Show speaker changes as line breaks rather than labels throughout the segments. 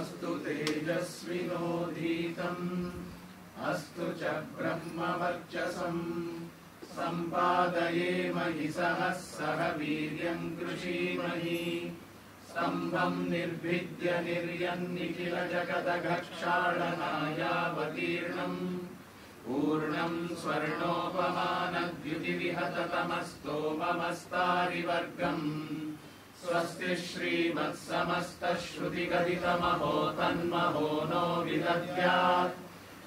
अस्तु तेजस्विनोदीतम् अस्तु च ब्रह्मवर्चसम् सह सह वीर्यम् कृषीमहि स्तम्भम् निर्भिद्य निर्यन्निखिल जगदघक्षाडनायावतीर्णम् पूर्णम् स्वर्णोपमानद्युतिविहततमस्तोपमस्तारिवर्गम् तमस्तो स्वस्ति श्रीमत्समस्तश्रुतिगदितमहो तन्महो नो विदद्यात्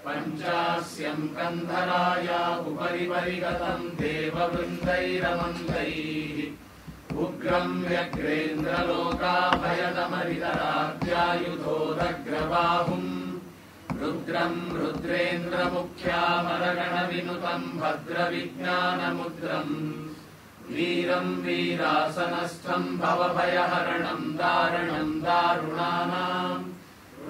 पञ्चास्यम् कन्धराया उपरि परिगतम् देववृन्दैरमन्दैः उग्रम् व्यग्रेन्द्रलोकाभयदमरितराध्यायुधोदग्रबाहुम् रुद्रम् रुद्रेन्द्रमुख्या मरगणविनुतम् भद्रविज्ञानमुद्रम् वीरम् वीरासनस्थम् भवभयहरणम् हरणम् दारणम् दारुणानाम्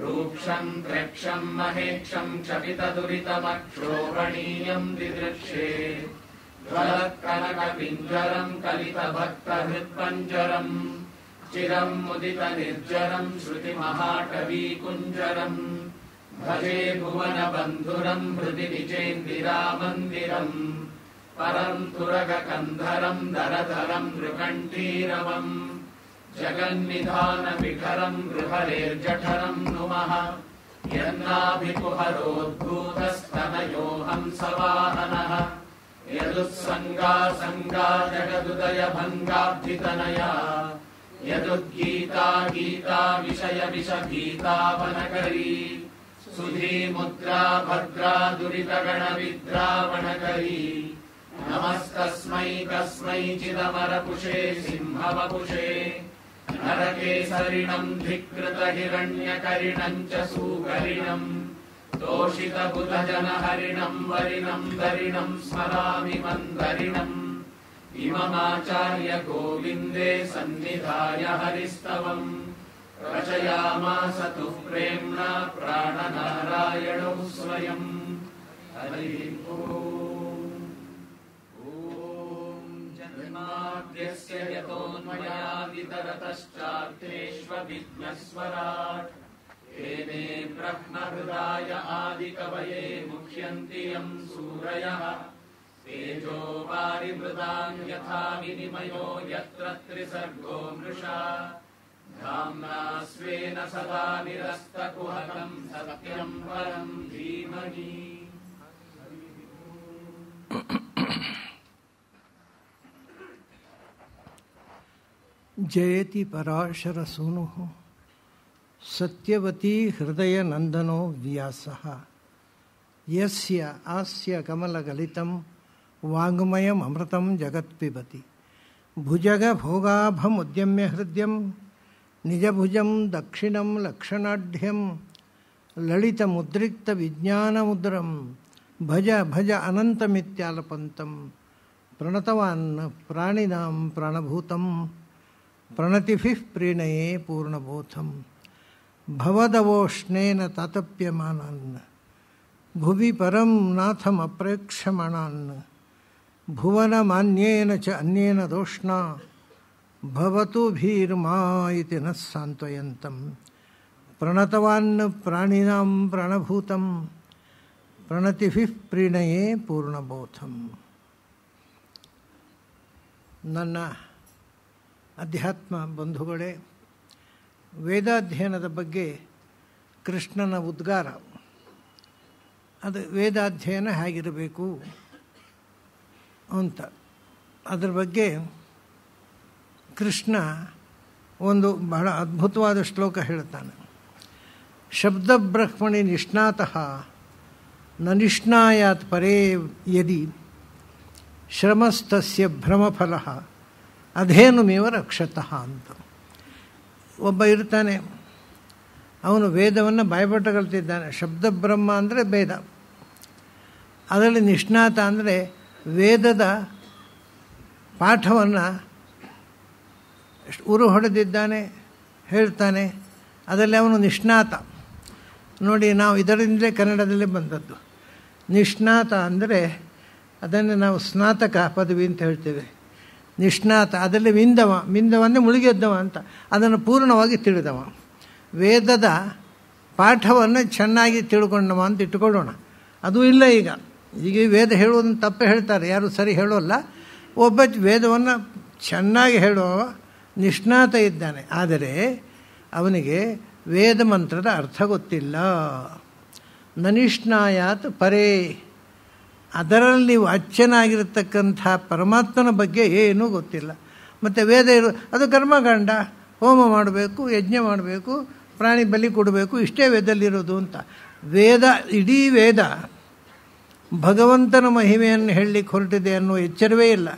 रूक्षम् प्रेक्षम् महेक्षम् क्षपितदुरितमक्षोभणीयम् दुरितमक्षोपणीयम् द्विदृक्षे कलितभक्तहृत्पञ्जरम् चिरम् मुदित निर्जरम् श्रुतिमहाकवीकुञ्जरम् भजे भुवनबन्धुरम् हृदि निजेन्दिरा मन्दिरम् परम् तुरगकन्धरम् धरधरम् नृकण्ठीरवम् जगन्निधानविखरम् गृहरेर्जठरम् नुमः यन्नाभिपुहरोद्भूतस्तनयोऽहम् सवाहनः यदुत्सङ्गा सङ्गा जगदुदयभङ्गाभ्युतनया यदुद्गीता गीता विषय विष सुधीमुद्रा भद्रा दुरितगणविद्रावणकरी नमस्तस्मै कस्मैचिदमरपुषे सिंहवपुषे नरकेसरिणम् धिकृतहिरण्यकरिणम् च सुकरिणम् तोषितबुधजन हरिणम् वरिणम् दरिणम् स्मरामि मन्दरिणम् इममाचार्य गोविन्दे सन्निधाय हरिस्तवम् रचयामास तु प्रेम्णा प्राणनारायणो स्वयम् हरिः स्य यतोऽन्यादितरतश्चात्रेष्व विज्ञस्वरा एने
ब्रह्महृदाय
आदिकवये मुह्यन्तियम् सूरयः तेजो यथा विनिमयो यत्र त्रिसर्गो मृषा
धाम्ना स्वेन सदा निरस्तकुहकम् सत्यम् वरम् धीमहि जयति सूनु सत्यवती नंदनो व्यास यस्य आस्य कमलगलितं वाङ्मयमृतं जगत्पिबति भुजगभोगाभमुद्यम्य हृद्यं निजभुजं दक्षिणं लक्षणाढ्यं ललितमुद्रिक्तविज्ञानमुद्रं भज भज अनन्तमित्यालपन्तं प्रणतवान् प्राणिनां प्राणभूतम् प्रणति प्रीणये पूर्णबोधम भवदवोष्णेन तातप्यमानान् भुवि परं नाथमप्रेक्षमाणान् भुवनमान्येन च अन्येन दोष्णा भवतु भीर्मा इति नः सान्त्वयन्तं प्रणतवान् प्राणिनां प्रणभूतं प्रणतिभिः प्रीणये पूर्णबोधम् नन्ना ಅಧ್ಯಾತ್ಮ ಬಂಧುಗಳೇ ವೇದಾಧ್ಯಯನದ ಬಗ್ಗೆ ಕೃಷ್ಣನ ಉದ್ಗಾರ ಅದು ವೇದಾಧ್ಯಯನ ಹೇಗಿರಬೇಕು ಅಂತ ಅದರ ಬಗ್ಗೆ ಕೃಷ್ಣ ಒಂದು ಬಹಳ ಅದ್ಭುತವಾದ ಶ್ಲೋಕ ಹೇಳ್ತಾನೆ ಶಬ್ದಬ್ರಹ್ಮಣಿ ನಿಷ್ಣಾತಃ ನನಿಷ್ಣಾಯಾತ್ ಪರೇ ಯದಿ ಶ್ರಮಸ್ತಸ್ಯ ಭ್ರಮಫಲ ಅದೇನು ಮೇವ ರಕ್ಷತಃ ಅಂತ ಒಬ್ಬ ಇರ್ತಾನೆ ಅವನು ವೇದವನ್ನು ಭಯಪಟ್ಟು ಕಲ್ತಿದ್ದಾನೆ ಶಬ್ದ ಬ್ರಹ್ಮ ಅಂದರೆ ಭೇದ ಅದರಲ್ಲಿ ನಿಷ್ಣಾತ ಅಂದರೆ ವೇದದ ಪಾಠವನ್ನು ಉರು ಹೊಡೆದಿದ್ದಾನೆ ಹೇಳ್ತಾನೆ ಅದರಲ್ಲಿ ಅವನು ನಿಷ್ಣಾತ ನೋಡಿ ನಾವು ಇದರಿಂದಲೇ ಕನ್ನಡದಲ್ಲಿ ಬಂದದ್ದು ನಿಷ್ಣಾತ ಅಂದರೆ ಅದನ್ನು ನಾವು ಸ್ನಾತಕ ಪದವಿ ಅಂತ ಹೇಳ್ತೇವೆ ನಿಷ್ಣಾತ ಅದರಲ್ಲಿ ವಿಂದವ ಮಿಂದವನ್ನೇ ಮುಳುಗೆದ್ದವ ಅಂತ ಅದನ್ನು ಪೂರ್ಣವಾಗಿ ತಿಳಿದವ ವೇದದ ಪಾಠವನ್ನು ಚೆನ್ನಾಗಿ ತಿಳ್ಕೊಂಡವ ಅಂತ ಇಟ್ಟುಕೊಳ್ಳೋಣ ಅದು ಇಲ್ಲ ಈಗ ಈಗ ವೇದ ಹೇಳುವುದನ್ನು ತಪ್ಪೇ ಹೇಳ್ತಾರೆ ಯಾರು ಸರಿ ಹೇಳೋಲ್ಲ ಒಬ್ಬ ವೇದವನ್ನು ಚೆನ್ನಾಗಿ ಹೇಳುವವ ನಿಷ್ಣಾತ ಇದ್ದಾನೆ ಆದರೆ ಅವನಿಗೆ ವೇದ ಮಂತ್ರದ ಅರ್ಥ ಗೊತ್ತಿಲ್ಲ ನನಿಷ್ಣಾಯಾತ್ ಪರೇ ಅದರಲ್ಲಿ ಅಚ್ಚನಾಗಿರತಕ್ಕಂಥ ಪರಮಾತ್ಮನ ಬಗ್ಗೆ ಏನೂ ಗೊತ್ತಿಲ್ಲ ಮತ್ತು ವೇದ ಇರೋ ಅದು ಕರ್ಮಕಾಂಡ ಹೋಮ ಮಾಡಬೇಕು ಯಜ್ಞ ಮಾಡಬೇಕು ಪ್ರಾಣಿ ಬಲಿ ಕೊಡಬೇಕು ಇಷ್ಟೇ ವೇದಲ್ಲಿರೋದು ಅಂತ ವೇದ ಇಡೀ ವೇದ ಭಗವಂತನ ಮಹಿಮೆಯನ್ನು ಹೇಳಲಿಕ್ಕೆ ಹೊರಟಿದೆ ಅನ್ನೋ ಎಚ್ಚರವೇ ಇಲ್ಲ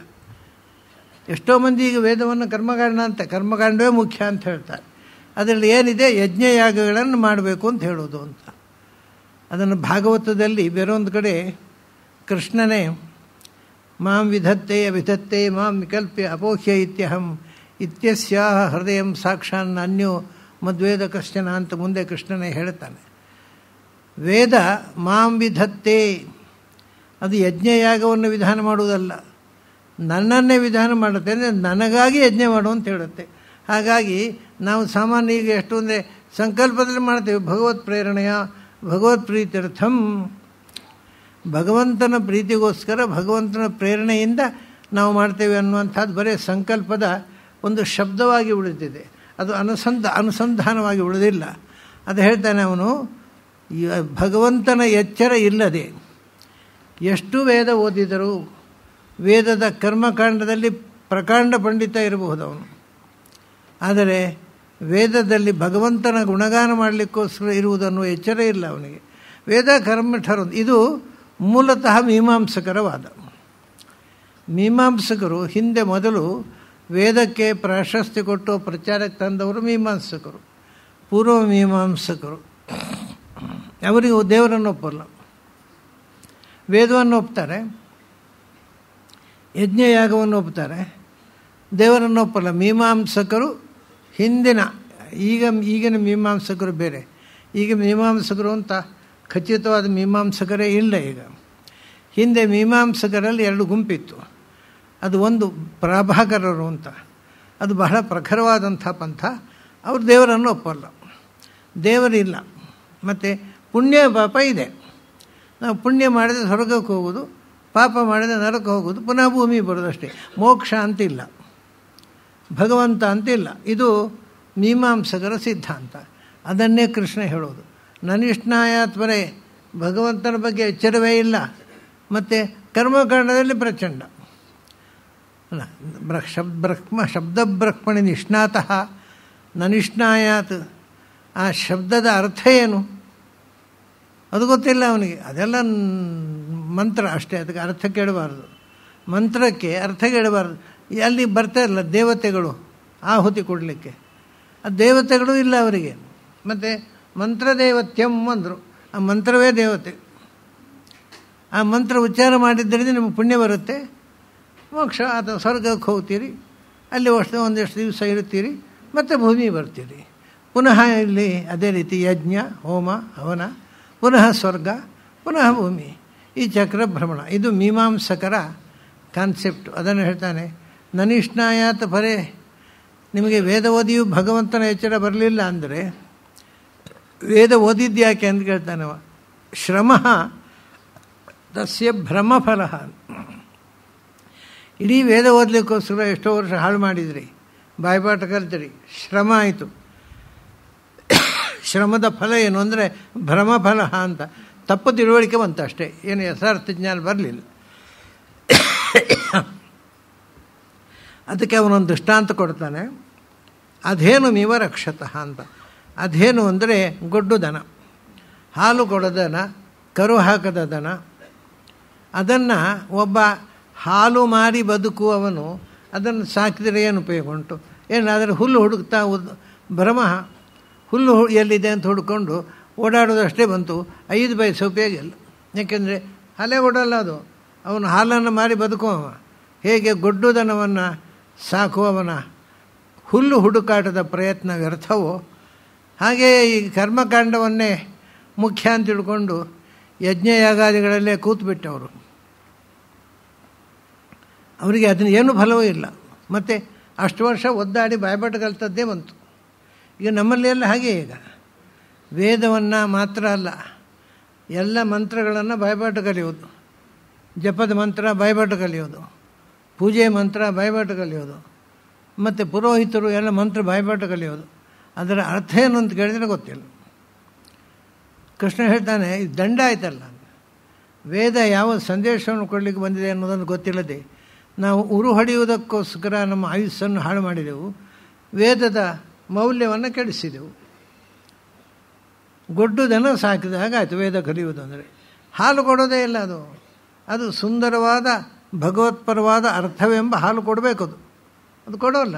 ಎಷ್ಟೋ ಮಂದಿ ಈಗ ವೇದವನ್ನು ಕರ್ಮಕಾಂಡ ಅಂತ ಕರ್ಮಕಾಂಡವೇ ಮುಖ್ಯ ಅಂತ ಹೇಳ್ತಾರೆ ಅದರಲ್ಲಿ ಏನಿದೆ ಯಜ್ಞ ಯಾಗಗಳನ್ನು ಮಾಡಬೇಕು ಅಂತ ಹೇಳೋದು ಅಂತ ಅದನ್ನು ಭಾಗವತದಲ್ಲಿ ಬೇರೊಂದು ಕಡೆ ಕೃಷ್ಣನೇ ಮಾಂ ವಿಧತ್ತೇಯ ವಿಧತ್ತೇ ಮಾಂ ವಿಕಲ್ಪ್ಯ ಅಪೋಹ್ಯ ಇತ್ಯಹಂ ಇತ್ಯ ಹೃದಯ ಸಾಕ್ಷಾನ್ ಅನ್ಯೋ ಮದ್ವೇದ ಕಶ್ಚನ ಅಂತ ಮುಂದೆ ಕೃಷ್ಣನೇ ಹೇಳ್ತಾನೆ ವೇದ ಮಾಂ ವಿಧತ್ತೆ ಅದು ಯಜ್ಞಯಾಗವನ್ನು ವಿಧಾನ ಮಾಡುವುದಲ್ಲ ನನ್ನನ್ನೇ ವಿಧಾನ ಮಾಡುತ್ತೆ ಅಂದರೆ ನನಗಾಗಿ ಯಜ್ಞ ಮಾಡು ಅಂತ ಹೇಳುತ್ತೆ ಹಾಗಾಗಿ ನಾವು ಸಾಮಾನ್ಯ ಈಗ ಎಷ್ಟು ಅಂದರೆ ಸಂಕಲ್ಪದಲ್ಲಿ ಮಾಡ್ತೇವೆ ಭಗವತ್ ಪ್ರೇರಣೆಯ ಭಗವತ್ ಪ್ರೀತ್ಯರ್ಥಂ ಭಗವಂತನ ಪ್ರೀತಿಗೋಸ್ಕರ ಭಗವಂತನ ಪ್ರೇರಣೆಯಿಂದ ನಾವು ಮಾಡ್ತೇವೆ ಅನ್ನುವಂಥದ್ದು ಬರೀ ಸಂಕಲ್ಪದ ಒಂದು ಶಬ್ದವಾಗಿ ಉಳಿದಿದೆ ಅದು ಅನುಸಂಧ ಅನುಸಂಧಾನವಾಗಿ ಉಳಿದಿಲ್ಲ ಅದು ಹೇಳ್ತಾನೆ ಅವನು ಭಗವಂತನ ಎಚ್ಚರ ಇಲ್ಲದೆ ಎಷ್ಟು ವೇದ ಓದಿದರೂ ವೇದದ ಕರ್ಮಕಾಂಡದಲ್ಲಿ ಪ್ರಕಾಂಡ ಪಂಡಿತ ಇರಬಹುದು ಅವನು ಆದರೆ ವೇದದಲ್ಲಿ ಭಗವಂತನ ಗುಣಗಾನ ಮಾಡಲಿಕ್ಕೋಸ್ಕರ ಇರುವುದನ್ನು ಎಚ್ಚರ ಇಲ್ಲ ಅವನಿಗೆ ವೇದ ಕರ್ಮಠರು ಇದು ಮೂಲತಃ ಮೀಮಾಂಸಕರ ವಾದ ಮೀಮಾಂಸಕರು ಹಿಂದೆ ಮೊದಲು ವೇದಕ್ಕೆ ಪ್ರಾಶಸ್ತ್ಯ ಕೊಟ್ಟು ಪ್ರಚಾರಕ್ಕೆ ತಂದವರು ಮೀಮಾಂಸಕರು ಪೂರ್ವ ಮೀಮಾಂಸಕರು ಅವರಿಗೆ ದೇವರನ್ನು ಒಪ್ಪಲ್ಲ ವೇದವನ್ನು ಒಪ್ತಾರೆ ಯಜ್ಞಯಾಗವನ್ನು ಒಪ್ತಾರೆ ದೇವರನ್ನು ಒಪ್ಪಲ್ಲ ಮೀಮಾಂಸಕರು ಹಿಂದಿನ ಈಗ ಈಗಿನ ಮೀಮಾಂಸಕರು ಬೇರೆ ಈಗ ಮೀಮಾಂಸಕರು ಅಂತ ಖಚಿತವಾದ ಮೀಮಾಂಸಕರೇ ಇಲ್ಲ ಈಗ ಹಿಂದೆ ಮೀಮಾಂಸಕರಲ್ಲಿ ಎರಡು ಗುಂಪಿತ್ತು ಅದು ಒಂದು ಪ್ರಭಾಕರರು ಅಂತ ಅದು ಬಹಳ ಪ್ರಖರವಾದಂಥ ಪಂಥ ಅವರು ದೇವರನ್ನು ಒಪ್ಪಲ್ಲ ದೇವರಿಲ್ಲ ಮತ್ತು ಪುಣ್ಯ ಪಾಪ ಇದೆ ನಾವು ಪುಣ್ಯ ಮಾಡಿದರೆ ಸ್ವರ್ಗಕ್ಕೆ ಹೋಗೋದು ಪಾಪ ಮಾಡಿದರೆ ನರಕ ಹೋಗೋದು ಪುನಃ ಭೂಮಿ ಬರೋದಷ್ಟೇ ಮೋಕ್ಷ ಅಂತಿಲ್ಲ ಭಗವಂತ ಅಂತಿಲ್ಲ ಇದು ಮೀಮಾಂಸಕರ ಸಿದ್ಧಾಂತ ಅದನ್ನೇ ಕೃಷ್ಣ ಹೇಳೋದು ನನಿಷ್ಠಾಯಾತ್ಮರೆ ಭಗವಂತನ ಬಗ್ಗೆ ಎಚ್ಚರವೇ ಇಲ್ಲ ಮತ್ತು ಕರ್ಮಕಾಂಡದಲ್ಲಿ ಪ್ರಚಂಡ ಅಲ್ಲ ಬ್ರ ಶಬ್ ಬ್ರಹ್ಮ ಶಬ್ದ ಬ್ರಹ್ಮಣಿ ನಿಷ್ಣಾತಃ ನನಿಷ್ಣಾಯಾತ್ ಆ ಶಬ್ದದ ಅರ್ಥ ಏನು ಅದು ಗೊತ್ತಿಲ್ಲ ಅವನಿಗೆ ಅದೆಲ್ಲ ಮಂತ್ರ ಅಷ್ಟೇ ಅದಕ್ಕೆ ಅರ್ಥ ಕೇಳಬಾರ್ದು ಮಂತ್ರಕ್ಕೆ ಅರ್ಥ ಕೇಳಬಾರ್ದು ಅಲ್ಲಿ ಬರ್ತಾ ಇರಲ್ಲ ದೇವತೆಗಳು ಆಹುತಿ ಕೊಡಲಿಕ್ಕೆ ಆ ದೇವತೆಗಳು ಇಲ್ಲ ಅವರಿಗೆ ಮತ್ತು ಮಂತ್ರದೇವತ್ಯಂ ಅಂದರು ಆ ಮಂತ್ರವೇ ದೇವತೆ ಆ ಮಂತ್ರ ಉಚ್ಚಾರ ಮಾಡಿದ್ದರಿಂದ ನಿಮಗೆ ಪುಣ್ಯ ಬರುತ್ತೆ ಮೋಕ್ಷ ಅಥವಾ ಸ್ವರ್ಗಕ್ಕೆ ಹೋಗ್ತೀರಿ ಅಲ್ಲಿ ವರ್ಷ ಒಂದೆಷ್ಟು ದಿವಸ ಇರುತ್ತೀರಿ ಮತ್ತು ಭೂಮಿ ಬರ್ತೀರಿ ಪುನಃ ಇಲ್ಲಿ ಅದೇ ರೀತಿ ಯಜ್ಞ ಹೋಮ ಹವನ ಪುನಃ ಸ್ವರ್ಗ ಪುನಃ ಭೂಮಿ ಈ ಚಕ್ರ ಭ್ರಮಣ ಇದು ಮೀಮಾಂಸಕರ ಕಾನ್ಸೆಪ್ಟ್ ಅದನ್ನು ಹೇಳ್ತಾನೆ ನನಿಷ್ಣಾಯಾತ ಪರೇ ನಿಮಗೆ ವೇದವದಿಯು ಭಗವಂತನ ಎಚ್ಚರ ಬರಲಿಲ್ಲ ಅಂದರೆ ವೇದ ಓದಿದ್ಯಾಕೆ ಅಂತ ಕೇಳ್ತಾನೆ ಶ್ರಮ ತಸ್ಯ ಭ್ರಮಫಲ ಇಡೀ ವೇದ ಓದಲಿಕ್ಕೋಸ್ಕರ ಎಷ್ಟೋ ವರ್ಷ ಹಾಳು ಮಾಡಿದ್ರಿ ಬಾಯ್ಪಾಠ ಕಲ್ತಿರಿ ಶ್ರಮ ಆಯಿತು ಶ್ರಮದ ಫಲ ಏನು ಅಂದರೆ ಭ್ರಮಫಲ ಅಂತ ತಪ್ಪು ತಿಳುವಳಿಕೆ ಬಂತು ಅಷ್ಟೇ ಏನು ಯಥಾರ್ಥ ಜ್ಞಾನ ಬರಲಿಲ್ಲ ಅದಕ್ಕೆ ಅವನೊಂದು ದೃಷ್ಟಾಂತ ಕೊಡ್ತಾನೆ ಅದೇನು ನೀವ ರಕ್ಷತಃ ಅಂತ ಅದೇನು ಅಂದರೆ ಗೊಡ್ಡು ದನ ಹಾಲು ಕೊಡದನ ಕರು ಹಾಕದ ದನ ಅದನ್ನು ಒಬ್ಬ ಹಾಲು ಮಾರಿ ಬದುಕುವವನು ಅದನ್ನು ಸಾಕಿದರೆ ಏನು ಉಪಯೋಗ ಉಂಟು ಏನಾದರೂ ಹುಲ್ಲು ಹುಡುಕ್ತಾ ಭ್ರಮ ಹುಲ್ಲು ಎಲ್ಲಿದೆ ಅಂತ ಹುಡುಕೊಂಡು ಓಡಾಡೋದಷ್ಟೇ ಬಂತು ಐದು ಬೈ ಉಪಯೋಗ ಇಲ್ಲ ಯಾಕೆಂದರೆ ಹಲೆ ಓಡಲ್ಲ ಅದು ಅವನು ಹಾಲನ್ನು ಮಾರಿ ಬದುಕುವವ ಹೇಗೆ ಗೊಡ್ಡು ದನವನ್ನು ಸಾಕುವವನ ಹುಲ್ಲು ಹುಡುಕಾಟದ ಪ್ರಯತ್ನ ವ್ಯರ್ಥವೋ ಹಾಗೆಯೇ ಈ ಕರ್ಮಕಾಂಡವನ್ನೇ ಮುಖ್ಯ ಅಂತ ತಿಳ್ಕೊಂಡು ಯಜ್ಞಯಾಗಾದಿಗಳಲ್ಲೇ ಕೂತ್ಬಿಟ್ಟವರು ಅವರಿಗೆ ಅದನ್ನ ಏನೂ ಫಲವೂ ಇಲ್ಲ ಮತ್ತು ಅಷ್ಟು ವರ್ಷ ಒದ್ದಾಡಿ ಬಾಯ್ಬಾಟ ಕಲಿತದ್ದೇ ಬಂತು ಈಗ ನಮ್ಮಲ್ಲಿ ಎಲ್ಲ ಹಾಗೆ ಈಗ ವೇದವನ್ನು ಮಾತ್ರ ಅಲ್ಲ ಎಲ್ಲ ಮಂತ್ರಗಳನ್ನು ಬಾಯ್ಬಾಟ ಕಲಿಯೋದು ಜಪದ ಮಂತ್ರ ಬಾಯ್ಬಾಟ ಕಲಿಯೋದು ಪೂಜೆ ಮಂತ್ರ ಬಾಯ್ಬಾಟ ಕಲಿಯೋದು ಮತ್ತು ಪುರೋಹಿತರು ಎಲ್ಲ ಮಂತ್ರ ಬಾಯ್ಬಾಟ ಕಲಿಯೋದು ಅದರ ಅರ್ಥ ಏನು ಅಂತ ಕೇಳಿದ್ರೆ ಗೊತ್ತಿಲ್ಲ ಕೃಷ್ಣ ಹೇಳ್ತಾನೆ ಇದು ದಂಡ ಆಯ್ತಲ್ಲ ವೇದ ಯಾವ ಸಂದೇಶವನ್ನು ಕೊಡಲಿಕ್ಕೆ ಬಂದಿದೆ ಅನ್ನೋದನ್ನು ಗೊತ್ತಿಲ್ಲದೆ ನಾವು ಉರು ಹೊಡೆಯುವುದಕ್ಕೋಸ್ಕರ ನಮ್ಮ ಆಯುಸ್ಸನ್ನು ಹಾಳು ಮಾಡಿದೆವು ವೇದದ ಮೌಲ್ಯವನ್ನು ಕೆಡಿಸಿದೆವು ಗೊಡ್ಡು ದನ ಸಾಕಿದಾಗ ಆಯಿತು ವೇದ ಕಲಿಯುವುದು ಅಂದರೆ ಹಾಲು ಕೊಡೋದೇ ಇಲ್ಲ ಅದು ಅದು ಸುಂದರವಾದ ಭಗವತ್ಪರವಾದ ಅರ್ಥವೆಂಬ ಹಾಲು ಕೊಡಬೇಕು ಅದು ಅದು ಕೊಡೋಲ್ಲ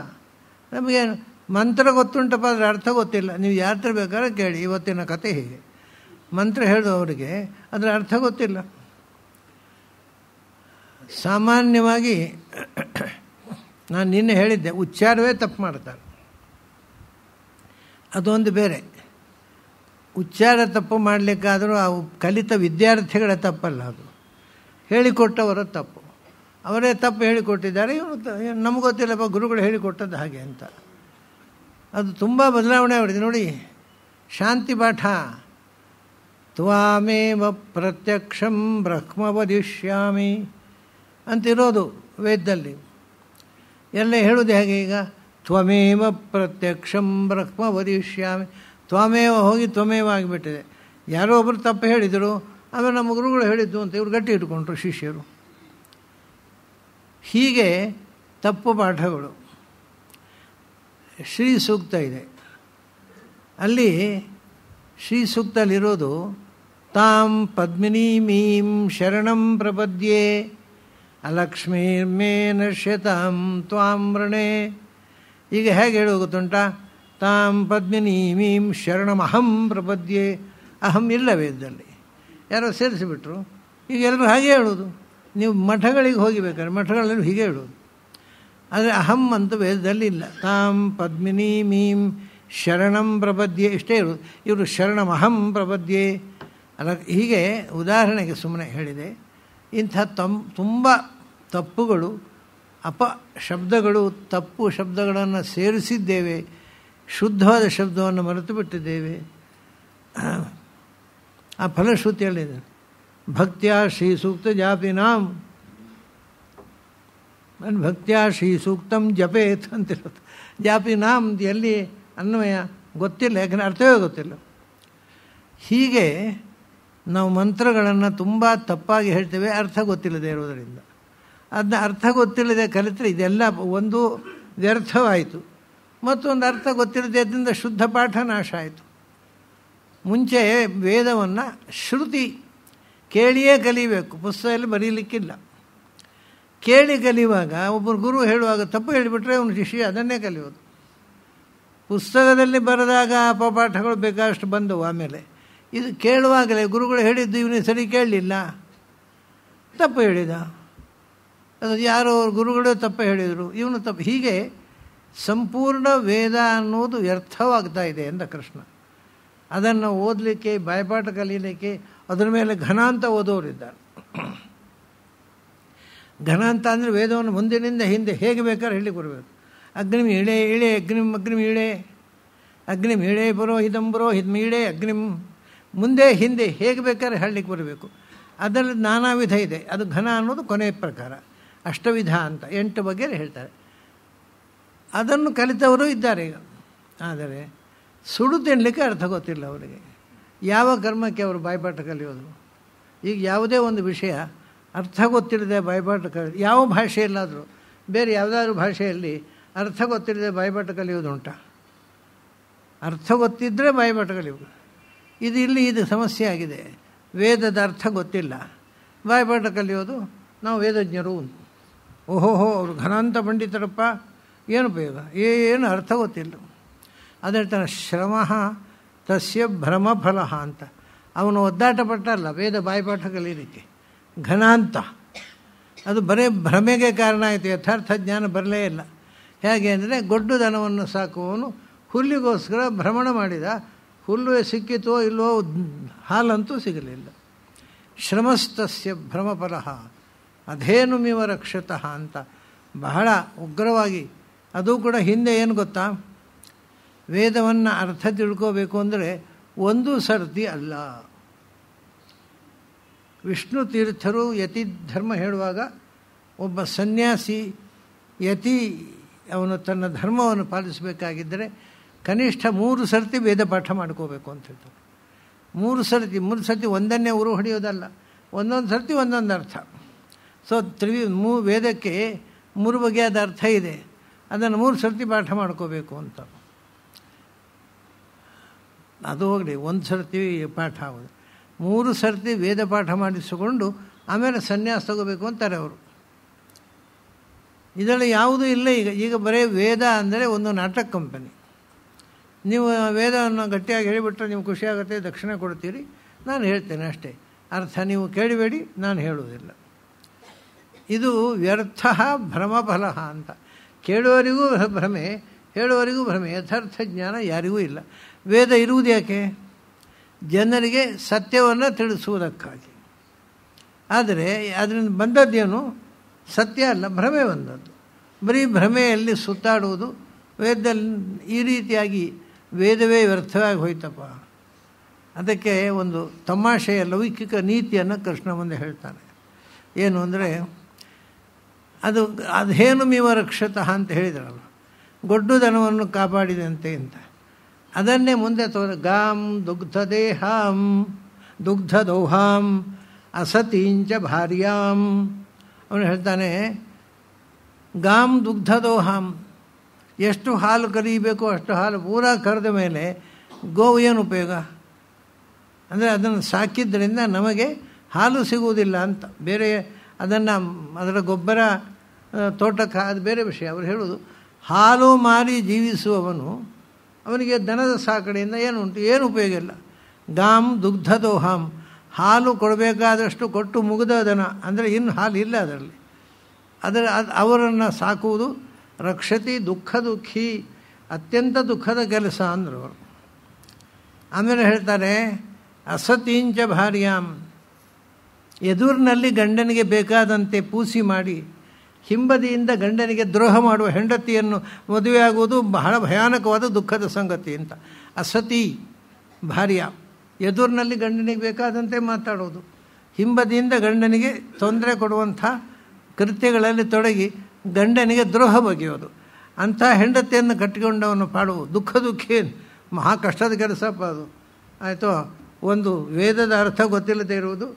ನಮಗೇನು ಮಂತ್ರ ಗೊತ್ತುಂಟಪ್ಪ ಅದರ ಅರ್ಥ ಗೊತ್ತಿಲ್ಲ ನೀವು ಯಾರತ್ರ ಬೇಕಾದ್ರೆ ಕೇಳಿ ಇವತ್ತಿನ ಕತೆ ಹೀಗೆ ಮಂತ್ರ ಹೇಳೋದು ಅವರಿಗೆ ಅದರ ಅರ್ಥ ಗೊತ್ತಿಲ್ಲ ಸಾಮಾನ್ಯವಾಗಿ ನಾನು ನಿನ್ನೆ ಹೇಳಿದ್ದೆ ಉಚ್ಚಾರವೇ ತಪ್ಪು ಮಾಡ್ತಾರೆ ಅದೊಂದು ಬೇರೆ ಉಚ್ಚಾರ ತಪ್ಪು ಮಾಡಲಿಕ್ಕಾದರೂ ಅವು ಕಲಿತ ವಿದ್ಯಾರ್ಥಿಗಳ ತಪ್ಪಲ್ಲ ಅದು ಹೇಳಿಕೊಟ್ಟವರ ತಪ್ಪು ಅವರೇ ತಪ್ಪು ಹೇಳಿಕೊಟ್ಟಿದ್ದಾರೆ ಇವನು ನಮ್ಗೆ ಗೊತ್ತಿಲ್ಲಪ್ಪ ಗುರುಗಳು ಹೇಳಿಕೊಟ್ಟದ್ದು ಹಾಗೆ ಅಂತ ಅದು ತುಂಬ ಬದಲಾವಣೆ ಆಗಿದೆ ನೋಡಿ ಶಾಂತಿ ಪಾಠ ತ್ವಾಮೇವ ಪ್ರತ್ಯಕ್ಷಂ ಬ್ರಹ್ಮ ವಧಿಷ್ಯಾಮಿ ಅಂತಿರೋದು ವೇದದಲ್ಲಿ ಎಲ್ಲ ಹೇಳೋದು ಹೇಗೆ ಈಗ ತ್ವಮೇವ ಪ್ರತ್ಯಕ್ಷಂ ಬ್ರಹ್ಮ ವಧಿಷ್ಯಾಮಿ ತ್ವಮೇವ ಹೋಗಿ ತ್ವಮೇವ ಆಗಿಬಿಟ್ಟಿದೆ ಯಾರೋ ಒಬ್ಬರು ತಪ್ಪು ಹೇಳಿದರು ಆಮೇಲೆ ನಮ್ಮ ಗುರುಗಳು ಹೇಳಿದ್ದು ಅಂತ ಇವರು ಗಟ್ಟಿ ಇಟ್ಕೊಂಡ್ರು ಶಿಷ್ಯರು ಹೀಗೆ ತಪ್ಪು ಪಾಠಗಳು ಶ್ರೀ ಸೂಕ್ತ ಇದೆ ಅಲ್ಲಿ ಶ್ರೀ ಸೂಕ್ತಲ್ಲಿರೋದು ತಾಂ ಪದ್ಮಿನಿ ಮೀಂ ಶರಣಂ ಪ್ರಪದ್ಯೆ ಅಲಕ್ಷ್ಮೀರ್ಮೇ ನಶ್ಯತಾಂ ತ್ವಾಂ ಈಗ ಹೇಗೆ ಹೇಳೋಗುತ್ತುಂಟ ತಾಂ ಪದ್ಮಿನಿ ಮೀಂ ಅಹಂ ಪ್ರಪದ್ಯೆ ಅಹಂ ಇಲ್ಲ ವೇದದಲ್ಲಿ ಯಾರೋ ಸೇರಿಸಿಬಿಟ್ರು ಈಗ ಎಲ್ಲರೂ ಹಾಗೆ ಹೇಳೋದು ನೀವು ಮಠಗಳಿಗೆ ಹೋಗಿಬೇಕಾದ್ರೆ ಮಠಗಳಲ್ಲಿ ಹೀಗೆ ಹೇಳೋದು ಆದರೆ ಅಹಂ ಅಂತ ವೇದದಲ್ಲಿ ಇಲ್ಲ ತಾಂ ಪದ್ಮಿನಿ ಮೀಂ ಶರಣಂ ಪ್ರಬದ್ಯೆ ಇಷ್ಟೇ ಇರು ಇವರು ಶರಣಮಹಂ ಪ್ರಬದ್ಯೆ ಅಲ್ಲ ಹೀಗೆ ಉದಾಹರಣೆಗೆ ಸುಮ್ಮನೆ ಹೇಳಿದೆ ಇಂಥ ತಂ ತುಂಬ ತಪ್ಪುಗಳು ಅಪ ಶಬ್ದಗಳು ತಪ್ಪು ಶಬ್ದಗಳನ್ನು ಸೇರಿಸಿದ್ದೇವೆ ಶುದ್ಧವಾದ ಶಬ್ದವನ್ನು ಮರೆತು ಬಿಟ್ಟಿದ್ದೇವೆ ಆ ಫಲಶ್ರುತಿಯಲ್ಲಿದೆ ಭಕ್ತಿಯ ಶ್ರೀ ಸೂಕ್ತ ಜಾಪಿನಾಂ ನನ್ನ ಭಕ್ತಿಯ ಶ್ರೀ ಸೂಕ್ತಂ ಜಪೇತ್ ಅಂತಿರುತ್ತೆ ಜಾಪಿ ನಾಮ್ ಎಲ್ಲಿ ಅನ್ವಯ ಗೊತ್ತಿಲ್ಲ ಯಾಕಂದರೆ ಅರ್ಥವೇ ಗೊತ್ತಿಲ್ಲ ಹೀಗೆ ನಾವು ಮಂತ್ರಗಳನ್ನು ತುಂಬ ತಪ್ಪಾಗಿ ಹೇಳ್ತೇವೆ ಅರ್ಥ ಗೊತ್ತಿಲ್ಲದೆ ಇರೋದರಿಂದ ಅದನ್ನ ಅರ್ಥ ಗೊತ್ತಿಲ್ಲದೆ ಕಲಿತರೆ ಇದೆಲ್ಲ ಒಂದು ವ್ಯರ್ಥವಾಯಿತು ಮತ್ತೊಂದು ಅರ್ಥ ಗೊತ್ತಿಲ್ಲದೆಯಿಂದ ಶುದ್ಧ ಪಾಠ ನಾಶ ಆಯಿತು ಮುಂಚೆ ವೇದವನ್ನು ಶ್ರುತಿ ಕೇಳಿಯೇ ಕಲಿಬೇಕು ಪುಸ್ತಕದಲ್ಲಿ ಬರೀಲಿಕ್ಕಿಲ್ಲ ಕೇಳಿ ಕಲಿಯುವಾಗ ಒಬ್ಬರು ಗುರು ಹೇಳುವಾಗ ತಪ್ಪು ಹೇಳಿಬಿಟ್ರೆ ಅವನು ಶಿಷ್ಯ ಅದನ್ನೇ ಕಲಿಯೋದು ಪುಸ್ತಕದಲ್ಲಿ ಬರೆದಾಗ ಪಾಠಗಳು ಬೇಕಾದಷ್ಟು ಬಂದವು ಆಮೇಲೆ ಇದು ಕೇಳುವಾಗಲೇ ಗುರುಗಳು ಹೇಳಿದ್ದು ಇವನೇ ಸರಿ ಕೇಳಲಿಲ್ಲ ತಪ್ಪು ಹೇಳಿದ ಅದು ಯಾರೋ ಗುರುಗಳು ತಪ್ಪು ಹೇಳಿದರು ಇವನು ತಪ್ಪು ಹೀಗೆ ಸಂಪೂರ್ಣ ವೇದ ಅನ್ನೋದು ವ್ಯರ್ಥವಾಗ್ತಾ ಇದೆ ಎಂದ ಕೃಷ್ಣ ಅದನ್ನು ಓದಲಿಕ್ಕೆ ಬಾಯಪಾಠ ಕಲೀಲಿಕ್ಕೆ ಅದರ ಮೇಲೆ ಅಂತ ಓದೋರಿದ್ದಾರೆ ಘನ ಅಂತ ಅಂದರೆ ವೇದವನ್ನು ಮುಂದಿನಿಂದ ಹಿಂದೆ ಹೇಗೆ ಬೇಕಾದ್ರೆ ಬರಬೇಕು ಅಗ್ನಿಮ್ ಇಳೆ ಇಳೆ ಅಗ್ನಿಮ್ ಅಗ್ನಿಮ್ ಇಳೆ ಅಗ್ನಿಮ್ ಇಳೆ ಬರೋ ಹಿದಂಬರೋ ಹಿದ್ಮ ಇಳೆ ಅಗ್ನಿಮ್ ಮುಂದೆ ಹಿಂದೆ ಹೇಗೆ ಬೇಕಾದ್ರೆ ಹೇಳಲಿಕ್ಕೆ ಬರಬೇಕು ಅದರಲ್ಲಿ ನಾನಾ ವಿಧ ಇದೆ ಅದು ಘನ ಅನ್ನೋದು ಕೊನೆಯ ಪ್ರಕಾರ ಅಷ್ಟವಿಧ ಅಂತ ಎಂಟು ಬಗ್ಗೆ ಹೇಳ್ತಾರೆ ಅದನ್ನು ಕಲಿತವರು ಇದ್ದಾರೆ ಈಗ ಆದರೆ ಸುಡು ತಿನ್ನಲಿಕ್ಕೆ ಅರ್ಥ ಗೊತ್ತಿಲ್ಲ ಅವರಿಗೆ ಯಾವ ಕರ್ಮಕ್ಕೆ ಅವರು ಬಾಯ್ಪಾಠ ಕಲಿಯೋದು ಈಗ ಯಾವುದೇ ಒಂದು ವಿಷಯ ಅರ್ಥ ಗೊತ್ತಿಲ್ಲದೆ ಬಾಯ್ಪಾಠ ಕಲಿ ಯಾವ ಭಾಷೆಯಲ್ಲಾದರೂ ಬೇರೆ ಯಾವುದಾದ್ರೂ ಭಾಷೆಯಲ್ಲಿ ಅರ್ಥ ಗೊತ್ತಿಲ್ಲದೆ ಬಾಯ್ಪಾಠ ಕಲಿಯೋದುಂಟ ಅರ್ಥ ಗೊತ್ತಿದ್ದರೆ ಬಾಯ್ಪಾಠ ಕಲಿಯೋದು ಇದು ಇಲ್ಲಿ ಇದು ಸಮಸ್ಯೆ ಆಗಿದೆ ವೇದದ ಅರ್ಥ ಗೊತ್ತಿಲ್ಲ ಬಾಯ್ಪಾಠ ಕಲಿಯೋದು ನಾವು ವೇದಜ್ಞರು ಓಹೋಹೋ ಅವರು ಘನಾಂತ ಪಂಡಿತರಪ್ಪ ಏನು ಉಪಯೋಗ ಏನು ಅರ್ಥ ಗೊತ್ತಿಲ್ಲ ಅದರ ಹೇಳ್ತಾನೆ ಶ್ರಮ ತಸ್ಯ ಭ್ರಮಫಲ ಅಂತ ಅವನು ಒದ್ದಾಟ ಪಟ್ಟಲ್ಲ ವೇದ ಬಾಯಿಪಾಠ ಕಲೀಲಿಕ್ಕೆ ಘನಾಂತ ಅದು ಬರೀ ಭ್ರಮೆಗೆ ಕಾರಣ ಆಯಿತು ಯಥಾರ್ಥ ಜ್ಞಾನ ಬರಲೇ ಇಲ್ಲ ಹೇಗೆ ಅಂದರೆ ಗೊಡ್ಡು ದನವನ್ನು ಸಾಕುವನು ಹುಲ್ಲಿಗೋಸ್ಕರ ಭ್ರಮಣ ಮಾಡಿದ ಹುಲ್ಲು ಸಿಕ್ಕಿತೋ ಇಲ್ಲವೋ ಹಾಲಂತೂ ಸಿಗಲಿಲ್ಲ ಶ್ರಮಸ್ತಸ್ಯ ಅಧೇನು ಮೀವ ರಕ್ಷತಃ ಅಂತ ಬಹಳ ಉಗ್ರವಾಗಿ ಅದು ಕೂಡ ಹಿಂದೆ ಏನು ಗೊತ್ತಾ ವೇದವನ್ನು ಅರ್ಥ ತಿಳ್ಕೋಬೇಕು ಅಂದರೆ ಒಂದು ಸರ್ತಿ ಅಲ್ಲ ವಿಷ್ಣು ತೀರ್ಥರು ಯತಿ ಧರ್ಮ ಹೇಳುವಾಗ ಒಬ್ಬ ಸನ್ಯಾಸಿ ಯತಿ ಅವನು ತನ್ನ ಧರ್ಮವನ್ನು ಪಾಲಿಸಬೇಕಾಗಿದ್ದರೆ ಕನಿಷ್ಠ ಮೂರು ಸರ್ತಿ ವೇದ ಪಾಠ ಮಾಡ್ಕೋಬೇಕು ಅಂತ ಹೇಳ್ತಾರೆ ಮೂರು ಸರ್ತಿ ಮೂರು ಸರ್ತಿ ಒಂದನ್ನೇ ಊರು ಹೊಡೆಯೋದಲ್ಲ ಒಂದೊಂದು ಸರ್ತಿ ಒಂದೊಂದು ಅರ್ಥ ಸೊ ತ್ರಿವಿ ಮೂ ವೇದಕ್ಕೆ ಮೂರು ಬಗೆಯಾದ ಅರ್ಥ ಇದೆ ಅದನ್ನು ಮೂರು ಸರ್ತಿ ಪಾಠ ಮಾಡ್ಕೋಬೇಕು ಅಂತ ಅದು ಹೋಗಲಿ ಒಂದು ಸರ್ತಿ ಪಾಠ ಆಗೋದು ಮೂರು ಸರ್ತಿ ವೇದ ಪಾಠ ಮಾಡಿಸಿಕೊಂಡು ಆಮೇಲೆ ಸನ್ಯಾಸ ತಗೋಬೇಕು ಅಂತಾರೆ ಅವರು ಇದರಲ್ಲಿ ಯಾವುದೂ ಇಲ್ಲ ಈಗ ಈಗ ಬರೀ ವೇದ ಅಂದರೆ ಒಂದು ನಾಟಕ ಕಂಪನಿ ನೀವು ವೇದವನ್ನು ಗಟ್ಟಿಯಾಗಿ ಹೇಳಿಬಿಟ್ರೆ ನೀವು ಖುಷಿಯಾಗುತ್ತೆ ದಕ್ಷಿಣ ಕೊಡ್ತೀರಿ ನಾನು ಹೇಳ್ತೇನೆ ಅಷ್ಟೇ ಅರ್ಥ ನೀವು ಕೇಳಬೇಡಿ ನಾನು ಹೇಳುವುದಿಲ್ಲ ಇದು ವ್ಯರ್ಥ ಭ್ರಮಫಲ ಅಂತ ಕೇಳುವವರಿಗೂ ಭ್ರಮೆ ಹೇಳುವವರಿಗೂ ಭ್ರಮೆ ಯಥಾರ್ಥ ಜ್ಞಾನ ಯಾರಿಗೂ ಇಲ್ಲ ವೇದ ಇರುವುದು ಯಾಕೆ ಜನರಿಗೆ ಸತ್ಯವನ್ನು ತಿಳಿಸುವುದಕ್ಕಾಗಿ ಆದರೆ ಅದರಿಂದ ಬಂದದ್ದೇನು ಸತ್ಯ ಅಲ್ಲ ಭ್ರಮೆ ಬಂದದ್ದು ಬರೀ ಭ್ರಮೆಯಲ್ಲಿ ಸುತ್ತಾಡುವುದು ವೇದದಲ್ಲಿ ಈ ರೀತಿಯಾಗಿ ವೇದವೇ ವ್ಯರ್ಥವಾಗಿ ಹೋಯ್ತಪ್ಪ ಅದಕ್ಕೆ ಒಂದು ತಮಾಷೆಯ ಲೌಕಿಕ ನೀತಿಯನ್ನು ಕೃಷ್ಣ ಮುಂದೆ ಹೇಳ್ತಾನೆ ಏನು ಅಂದರೆ ಅದು ಅದೇನು ಮೀವ ರಕ್ಷತಃ ಅಂತ ಹೇಳಿದ್ರಲ್ಲ ಗೊಡ್ಡುದನವನ್ನು ಕಾಪಾಡಿದಂತೆ ಅಂತ ಅದನ್ನೇ ಮುಂದೆ ತೋ ಗಾಂ ದುಗ್ಧ ದೋಹಾಂ ಅಸತೀಂಚ ಭಾರ್ಯಾಂ ಅವನು ಹೇಳ್ತಾನೆ ಗಾಂ ದೋಹಾಂ ಎಷ್ಟು ಹಾಲು ಕರಿಬೇಕು ಅಷ್ಟು ಹಾಲು ಪೂರ ಕರೆದ ಮೇಲೆ ಗೋವು ಏನು ಉಪಯೋಗ ಅಂದರೆ ಅದನ್ನು ಸಾಕಿದ್ದರಿಂದ ನಮಗೆ ಹಾಲು ಸಿಗುವುದಿಲ್ಲ ಅಂತ ಬೇರೆ ಅದನ್ನು ಅದರ ಗೊಬ್ಬರ ತೋಟಕ್ಕೆ ಅದು ಬೇರೆ ವಿಷಯ ಅವರು ಹೇಳುವುದು ಹಾಲು ಮಾರಿ ಜೀವಿಸುವವನು ಅವನಿಗೆ ದನದ ಸಾಕಣೆಯಿಂದ ಏನುಂಟು ಏನು ಉಪಯೋಗ ಇಲ್ಲ ಗಾಮ್ ದುಗ್ಧದೋಹಾಮ್ ಹಾಲು ಕೊಡಬೇಕಾದಷ್ಟು ಕೊಟ್ಟು ಮುಗಿದ ದನ ಅಂದರೆ ಇನ್ನು ಹಾಲು ಇಲ್ಲ ಅದರಲ್ಲಿ ಅದರ ಅದು ಅವರನ್ನು ಸಾಕುವುದು ರಕ್ಷತಿ ದುಃಖ ದುಃಖಿ ಅತ್ಯಂತ ದುಃಖದ ಕೆಲಸ ಅಂದರು ಅವರು ಆಮೇಲೆ ಹೇಳ್ತಾರೆ ಅಸತಿಂಚ ಭಾರ್ಯಾಂ ಎದುರಿನಲ್ಲಿ ಗಂಡನಿಗೆ ಬೇಕಾದಂತೆ ಪೂಸಿ ಮಾಡಿ ಹಿಂಬದಿಯಿಂದ ಗಂಡನಿಗೆ ದ್ರೋಹ ಮಾಡುವ ಹೆಂಡತಿಯನ್ನು ಮದುವೆಯಾಗುವುದು ಬಹಳ ಭಯಾನಕವಾದ ದುಃಖದ ಸಂಗತಿ ಅಂತ ಅಸತಿ ಭಾರ್ಯ ಎದುರಿನಲ್ಲಿ ಗಂಡನಿಗೆ ಬೇಕಾದಂತೆ ಮಾತಾಡೋದು ಹಿಂಬದಿಯಿಂದ ಗಂಡನಿಗೆ ತೊಂದರೆ ಕೊಡುವಂಥ ಕೃತ್ಯಗಳಲ್ಲಿ ತೊಡಗಿ ಗಂಡನಿಗೆ ದ್ರೋಹ ಬಗೆಯೋದು ಅಂಥ ಹೆಂಡತಿಯನ್ನು ಕಟ್ಟಿಕೊಂಡವನು ಪಾಡು ದುಃಖ ದುಃಖಿ ಮಹಾ ಕಷ್ಟದ ಕೆಲಸಪ್ಪ ಅದು ಆಯಿತು ಒಂದು ವೇದದ ಅರ್ಥ ಗೊತ್ತಿಲ್ಲದೆ ಇರುವುದು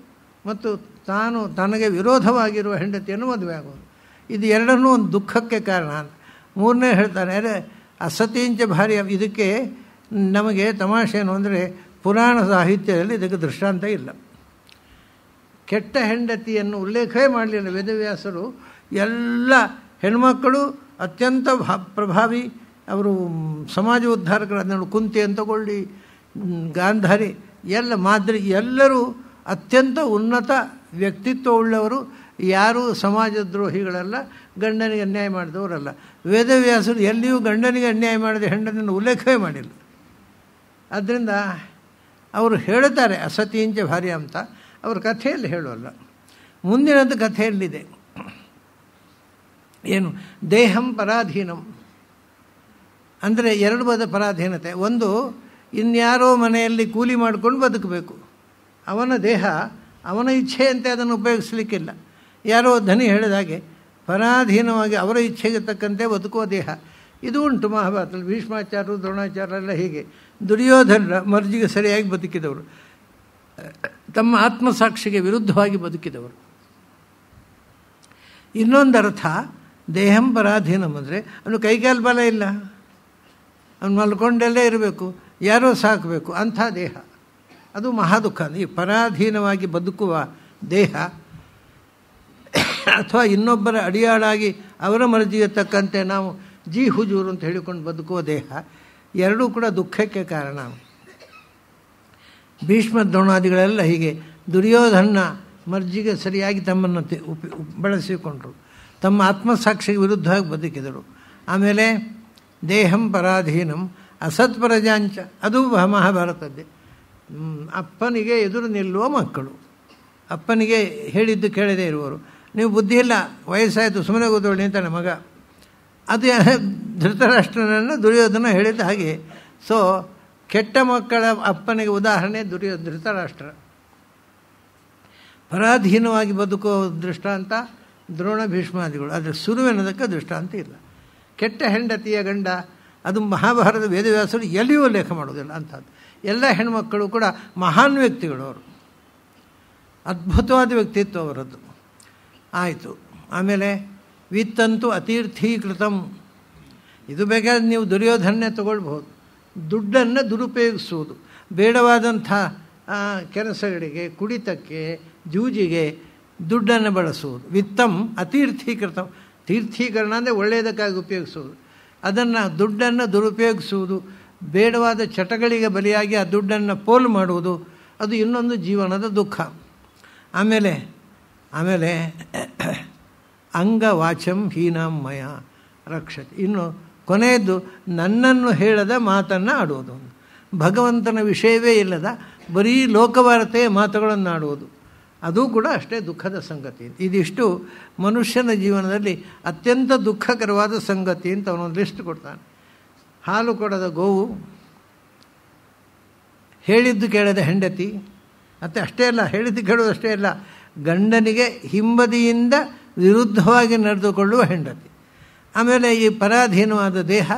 ಮತ್ತು ತಾನು ತನಗೆ ವಿರೋಧವಾಗಿರುವ ಹೆಂಡತಿಯನ್ನು ಮದುವೆ ಆಗೋದು ಇದು ಎರಡನ್ನೂ ಒಂದು ದುಃಖಕ್ಕೆ ಕಾರಣ ಅಂತ ಮೂರನೇ ಹೇಳ್ತಾನೆ ಅರೆ ಅಸತಿಂಚ ಭಾರಿ ಇದಕ್ಕೆ ನಮಗೆ ಏನು ಅಂದರೆ ಪುರಾಣ ಸಾಹಿತ್ಯದಲ್ಲಿ ಇದಕ್ಕೆ ದೃಷ್ಟಾಂತ ಇಲ್ಲ ಕೆಟ್ಟ ಹೆಂಡತಿಯನ್ನು ಉಲ್ಲೇಖವೇ ಮಾಡಲಿಲ್ಲ ವೇದವ್ಯಾಸರು ಎಲ್ಲ ಹೆಣ್ಮಕ್ಕಳು ಅತ್ಯಂತ ಭಾ ಪ್ರಭಾವಿ ಅವರು ಸಮಾಜ ಉದ್ಧಾರಕರನ್ನು ಕುಂತಿ ತಗೊಳ್ಳಿ ಗಾಂಧಾರಿ ಎಲ್ಲ ಮಾದರಿ ಎಲ್ಲರೂ ಅತ್ಯಂತ ಉನ್ನತ ವ್ಯಕ್ತಿತ್ವ ಉಳ್ಳವರು ಯಾರೂ ಸಮಾಜದ್ರೋಹಿಗಳಲ್ಲ ಗಂಡನಿಗೆ ಅನ್ಯಾಯ ಮಾಡಿದವರಲ್ಲ ವೇದವ್ಯಾಸರು ಎಲ್ಲಿಯೂ ಗಂಡನಿಗೆ ಅನ್ಯಾಯ ಮಾಡಿದ ಹೆಂಡನನ್ನು ಉಲ್ಲೇಖವೇ ಮಾಡಿಲ್ಲ ಆದ್ದರಿಂದ ಅವರು ಹೇಳುತ್ತಾರೆ ಇಂಚೆ ಭಾರಿ ಅಂತ ಅವ್ರ ಕಥೆಯಲ್ಲಿ ಹೇಳುವಲ್ಲ ಮುಂದಿನದ್ದು ಕಥೆಯಲ್ಲಿದೆ ಏನು ದೇಹಂ ಪರಾಧೀನಂ ಅಂದರೆ ಎರಡು ಪದ ಪರಾಧೀನತೆ ಒಂದು ಇನ್ಯಾರೋ ಮನೆಯಲ್ಲಿ ಕೂಲಿ ಮಾಡಿಕೊಂಡು ಬದುಕಬೇಕು ಅವನ ದೇಹ ಅವನ ಇಚ್ಛೆಯಂತೆ ಅದನ್ನು ಉಪಯೋಗಿಸಲಿಕ್ಕಿಲ್ಲ ಯಾರೋ ಧನಿ ಹೇಳಿದ ಹಾಗೆ ಪರಾಧೀನವಾಗಿ ಅವರ ಇಚ್ಛೆಗೆ ತಕ್ಕಂತೆ ಬದುಕುವ ದೇಹ ಇದು ಉಂಟು ಮಹಾಭಾರತದಲ್ಲಿ ಭೀಷ್ಮಾಚಾರ್ಯರು ಎಲ್ಲ ಹೀಗೆ ದುರ್ಯೋಧನರ ಮರ್ಜಿಗೆ ಸರಿಯಾಗಿ ಬದುಕಿದವರು ತಮ್ಮ ಆತ್ಮಸಾಕ್ಷಿಗೆ ವಿರುದ್ಧವಾಗಿ ಬದುಕಿದವರು ಇನ್ನೊಂದು ಅರ್ಥ ದೇಹಂ ಪರಾಧೀನ ಅಂದರೆ ಅವನು ಕೈಗಾಲು ಬಲ ಇಲ್ಲ ಅವನು ಮಲ್ಕೊಂಡಲ್ಲೇ ಇರಬೇಕು ಯಾರೋ ಸಾಕಬೇಕು ಅಂಥ ದೇಹ ಅದು ಮಹಾದುಃಖ ಈ ಪರಾಧೀನವಾಗಿ ಬದುಕುವ ದೇಹ ಅಥವಾ ಇನ್ನೊಬ್ಬರ ಅಡಿಯಾಳಾಗಿ ಅವರ ಮರ್ಜಿಗೆ ತಕ್ಕಂತೆ ನಾವು ಜೀ ಹುಜೂರು ಅಂತ ಹೇಳಿಕೊಂಡು ಬದುಕೋ ದೇಹ ಎರಡೂ ಕೂಡ ದುಃಖಕ್ಕೆ ಕಾರಣ ಭೀಷ್ಮ ದ್ರೋಣಾದಿಗಳೆಲ್ಲ ಹೀಗೆ ದುರ್ಯೋಧನ ಮರ್ಜಿಗೆ ಸರಿಯಾಗಿ ತಮ್ಮನ್ನು ಬಳಸಿಕೊಂಡರು ತಮ್ಮ ಆತ್ಮಸಾಕ್ಷಿಗೆ ವಿರುದ್ಧವಾಗಿ ಬದುಕಿದರು ಆಮೇಲೆ ದೇಹಂ ಪರಾಧೀನಂ ಅಸತ್ಪರಜಾಂಚ ಅದು ಮಹಾಭಾರತದ್ದೇ ಅಪ್ಪನಿಗೆ ಎದುರು ನಿಲ್ಲುವ ಮಕ್ಕಳು ಅಪ್ಪನಿಗೆ ಹೇಳಿದ್ದು ಕೇಳದೇ ಇರುವರು ನೀವು ಬುದ್ಧಿ ಇಲ್ಲ ವಯಸ್ಸಾಯಿತು ಸುಮ್ಮನೆ ಕೂತ್ಕೊಳ್ಳಿ ಅಂತಾನೆ ಮಗ ಅದು ಧೃತರಾಷ್ಟ್ರನನ್ನು ದುರ್ಯೋಧನ ಹೇಳಿದ ಹಾಗೆ ಸೊ ಕೆಟ್ಟ ಮಕ್ಕಳ ಅಪ್ಪನಿಗೆ ಉದಾಹರಣೆ ದುರ್ಯೋ ಧೃತರಾಷ್ಟ್ರ ಪರಾಧೀನವಾಗಿ ಬದುಕುವ ದೃಷ್ಟಾಂತ ದ್ರೋಣ ಭೀಷ್ಮಾದಿಗಳು ಆದರೆ ಸುರುವಿನದಕ್ಕೆ ದೃಷ್ಟಾಂತ ಇಲ್ಲ ಕೆಟ್ಟ ಹೆಂಡತಿಯ ಗಂಡ ಅದು ಮಹಾಭಾರತ ವೇದವ್ಯಾಸರು ಎಲ್ಲಿಯೂ ಲೇಖ ಮಾಡೋದಿಲ್ಲ ಅಂಥದ್ದು ಎಲ್ಲ ಹೆಣ್ಮಕ್ಕಳು ಕೂಡ ಮಹಾನ್ ವ್ಯಕ್ತಿಗಳು ಅವರು ಅದ್ಭುತವಾದ ವ್ಯಕ್ತಿತ್ವ ಅವರದ್ದು ಆಯಿತು ಆಮೇಲೆ ವಿತ್ತಂತೂ ಅತೀರ್ಥೀಕೃತಂ ಇದು ಬೇಕಾದ್ರೆ ನೀವು ದುರ್ಯೋಧನೆ ತಗೊಳ್ಬಹುದು ದುಡ್ಡನ್ನು ದುರುಪಯೋಗಿಸುವುದು ಬೇಡವಾದಂಥ ಕೆಲಸಗಳಿಗೆ ಕುಡಿತಕ್ಕೆ ಜೂಜಿಗೆ ದುಡ್ಡನ್ನು ಬಳಸುವುದು ವಿತ್ತಂ ಅತೀರ್ಥೀಕೃತ ತೀರ್ಥೀಕರಣ ಅಂದರೆ ಒಳ್ಳೆಯದಕ್ಕಾಗಿ ಉಪಯೋಗಿಸುವುದು ಅದನ್ನು ದುಡ್ಡನ್ನು ದುರುಪಯೋಗಿಸುವುದು ಬೇಡವಾದ ಚಟಗಳಿಗೆ ಬಲಿಯಾಗಿ ಆ ದುಡ್ಡನ್ನು ಪೋಲು ಮಾಡುವುದು ಅದು ಇನ್ನೊಂದು ಜೀವನದ ದುಃಖ ಆಮೇಲೆ ಆಮೇಲೆ ಅಂಗವಾಚಂ ಹೀನಂ ಮಯ ರಕ್ಷತೆ ಇನ್ನು ಕೊನೆಯದು ನನ್ನನ್ನು ಹೇಳದ ಮಾತನ್ನು ಆಡುವುದು ಭಗವಂತನ ವಿಷಯವೇ ಇಲ್ಲದ ಬರೀ ಲೋಕವಾರತೆಯ ಮಾತುಗಳನ್ನು ಆಡುವುದು ಅದೂ ಕೂಡ ಅಷ್ಟೇ ದುಃಖದ ಸಂಗತಿ ಇದಿಷ್ಟು ಮನುಷ್ಯನ ಜೀವನದಲ್ಲಿ ಅತ್ಯಂತ ದುಃಖಕರವಾದ ಸಂಗತಿ ಅಂತ ಅವನೊಂದು ಲಿಸ್ಟ್ ಕೊಡ್ತಾನೆ ಹಾಲು ಕೊಡದ ಗೋವು ಹೇಳಿದ್ದು ಕೇಳದ ಹೆಂಡತಿ ಮತ್ತು ಅಷ್ಟೇ ಅಲ್ಲ ಹೇಳಿದ್ದು ಕೇಳೋದು ಅಷ್ಟೇ ಅಲ್ಲ ಗಂಡನಿಗೆ ಹಿಂಬದಿಯಿಂದ ವಿರುದ್ಧವಾಗಿ ನಡೆದುಕೊಳ್ಳುವ ಹೆಂಡತಿ ಆಮೇಲೆ ಈ ಪರಾಧೀನವಾದ ದೇಹ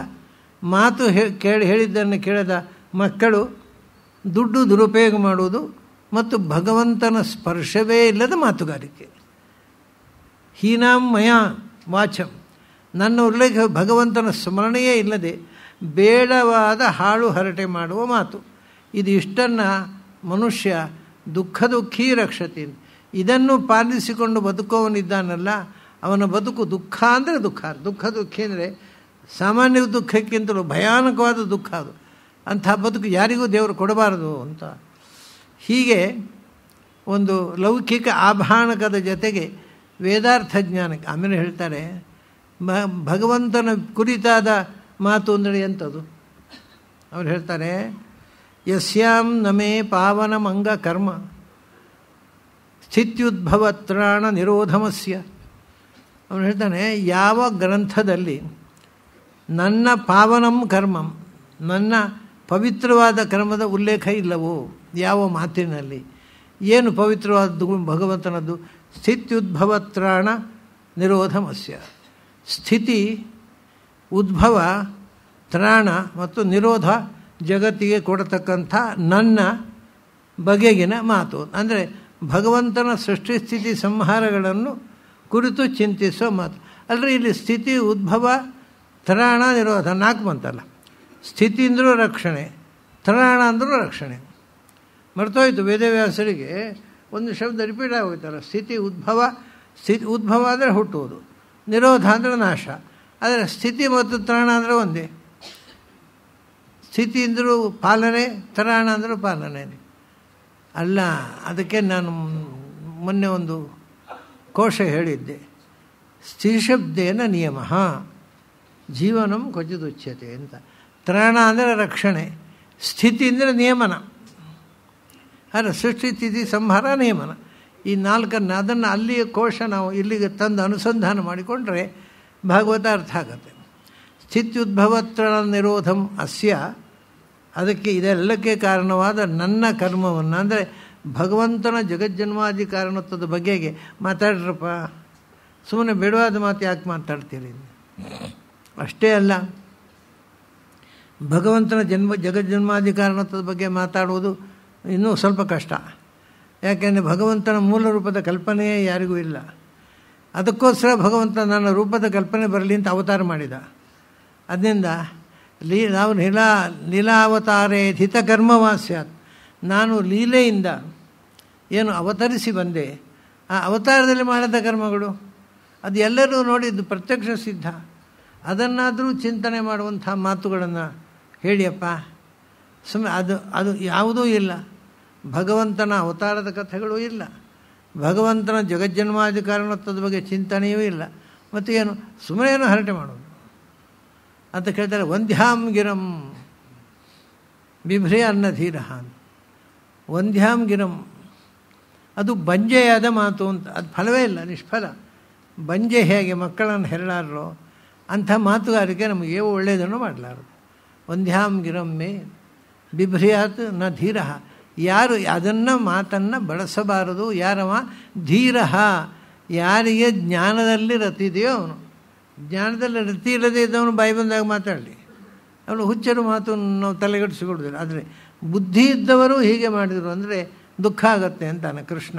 ಮಾತು ಕೇಳಿ ಹೇಳಿದ್ದನ್ನು ಕೇಳದ ಮಕ್ಕಳು ದುಡ್ಡು ದುರುಪಯೋಗ ಮಾಡುವುದು ಮತ್ತು ಭಗವಂತನ ಸ್ಪರ್ಶವೇ ಇಲ್ಲದ ಮಾತುಗಾರಿಕೆ ಹೀನಾಂ ಮಯಾ ವಾಚಂ ನನ್ನ ಉಲ್ಲೇಖ ಭಗವಂತನ ಸ್ಮರಣೆಯೇ ಇಲ್ಲದೆ ಬೇಡವಾದ ಹಾಳು ಹರಟೆ ಮಾಡುವ ಮಾತು ಇದು ಇಷ್ಟನ್ನು ಮನುಷ್ಯ ದುಃಖ ದುಃಖೀ ರಕ್ಷತೆ ಇದನ್ನು ಪಾಲಿಸಿಕೊಂಡು ಬದುಕೋವನಿದ್ದಾನಲ್ಲ ಅವನ ಬದುಕು ದುಃಖ ಅಂದರೆ ದುಃಖ ದುಃಖ ದುಃಖ ಅಂದರೆ ಸಾಮಾನ್ಯ ದುಃಖಕ್ಕಿಂತಲೂ ಭಯಾನಕವಾದ ದುಃಖ ಅದು ಅಂಥ ಬದುಕು ಯಾರಿಗೂ ದೇವರು ಕೊಡಬಾರದು ಅಂತ ಹೀಗೆ ಒಂದು ಲೌಕಿಕ ಆಭಾಣಕದ ಜೊತೆಗೆ ವೇದಾರ್ಥ ಜ್ಞಾನಕ್ಕೆ ಆಮೇಲೆ ಹೇಳ್ತಾರೆ ಭಗವಂತನ ಕುರಿತಾದ ಮಾತು ಅಂದರೆ ಎಂಥದ್ದು ಅವ್ರು ಹೇಳ್ತಾರೆ ಯಸ್ಯಾಂ ನಮೇ ಪಾವನ ಮಂಗ ಕರ್ಮ ಸ್ಥಿತ್ಯುದ್ಭವತ್ರಾಣ ತ್ರಾಣ ನಿರೋಧಮಸ್ಯ ಅವನು ಹೇಳ್ತಾನೆ ಯಾವ ಗ್ರಂಥದಲ್ಲಿ ನನ್ನ ಪಾವನಂ ಕರ್ಮಂ ನನ್ನ ಪವಿತ್ರವಾದ ಕರ್ಮದ ಉಲ್ಲೇಖ ಇಲ್ಲವೋ ಯಾವ ಮಾತಿನಲ್ಲಿ ಏನು ಪವಿತ್ರವಾದದ್ದು ಭಗವಂತನದ್ದು ಸ್ಥಿತ್ಯುದ್ಭವತ್ರಾಣ ತ್ರಾಣ ನಿರೋಧಮಸ್ಯ ಸ್ಥಿತಿ ಉದ್ಭವ ತ್ರಾಣ ಮತ್ತು ನಿರೋಧ ಜಗತ್ತಿಗೆ ಕೊಡತಕ್ಕಂಥ ನನ್ನ ಬಗೆಗಿನ ಮಾತು ಅಂದರೆ ಭಗವಂತನ ಸೃಷ್ಟಿ ಸ್ಥಿತಿ ಸಂಹಾರಗಳನ್ನು ಕುರಿತು ಚಿಂತಿಸೋ ಮಾತು ಅಲ್ಲರಿ ಇಲ್ಲಿ ಸ್ಥಿತಿ ಉದ್ಭವ ತರಾಣ ನಿರೋಧ ನಾಲ್ಕು ಬಂತಲ್ಲ ಸ್ಥಿತಿ ಅಂದರೂ ರಕ್ಷಣೆ ತರಾಣ ಅಂದರೂ ರಕ್ಷಣೆ ಮರ್ತೋಯ್ತು ವೇದವ್ಯಾಸರಿಗೆ ಒಂದು ಶಬ್ದ ರಿಪೀಟ್ ಆಗೋಯ್ತಲ್ಲ ಸ್ಥಿತಿ ಉದ್ಭವ ಸ್ಥಿತಿ ಉದ್ಭವ ಅಂದರೆ ಹುಟ್ಟುವುದು ನಿರೋಧ ಅಂದರೆ ನಾಶ ಆದರೆ ಸ್ಥಿತಿ ಮತ್ತು ತರಾಣ ಅಂದರೆ ಒಂದೇ ಸ್ಥಿತಿ ಅಂದರೂ ಪಾಲನೆ ತರಾಣ ಅಂದರೂ ಪಾಲನೆ ಅಲ್ಲ ಅದಕ್ಕೆ ನಾನು ಮೊನ್ನೆ ಒಂದು ಕೋಶ ಹೇಳಿದ್ದೆ ಸ್ತ್ರೀಶಬ್ದೇನ ನಿಯಮ ಜೀವನಂ ಕೊಜದುಚ್ಯತೆ ಅಂತ ತ್ರಾಣ ಅಂದರೆ ರಕ್ಷಣೆ ಸ್ಥಿತಿ ಅಂದರೆ ನಿಯಮನ ಅಲ್ಲ ಸೃಷ್ಟಿ ಸ್ಥಿತಿ ಸಂಹಾರ ನಿಯಮನ ಈ ನಾಲ್ಕನ್ನು ಅದನ್ನು ಅಲ್ಲಿಯ ಕೋಶ ನಾವು ಇಲ್ಲಿಗೆ ತಂದು ಅನುಸಂಧಾನ ಮಾಡಿಕೊಂಡ್ರೆ ಭಾಗವತ ಅರ್ಥ ಆಗುತ್ತೆ ಸ್ಥಿತ್ಯುದ್ಭವತ್ರಣ ನಿರೋಧಂ ಅಸ್ಯ ಅದಕ್ಕೆ ಇದೆಲ್ಲಕ್ಕೆ ಕಾರಣವಾದ ನನ್ನ ಕರ್ಮವನ್ನು ಅಂದರೆ ಭಗವಂತನ ಜಗಜ್ಜನ್ಮಾದಿ ಕಾರಣತ್ವದ ಬಗ್ಗೆಗೆ ಮಾತಾಡ್ರಪ್ಪ ಸುಮ್ಮನೆ ಬಿಡುವಾದ ಮಾತು ಯಾಕೆ ಮಾತಾಡ್ತೀರಿ ಅಷ್ಟೇ ಅಲ್ಲ ಭಗವಂತನ ಜನ್ಮ ಜಗಜ್ಜನ್ಮಾದಿ ಕಾರಣತ್ವದ ಬಗ್ಗೆ ಮಾತಾಡುವುದು ಇನ್ನೂ ಸ್ವಲ್ಪ ಕಷ್ಟ ಯಾಕೆಂದರೆ ಭಗವಂತನ ಮೂಲ ರೂಪದ ಕಲ್ಪನೆಯೇ ಯಾರಿಗೂ ಇಲ್ಲ ಅದಕ್ಕೋಸ್ಕರ ಭಗವಂತ ನನ್ನ ರೂಪದ ಕಲ್ಪನೆ ಬರಲಿ ಅಂತ ಅವತಾರ ಮಾಡಿದ ಅದರಿಂದ ಲೀ ನಾವು ಲೀಲಾ ಲೀಲಾವತಾರೇ ಧಿತಕರ್ಮವಾ ಸ್ಯಾತ್ ನಾನು ಲೀಲೆಯಿಂದ ಏನು ಅವತರಿಸಿ ಬಂದೆ ಆ ಅವತಾರದಲ್ಲಿ ಮಾಡಿದ ಕರ್ಮಗಳು ಅದು ಎಲ್ಲರೂ ನೋಡಿದ್ದು ಪ್ರತ್ಯಕ್ಷ ಸಿದ್ಧ ಅದನ್ನಾದರೂ ಚಿಂತನೆ ಮಾಡುವಂಥ ಮಾತುಗಳನ್ನು ಹೇಳಿಯಪ್ಪ ಸುಮ್ಮ ಅದು ಅದು ಯಾವುದೂ ಇಲ್ಲ ಭಗವಂತನ ಅವತಾರದ ಕಥೆಗಳೂ ಇಲ್ಲ ಭಗವಂತನ ಜಗಜ್ಜನ್ಮಾಧಿಕಾರಣತ್ವದ ಬಗ್ಗೆ ಚಿಂತನೆಯೂ ಇಲ್ಲ ಮತ್ತು ಏನು ಸುಮ್ಮನೆ ಏನು ಹರಟೆ ಮಾಡೋದು ಅಂತ ಕೇಳ್ತಾರೆ ವಂದ್ಯಾಂ ಗಿರಂ ಬಿಭ್ರಿಯ ಅನ್ನಧೀರ ವಂದ್ಯಾಂ ಗಿರಂ ಅದು ಬಂಜೆಯಾದ ಮಾತು ಅಂತ ಅದು ಫಲವೇ ಇಲ್ಲ ನಿಷ್ಫಲ ಬಂಜೆ ಹೇಗೆ ಮಕ್ಕಳನ್ನು ಹೆರಳಾರೋ ಅಂಥ ಮಾತುಗಾರಿಕೆ ನಮಗೆ ಒಳ್ಳೆಯದನ್ನು ಮಾಡಲಾರದು ವಂದ್ಯಾಂ ಗಿರಮ್ಮೆ ಬಿಭ್ರಿಯಾತ್ ನ ಧೀರ ಯಾರು ಅದನ್ನು ಮಾತನ್ನು ಬಳಸಬಾರದು ಯಾರವ ಧೀರ ಯಾರಿಗೆ ಜ್ಞಾನದಲ್ಲಿ ರತಿದೆಯೋ ಅವನು ಜ್ಞಾನದಲ್ಲಿ ರತಿ ಇಲ್ಲದೆ ಇದ್ದವನು ಬಾಯಿ ಬಂದಾಗ ಮಾತಾಡಲಿ ಅವನು ಹುಚ್ಚರು ಮಾತು ನಾವು ತಲೆಗಡಿಸಿಕೊಡೋದಿಲ್ಲ ಆದರೆ ಬುದ್ಧಿ ಇದ್ದವರು ಹೀಗೆ ಮಾಡಿದರು ಅಂದರೆ ದುಃಖ ಆಗತ್ತೆ ಅಂತಾನೆ ಕೃಷ್ಣ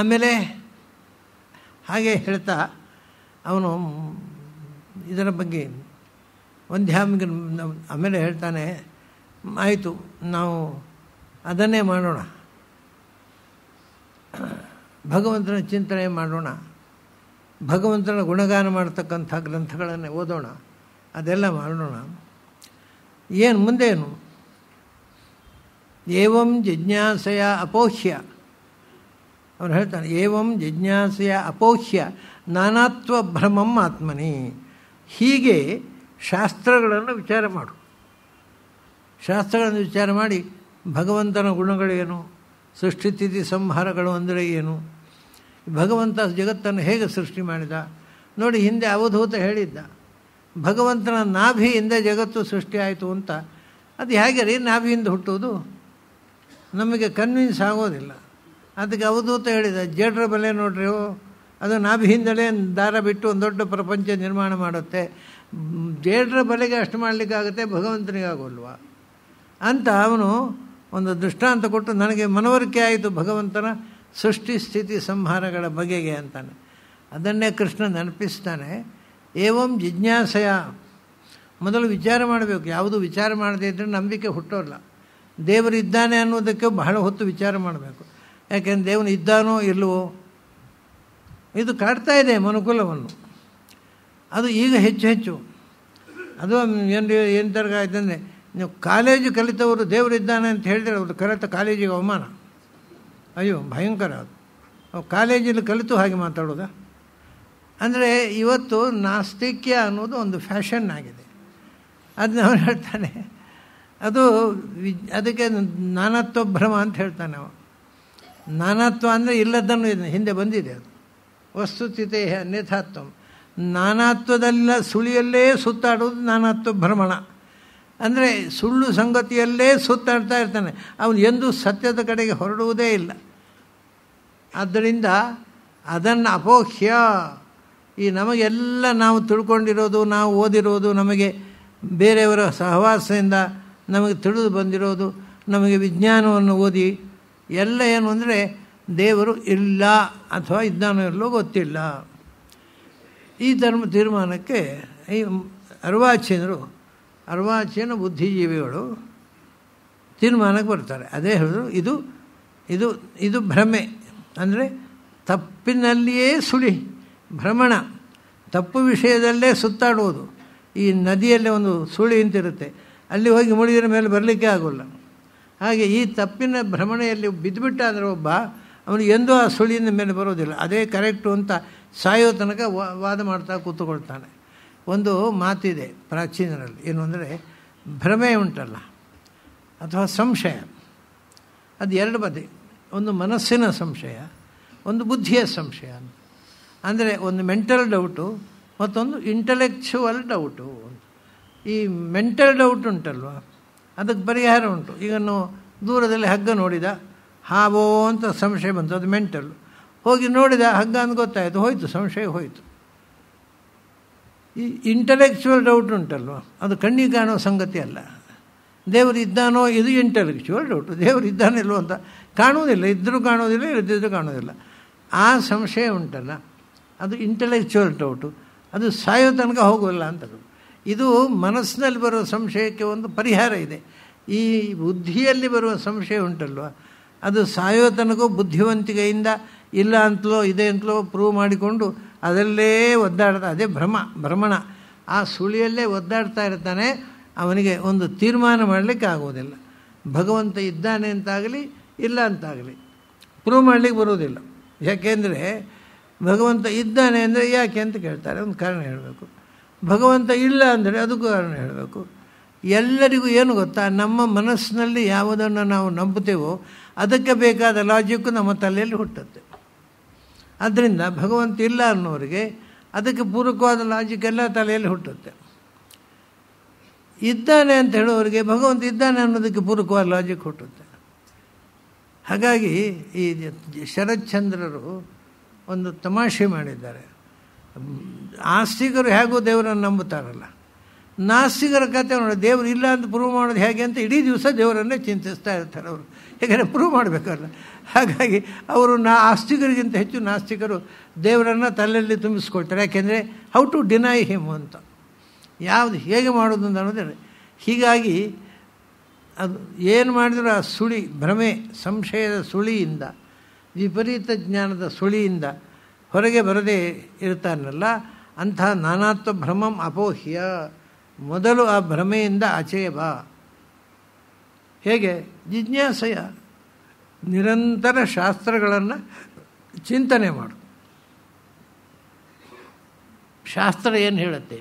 ಆಮೇಲೆ ಹಾಗೆ ಹೇಳ್ತಾ ಅವನು ಇದರ ಬಗ್ಗೆ ಒಂದು ಆಮೇಲೆ ಹೇಳ್ತಾನೆ ಆಯಿತು ನಾವು ಅದನ್ನೇ ಮಾಡೋಣ ಭಗವಂತನ ಚಿಂತನೆ ಮಾಡೋಣ ಭಗವಂತನ ಗುಣಗಾನ ಮಾಡ್ತಕ್ಕಂಥ ಗ್ರಂಥಗಳನ್ನೇ ಓದೋಣ ಅದೆಲ್ಲ ಮಾಡೋಣ ಏನು ಮುಂದೇನು ಏವಂ ಜಿಜ್ಞಾಸೆಯ ಅಪೋಹ್ಯ ಅವನು ಹೇಳ್ತಾನೆ ಏವಂ ಜಿಜ್ಞಾಸೆಯ ಅಪೋಹ್ಯ ನಾನಾತ್ವ ಭ್ರಮಂ ಆತ್ಮನಿ ಹೀಗೆ ಶಾಸ್ತ್ರಗಳನ್ನು ವಿಚಾರ ಮಾಡು ಶಾಸ್ತ್ರಗಳನ್ನು ವಿಚಾರ ಮಾಡಿ ಭಗವಂತನ ಗುಣಗಳೇನು ಸೃಷ್ಟಿತಿಥಿ ಸಂಹಾರಗಳು ಅಂದರೆ ಏನು ಭಗವಂತ ಜಗತ್ತನ್ನು ಹೇಗೆ ಸೃಷ್ಟಿ ಮಾಡಿದ ನೋಡಿ ಹಿಂದೆ ಅವಧೂತ ಹೇಳಿದ್ದ ಭಗವಂತನ ನಾಭಿಯಿಂದ ಜಗತ್ತು ಸೃಷ್ಟಿಯಾಯಿತು ಅಂತ ಅದು ಹೇಗೆ ರೀ ನಾಭಿಯಿಂದ ಹುಟ್ಟುವುದು ನಮಗೆ ಕನ್ವಿನ್ಸ್ ಆಗೋದಿಲ್ಲ ಅದಕ್ಕೆ ಅವಧೂತ ಹೇಳಿದ ಜೇಡ್ರ ಬಲೆ ನೋಡ್ರಿ ಅದು ನಾಭಿಯಿಂದಲೇ ದಾರ ಬಿಟ್ಟು ಒಂದು ದೊಡ್ಡ ಪ್ರಪಂಚ ನಿರ್ಮಾಣ ಮಾಡುತ್ತೆ ಜೇಡ್ರ ಬಲೆಗೆ ಅಷ್ಟು ಮಾಡಲಿಕ್ಕಾಗುತ್ತೆ ಭಗವಂತನಿಗಾಗೋಲ್ವ ಅಂತ ಅವನು ಒಂದು ದೃಷ್ಟಾಂತ ಕೊಟ್ಟು ನನಗೆ ಮನವರಿಕೆ ಆಯಿತು ಭಗವಂತನ ಸೃಷ್ಟಿ ಸ್ಥಿತಿ ಸಂಹಾರಗಳ ಬಗೆಗೆ ಅಂತಾನೆ ಅದನ್ನೇ ಕೃಷ್ಣ ನೆನಪಿಸ್ತಾನೆ ಏವಂ ಜಿಜ್ಞಾಸೆಯ ಮೊದಲು ವಿಚಾರ ಮಾಡಬೇಕು ಯಾವುದು ವಿಚಾರ ಮಾಡದೇ ಇದ್ದರೆ ನಂಬಿಕೆ ಹುಟ್ಟೋಲ್ಲ ದೇವರಿದ್ದಾನೆ ಅನ್ನೋದಕ್ಕೆ ಬಹಳ ಹೊತ್ತು ವಿಚಾರ ಮಾಡಬೇಕು ಯಾಕೆಂದ್ರೆ ದೇವನು ಇದ್ದಾನೋ ಇಲ್ಲವೋ ಇದು ಕಾಡ್ತಾ ಇದೆ ಮನುಕುಲವನ್ನು ಅದು ಈಗ ಹೆಚ್ಚು ಹೆಚ್ಚು ಅದು ಏನು ಏನು ತರಗ ಆಯ್ತಂದರೆ ನೀವು ಕಾಲೇಜು ಕಲಿತವರು ದೇವರಿದ್ದಾನೆ ಅಂತ ಹೇಳಿದ್ರೆ ಅವರು ಕಲಿತ ಕಾಲೇಜಿಗೆ ಅವಮಾನ ಅಯ್ಯೋ ಭಯಂಕರ ಅದು ಕಾಲೇಜಲ್ಲಿ ಕಲಿತು ಹಾಗೆ ಮಾತಾಡೋದಾ ಅಂದರೆ ಇವತ್ತು ನಾಸ್ತಿಕ್ಯ ಅನ್ನೋದು ಒಂದು ಫ್ಯಾಷನ್ ಆಗಿದೆ ಅದನ್ನ ಅವನು ಹೇಳ್ತಾನೆ ಅದು ವಿ ಅದಕ್ಕೆ ನಾನತ್ವ ಭ್ರಮ ಅಂತ ಹೇಳ್ತಾನೆ ಅವ ನಾನತ್ವ ಅಂದರೆ ಇಲ್ಲದನ್ನು ಹಿಂದೆ ಬಂದಿದೆ ಅದು ವಸ್ತುಸ್ಥಿತಿ ಅನ್ಯಥಾತ್ವ ನಾನಾತ್ವದಲ್ಲ ಸುಳಿಯಲ್ಲೇ ಸುತ್ತಾಡೋದು ನಾನಾತ್ವ ಭ್ರಮಣ ಅಂದರೆ ಸುಳ್ಳು ಸಂಗತಿಯಲ್ಲೇ ಸುತ್ತಾಡ್ತಾ ಇರ್ತಾನೆ ಅವನು ಎಂದೂ ಸತ್ಯದ ಕಡೆಗೆ ಹೊರಡುವುದೇ ಇಲ್ಲ ಆದ್ದರಿಂದ ಅದನ್ನು ಅಪೋಖ್ಯ ಈ ನಮಗೆಲ್ಲ ನಾವು ತಿಳ್ಕೊಂಡಿರೋದು ನಾವು ಓದಿರೋದು ನಮಗೆ ಬೇರೆಯವರ ಸಹವಾಸದಿಂದ ನಮಗೆ ತಿಳಿದು ಬಂದಿರೋದು ನಮಗೆ ವಿಜ್ಞಾನವನ್ನು ಓದಿ ಎಲ್ಲ ಏನು ಅಂದರೆ ದೇವರು ಇಲ್ಲ ಅಥವಾ ಎಲ್ಲೋ ಗೊತ್ತಿಲ್ಲ ಈ ಧರ್ಮ ತೀರ್ಮಾನಕ್ಕೆ ಈ ಅರ್ವಾಚೀನರು ಅರ್ವಾಚೀನ ಬುದ್ಧಿಜೀವಿಗಳು ತೀರ್ಮಾನಕ್ಕೆ ಬರ್ತಾರೆ ಅದೇ ಹೇಳಿದ್ರು ಇದು ಇದು ಇದು ಭ್ರಮೆ ಅಂದರೆ ತಪ್ಪಿನಲ್ಲಿಯೇ ಸುಳಿ ಭ್ರಮಣ ತಪ್ಪು ವಿಷಯದಲ್ಲೇ ಸುತ್ತಾಡುವುದು ಈ ನದಿಯಲ್ಲೇ ಒಂದು ಸುಳಿ ಅಂತಿರುತ್ತೆ ಅಲ್ಲಿ ಹೋಗಿ ಮುಳುಗಿದ ಮೇಲೆ ಬರಲಿಕ್ಕೆ ಆಗೋಲ್ಲ ಹಾಗೆ ಈ ತಪ್ಪಿನ ಭ್ರಮಣೆಯಲ್ಲಿ ಬಿದ್ದುಬಿಟ್ಟಾದರೆ ಒಬ್ಬ ಅವನು ಎಂದೂ ಆ ಸುಳಿಯಿಂದ ಮೇಲೆ ಬರೋದಿಲ್ಲ ಅದೇ ಕರೆಕ್ಟು ಅಂತ ಸಾಯೋ ತನಕ ವಾದ ಮಾಡ್ತಾ ಕೂತ್ಕೊಳ್ತಾನೆ ಒಂದು ಮಾತಿದೆ ಪ್ರಾಚೀನರಲ್ಲಿ ಏನು ಅಂದರೆ ಭ್ರಮೆ ಉಂಟಲ್ಲ ಅಥವಾ ಸಂಶಯ ಅದು ಎರಡು ಬದಿ ಒಂದು ಮನಸ್ಸಿನ ಸಂಶಯ ಒಂದು ಬುದ್ಧಿಯ ಸಂಶಯ ಅಂದರೆ ಒಂದು ಮೆಂಟಲ್ ಡೌಟು ಮತ್ತೊಂದು ಇಂಟಲೆಕ್ಚುವಲ್ ಡೌಟು ಈ ಮೆಂಟಲ್ ಡೌಟ್ ಉಂಟಲ್ವ ಅದಕ್ಕೆ ಪರಿಹಾರ ಉಂಟು ನಾವು ದೂರದಲ್ಲಿ ಹಗ್ಗ ನೋಡಿದ ಹಾವೋ ಅಂತ ಸಂಶಯ ಬಂತು ಅದು ಮೆಂಟಲ್ ಹೋಗಿ ನೋಡಿದ ಹಗ್ಗ ಅಂತ ಗೊತ್ತಾಯಿತು ಹೋಯಿತು ಸಂಶಯ ಹೋಯಿತು ಈ ಇಂಟಲೆಕ್ಚುವಲ್ ಡೌಟ್ ಉಂಟಲ್ವ ಅದು ಕಣ್ಣಿಗೆ ಕಾಣೋ ಸಂಗತಿ ಅಲ್ಲ ದೇವರು ಇದ್ದಾನೋ ಇದು ಇಂಟಲೆಕ್ಚುವಲ್ ಡೌಟು ದೇವರು ಇದ್ದಾನಿಲ್ವೋ ಅಂತ ಕಾಣುವುದಿಲ್ಲ ಇದ್ದರೂ ಕಾಣುವುದಿಲ್ಲ ಇಲ್ಲದಿದ್ದರೂ ಕಾಣುವುದಿಲ್ಲ ಆ ಸಂಶಯ ಉಂಟಲ್ಲ ಅದು ಇಂಟೆಲೆಕ್ಚುವಲ್ ಡೌಟು ಅದು ಸಾಯೋ ತನಕ ಹೋಗೋಲ್ಲ ಅಂತದು ಇದು ಮನಸ್ಸಿನಲ್ಲಿ ಬರುವ ಸಂಶಯಕ್ಕೆ ಒಂದು ಪರಿಹಾರ ಇದೆ ಈ ಬುದ್ಧಿಯಲ್ಲಿ ಬರುವ ಸಂಶಯ ಉಂಟಲ್ವ ಅದು ಸಾಯೋ ತನಕೂ ಬುದ್ಧಿವಂತಿಕೆಯಿಂದ ಇಲ್ಲ ಅಂತಲೋ ಇದೆ ಅಂತಲೋ ಪ್ರೂವ್ ಮಾಡಿಕೊಂಡು ಅದರಲ್ಲೇ ಒದ್ದಾಡ್ತಾ ಅದೇ ಭ್ರಮ ಭ್ರಮಣ ಆ ಸುಳಿಯಲ್ಲೇ ಒದ್ದಾಡ್ತಾ ಇರ್ತಾನೆ ಅವನಿಗೆ ಒಂದು ತೀರ್ಮಾನ ಮಾಡಲಿಕ್ಕೆ ಆಗೋದಿಲ್ಲ ಭಗವಂತ ಇದ್ದಾನೆ ಅಂತಾಗಲಿ ಇಲ್ಲ ಅಂತಾಗಲಿ ಪ್ರೂವ್ ಮಾಡಲಿಕ್ಕೆ ಬರುವುದಿಲ್ಲ ಯಾಕೆಂದರೆ ಭಗವಂತ ಇದ್ದಾನೆ ಅಂದರೆ ಯಾಕೆ ಅಂತ ಕೇಳ್ತಾರೆ ಒಂದು ಕಾರಣ ಹೇಳಬೇಕು ಭಗವಂತ ಇಲ್ಲ ಅಂದರೆ ಅದಕ್ಕೂ ಕಾರಣ ಹೇಳಬೇಕು ಎಲ್ಲರಿಗೂ ಏನು ಗೊತ್ತಾ ನಮ್ಮ ಮನಸ್ಸಿನಲ್ಲಿ ಯಾವುದನ್ನು ನಾವು ನಂಬುತ್ತೇವೋ ಅದಕ್ಕೆ ಬೇಕಾದ ಲಾಜಿಕ್ಕು ನಮ್ಮ ತಲೆಯಲ್ಲಿ ಹುಟ್ಟುತ್ತೆ ಆದ್ದರಿಂದ ಭಗವಂತ ಇಲ್ಲ ಅನ್ನೋರಿಗೆ ಅದಕ್ಕೆ ಪೂರಕವಾದ ಲಾಜಿಕ್ ಎಲ್ಲ ತಲೆಯಲ್ಲಿ ಹುಟ್ಟುತ್ತೆ ಇದ್ದಾನೆ ಅಂತ ಹೇಳೋರಿಗೆ ಭಗವಂತ ಇದ್ದಾನೆ ಅನ್ನೋದಕ್ಕೆ ಪೂರಕವಾದ ಲಾಜಿಕ್ ಹುಟ್ಟುತ್ತೆ ಹಾಗಾಗಿ ಈ ಶರಚಂದ್ರರು ಒಂದು ತಮಾಷೆ ಮಾಡಿದ್ದಾರೆ ಆಸ್ತಿಕರು ಹೇಗೋ ದೇವರನ್ನು ನಂಬುತ್ತಾರಲ್ಲ ನಾಸ್ತಿಕರ ಕಥೆ ನೋಡಿ ದೇವರು ಇಲ್ಲ ಅಂತ ಪ್ರೂವ್ ಮಾಡೋದು ಹೇಗೆ ಅಂತ ಇಡೀ ದಿವಸ ದೇವರನ್ನೇ ಚಿಂತಿಸ್ತಾ ಇರ್ತಾರೆ ಅವರು ಹೇಗೆ ಪ್ರೂವ್ ಮಾಡಬೇಕಲ್ಲ ಹಾಗಾಗಿ ಅವರು ನಾ ಆಸ್ತಿಕರಿಗಿಂತ ಹೆಚ್ಚು ನಾಸ್ತಿಕರು ದೇವರನ್ನು ತಲೆಯಲ್ಲಿ ತುಂಬಿಸ್ಕೊಳ್ತಾರೆ ಯಾಕೆಂದರೆ ಹೌ ಟು ಡಿನೈ ಹಿಮ್ ಅಂತ ಯಾವುದು ಹೇಗೆ ಮಾಡೋದು ಅಂತ ಅನ್ನೋದೇ ಹೀಗಾಗಿ ಅದು ಏನು ಮಾಡಿದರೂ ಆ ಸುಳಿ ಭ್ರಮೆ ಸಂಶಯದ ಸುಳಿಯಿಂದ ವಿಪರೀತ ಜ್ಞಾನದ ಸುಳಿಯಿಂದ ಹೊರಗೆ ಬರದೇ ಇರ್ತಾನಲ್ಲ ಅಂಥ ನಾನಾತ್ವ ಭ್ರಮಂ ಅಪೋಹ್ಯ ಮೊದಲು ಆ ಭ್ರಮೆಯಿಂದ ಆಚೆಯ ಬಾ ಹೇಗೆ ಜಿಜ್ಞಾಸೆಯ ನಿರಂತರ ಶಾಸ್ತ್ರಗಳನ್ನು ಚಿಂತನೆ ಮಾಡು ಶಾಸ್ತ್ರ ಏನು ಹೇಳುತ್ತೆ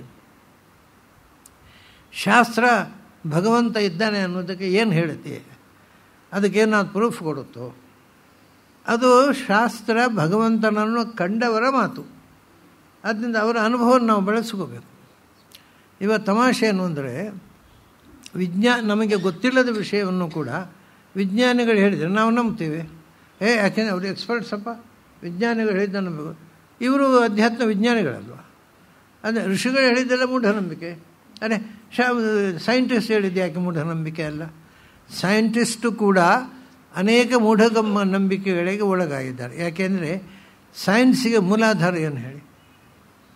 ಶಾಸ್ತ್ರ ಭಗವಂತ ಇದ್ದಾನೆ ಅನ್ನೋದಕ್ಕೆ ಏನು ಹೇಳುತ್ತೆ ಅದಕ್ಕೇನಾದ್ರು ಪ್ರೂಫ್ ಕೊಡುತ್ತೋ ಅದು ಶಾಸ್ತ್ರ ಭಗವಂತನನ್ನು ಕಂಡವರ ಮಾತು ಅದರಿಂದ ಅವರ ಅನುಭವವನ್ನು ನಾವು ಬೆಳೆಸ್ಕೋಬೇಕು ಇವಾಗ ತಮಾಷೆ ಏನು ಅಂದರೆ ವಿಜ್ಞಾ ನಮಗೆ ಗೊತ್ತಿಲ್ಲದ ವಿಷಯವನ್ನು ಕೂಡ ವಿಜ್ಞಾನಿಗಳು ಹೇಳಿದರೆ ನಾವು ನಂಬ್ತೀವಿ ಏ ಯಾಕೆಂದರೆ ಅವರು ಎಕ್ಸ್ಪರ್ಟ್ಸ್ ಅಪ್ಪ ವಿಜ್ಞಾನಿಗಳು ಹೇಳಿದ್ದ ನಂಬಿಕೆ ಇವರು ಅಧ್ಯಾತ್ಮ ವಿಜ್ಞಾನಿಗಳಲ್ವ ಅಂದರೆ ಋಷಿಗಳು ಹೇಳಿದ್ದೆಲ್ಲ ಮೂಢನಂಬಿಕೆ ಶ ಸೈಂಟಿಸ್ಟ್ ಹೇಳಿದ್ದು ಯಾಕೆ ಮೂಢನಂಬಿಕೆ ಅಲ್ಲ ಸೈಂಟಿಸ್ಟು ಕೂಡ ಅನೇಕ ಮೂಢಗಮ್ಮ ನಂಬಿಕೆಗಳಿಗೆ ಒಳಗಾಗಿದ್ದಾರೆ ಯಾಕೆಂದರೆ ಸೈನ್ಸಿಗೆ ಮೂಲಾಧಾರ ಏನು ಹೇಳಿ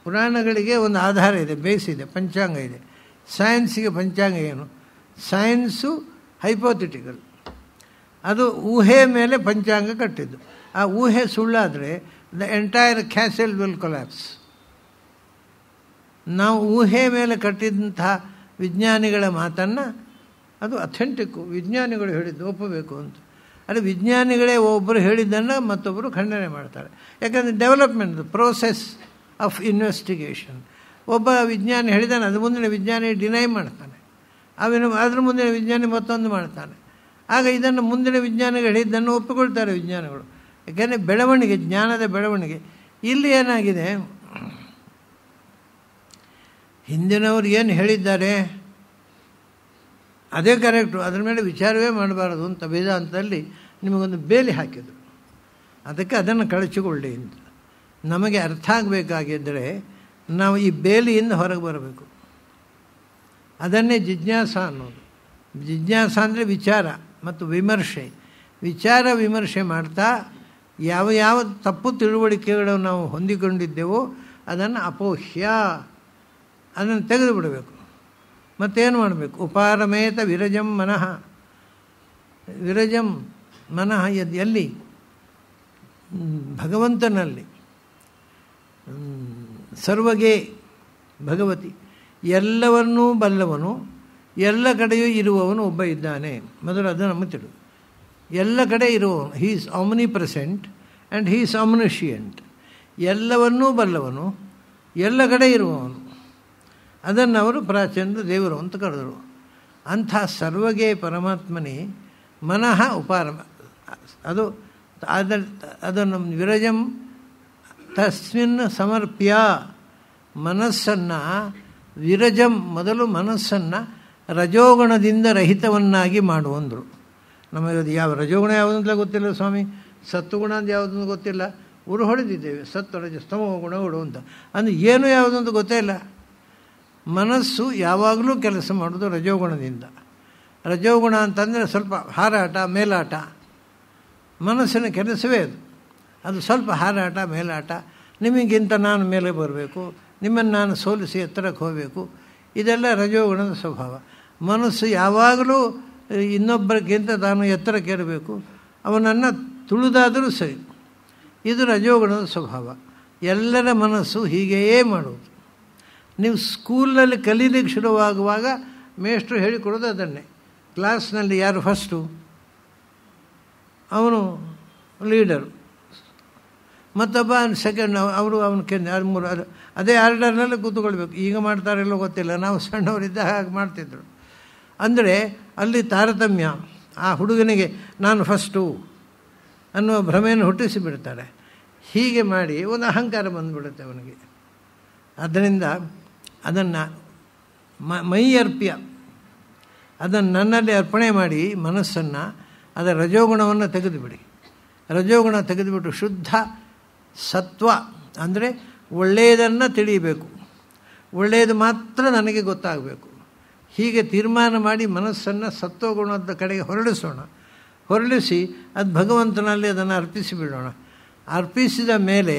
ಪುರಾಣಗಳಿಗೆ ಒಂದು ಆಧಾರ ಇದೆ ಬೇಸ್ ಇದೆ ಪಂಚಾಂಗ ಇದೆ ಸೈನ್ಸಿಗೆ ಪಂಚಾಂಗ ಏನು ಸೈನ್ಸು ಹೈಪೋಥೆಟಿಕಲ್ ಅದು ಊಹೆ ಮೇಲೆ ಪಂಚಾಂಗ ಕಟ್ಟಿದ್ದು ಆ ಊಹೆ ಸುಳ್ಳಾದರೆ the entire castle will collapse ನಾವು ಊಹೆ ಮೇಲೆ ಕಟ್ಟಿದಂಥ ವಿಜ್ಞಾನಿಗಳ ಮಾತನ್ನು ಅದು ಅಥೆಂಟಿಕ್ಕು ವಿಜ್ಞಾನಿಗಳು ಹೇಳಿದ್ದು ಒಪ್ಪಬೇಕು ಅಂತ ಅದು ವಿಜ್ಞಾನಿಗಳೇ ಒಬ್ಬರು ಹೇಳಿದ್ದನ್ನು ಮತ್ತೊಬ್ಬರು ಖಂಡನೆ ಮಾಡ್ತಾರೆ ಯಾಕಂದರೆ ಡೆವಲಪ್ಮೆಂಟ್ ಪ್ರೋಸೆಸ್ ಆಫ್ ಇನ್ವೆಸ್ಟಿಗೇಷನ್ ಒಬ್ಬ ವಿಜ್ಞಾನಿ ಹೇಳಿದಾನೆ ಅದು ಮುಂದಿನ ವಿಜ್ಞಾನಿ ಡಿನೈ ಮಾಡ್ತಾನೆ ಅವಿನ ಅದ್ರ ಮುಂದಿನ ವಿಜ್ಞಾನಿ ಮತ್ತೊಂದು ಮಾಡ್ತಾನೆ ಆಗ ಇದನ್ನು ಮುಂದಿನ ವಿಜ್ಞಾನಿಗಳು ಹೇಳಿದ್ದನ್ನು ಒಪ್ಪಿಕೊಳ್ತಾರೆ ವಿಜ್ಞಾನಿಗಳು ಯಾಕೆಂದರೆ ಬೆಳವಣಿಗೆ ಜ್ಞಾನದ ಬೆಳವಣಿಗೆ ಇಲ್ಲಿ ಏನಾಗಿದೆ ಹಿಂದಿನವರು ಏನು ಹೇಳಿದ್ದಾರೆ ಅದೇ ಕರೆಕ್ಟು ಅದರ ಮೇಲೆ ವಿಚಾರವೇ ಮಾಡಬಾರದು ಅಂತ ವೇದಾಂತದಲ್ಲಿ ನಿಮಗೊಂದು ಬೇಲಿ ಹಾಕಿದರು ಅದಕ್ಕೆ ಅದನ್ನು ಕಳಚಿಕೊಳ್ಳಿ ಅಂತ ನಮಗೆ ಅರ್ಥ ಆಗಬೇಕಾಗಿದ್ದರೆ ನಾವು ಈ ಬೇಲಿಯಿಂದ ಹೊರಗೆ ಬರಬೇಕು ಅದನ್ನೇ ಜಿಜ್ಞಾಸ ಅನ್ನೋದು ಜಿಜ್ಞಾಸ ಅಂದರೆ ವಿಚಾರ ಮತ್ತು ವಿಮರ್ಶೆ ವಿಚಾರ ವಿಮರ್ಶೆ ಮಾಡ್ತಾ ಯಾವ ಯಾವ ತಪ್ಪು ತಿಳುವಳಿಕೆಗಳು ನಾವು ಹೊಂದಿಕೊಂಡಿದ್ದೆವೋ ಅದನ್ನು ಅಪೋಹ್ಯ ಅದನ್ನು ತೆಗೆದು ಬಿಡಬೇಕು ಮತ್ತೇನು ಮಾಡಬೇಕು ಉಪಾರಮೇತ ವಿರಜಂ ಮನಃ ವಿರಜಂ ಮನಃ ಎದ್ ಎಲ್ಲಿ ಭಗವಂತನಲ್ಲಿ ಸರ್ವಗೆ ಭಗವತಿ ಎಲ್ಲವನ್ನೂ ಬಲ್ಲವನು ಎಲ್ಲ ಕಡೆಯೂ ಇರುವವನು ಒಬ್ಬ ಇದ್ದಾನೆ ಮೊದಲು ಅದು ನಮ್ಮ ತಿಳು ಎಲ್ಲ ಕಡೆ ಇರುವವನು he is omnipresent and he is omniscient ಎಲ್ಲವನ್ನೂ ಬಲ್ಲವನು ಎಲ್ಲ ಕಡೆ ಇರುವವನು ಅದನ್ನು ಅವರು ಪ್ರಾಚೀನದ ದೇವರು ಅಂತ ಕರೆದರು ಅಂಥ ಸರ್ವಗೆ ಪರಮಾತ್ಮನಿ ಮನಃ ಉಪಾರ ಅದು ಅದ ಅದನ್ನು ವಿರಜಂ ತಸ್ಮಿನ್ ಸಮರ್ಪ್ಯ ಮನಸ್ಸನ್ನು ವಿರಜಂ ಮೊದಲು ಮನಸ್ಸನ್ನು ರಜೋಗುಣದಿಂದ ರಹಿತವನ್ನಾಗಿ ಮಾಡುವಂದರು ನಮಗೆ ಯಾವ ರಜೋಗುಣ ಯಾವುದಂತ ಗೊತ್ತಿಲ್ಲ ಸ್ವಾಮಿ ಸತ್ತುಗುಣ ಅಂತ ಯಾವುದಂತ ಗೊತ್ತಿಲ್ಲ ಉರು ಹೊಡೆದಿದ್ದೇವೆ ಸತ್ತು ರಜ ಸ್ತಮೋ ಗುಣ ಅಂತ ಅಂದರೆ ಏನು ಯಾವುದಂತ ಗೊತ್ತೇ ಇಲ್ಲ ಮನಸ್ಸು ಯಾವಾಗಲೂ ಕೆಲಸ ಮಾಡೋದು ರಜೋಗುಣದಿಂದ ರಜೋಗುಣ ಅಂತಂದರೆ ಸ್ವಲ್ಪ ಹಾರಾಟ ಮೇಲಾಟ ಮನಸ್ಸಿನ ಕೆಲಸವೇ ಅದು ಅದು ಸ್ವಲ್ಪ ಹಾರಾಟ ಮೇಲಾಟ ನಿಮಗಿಂತ ನಾನು ಮೇಲೆ ಬರಬೇಕು ನಿಮ್ಮನ್ನು ನಾನು ಸೋಲಿಸಿ ಎತ್ತರಕ್ಕೆ ಹೋಗಬೇಕು ಇದೆಲ್ಲ ರಜೋಗುಣದ ಸ್ವಭಾವ ಮನಸ್ಸು ಯಾವಾಗಲೂ ಇನ್ನೊಬ್ಬರಿಗಿಂತ ತಾನು ಕೇಳಬೇಕು ಅವನನ್ನು ತುಳಿದಾದರೂ ಸರಿ ಇದು ರಜೋಗುಣದ ಸ್ವಭಾವ ಎಲ್ಲರ ಮನಸ್ಸು ಹೀಗೆಯೇ ಮಾಡುವುದು ನೀವು ಸ್ಕೂಲ್ನಲ್ಲಿ ಕಲೀಲಿಕ್ಕೆ ಶುರುವಾಗುವಾಗ ಮೇಷ್ಟ್ರು ಹೇಳಿಕೊಡೋದು ಅದನ್ನೇ ಕ್ಲಾಸ್ನಲ್ಲಿ ಯಾರು ಫಸ್ಟು ಅವನು ಲೀಡರು ಮತ್ತೊಬ್ಬ ಸೆಕೆಂಡ್ ಅವರು ಅವನು ಕೆನ್ ಯಾರು ಮೂರು ಅದು ಅದೇ ಆರ್ಡರ್ನಲ್ಲಿ ಕೂತ್ಕೊಳ್ಬೇಕು ಈಗ ಮಾಡ್ತಾರೆಲ್ಲೋ ಗೊತ್ತಿಲ್ಲ ನಾವು ಸಣ್ಣವರಿದ್ದ ಹಾಗೆ ಮಾಡ್ತಿದ್ರು ಅಂದರೆ ಅಲ್ಲಿ ತಾರತಮ್ಯ ಆ ಹುಡುಗನಿಗೆ ನಾನು ಫಸ್ಟು ಅನ್ನುವ ಭ್ರಮೆಯನ್ನು ಹುಟ್ಟಿಸಿಬಿಡ್ತಾರೆ ಹೀಗೆ ಮಾಡಿ ಒಂದು ಅಹಂಕಾರ ಬಂದುಬಿಡುತ್ತೆ ಅವನಿಗೆ ಅದರಿಂದ ಅದನ್ನು ಮೈ ಅರ್ಪ್ಯ ಅದನ್ನು ನನ್ನಲ್ಲಿ ಅರ್ಪಣೆ ಮಾಡಿ ಮನಸ್ಸನ್ನು ಅದರ ರಜೋಗುಣವನ್ನು ತೆಗೆದುಬಿಡಿ ರಜೋಗುಣ ತೆಗೆದುಬಿಟ್ಟು ಶುದ್ಧ ಸತ್ವ ಅಂದರೆ ಒಳ್ಳೆಯದನ್ನು ತಿಳಿಯಬೇಕು ಒಳ್ಳೆಯದು ಮಾತ್ರ ನನಗೆ ಗೊತ್ತಾಗಬೇಕು ಹೀಗೆ ತೀರ್ಮಾನ ಮಾಡಿ ಮನಸ್ಸನ್ನು ಸತ್ವಗುಣದ ಕಡೆಗೆ ಹೊರಡಿಸೋಣ ಹೊರಡಿಸಿ ಅದು ಭಗವಂತನಲ್ಲಿ ಅದನ್ನು ಅರ್ಪಿಸಿಬಿಡೋಣ ಅರ್ಪಿಸಿದ ಮೇಲೆ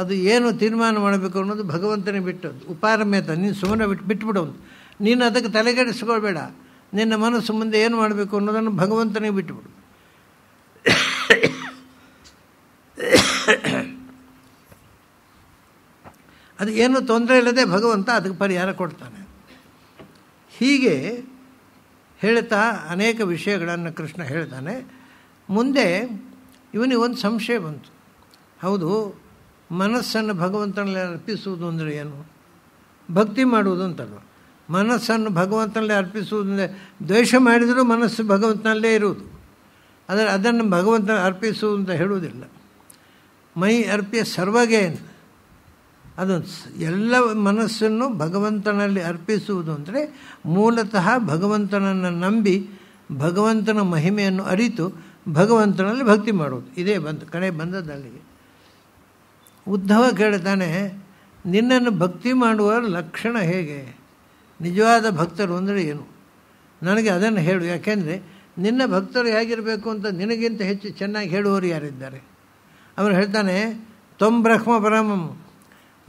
ಅದು ಏನು ತೀರ್ಮಾನ ಮಾಡಬೇಕು ಅನ್ನೋದು ಭಗವಂತನೇ ಬಿಟ್ಟದ್ದು ಉಪಾರಮ್ಯತ ನೀನು ಸುಮ್ಮನೆ ಬಿಟ್ಟು ಬಿಟ್ಬಿಡೋದು ನೀನು ಅದಕ್ಕೆ ತಲೆಗೆಡಿಸ್ಕೊಳ್ಬೇಡ ನಿನ್ನ ಮನಸ್ಸು ಮುಂದೆ ಏನು ಮಾಡಬೇಕು ಅನ್ನೋದನ್ನು ಭಗವಂತನಿಗೆ ಬಿಟ್ಟುಬಿಡು ಅದು ಏನು ತೊಂದರೆ ಇಲ್ಲದೆ ಭಗವಂತ ಅದಕ್ಕೆ ಪರಿಹಾರ ಕೊಡ್ತಾನೆ ಹೀಗೆ ಹೇಳ್ತಾ ಅನೇಕ ವಿಷಯಗಳನ್ನು ಕೃಷ್ಣ ಹೇಳ್ತಾನೆ ಮುಂದೆ ಇವನಿಗೆ ಒಂದು ಸಂಶಯ ಬಂತು ಹೌದು ಮನಸ್ಸನ್ನು ಭಗವಂತನಲ್ಲಿ ಅರ್ಪಿಸುವುದು ಅಂದರೆ ಏನು ಭಕ್ತಿ ಮಾಡುವುದು ಅಂತಲ್ಲ ಮನಸ್ಸನ್ನು ಭಗವಂತನಲ್ಲಿ ಅರ್ಪಿಸುವುದಂದರೆ ದ್ವೇಷ ಮಾಡಿದರೂ ಮನಸ್ಸು ಭಗವಂತನಲ್ಲೇ ಇರುವುದು ಆದರೆ ಅದನ್ನು ಭಗವಂತನ ಅರ್ಪಿಸುವುದು ಅಂತ ಹೇಳುವುದಿಲ್ಲ ಮೈ ಅರ್ಪಿಯ ಸರ್ವಗೇನ್ ಅದು ಎಲ್ಲ ಮನಸ್ಸನ್ನು ಭಗವಂತನಲ್ಲಿ ಅರ್ಪಿಸುವುದು ಅಂದರೆ ಮೂಲತಃ ಭಗವಂತನನ್ನು ನಂಬಿ ಭಗವಂತನ ಮಹಿಮೆಯನ್ನು ಅರಿತು ಭಗವಂತನಲ್ಲಿ ಭಕ್ತಿ ಮಾಡುವುದು ಇದೇ ಬಂದು ಕಡೆ ಬಂದದ್ದಲ್ಲಿಗೆ ಉದ್ಧವ ಕೇಳ್ತಾನೆ ನಿನ್ನನ್ನು ಭಕ್ತಿ ಮಾಡುವ ಲಕ್ಷಣ ಹೇಗೆ ನಿಜವಾದ ಭಕ್ತರು ಅಂದರೆ ಏನು ನನಗೆ ಅದನ್ನು ಹೇಳು ಯಾಕೆಂದರೆ ನಿನ್ನ ಭಕ್ತರು ಹೇಗಿರಬೇಕು ಅಂತ ನಿನಗಿಂತ ಹೆಚ್ಚು ಚೆನ್ನಾಗಿ ಹೇಳುವವರು ಯಾರಿದ್ದಾರೆ ಅವನು ಹೇಳ್ತಾನೆ ತ್ವಂ ಬ್ರಹ್ಮ ಪರಮಂ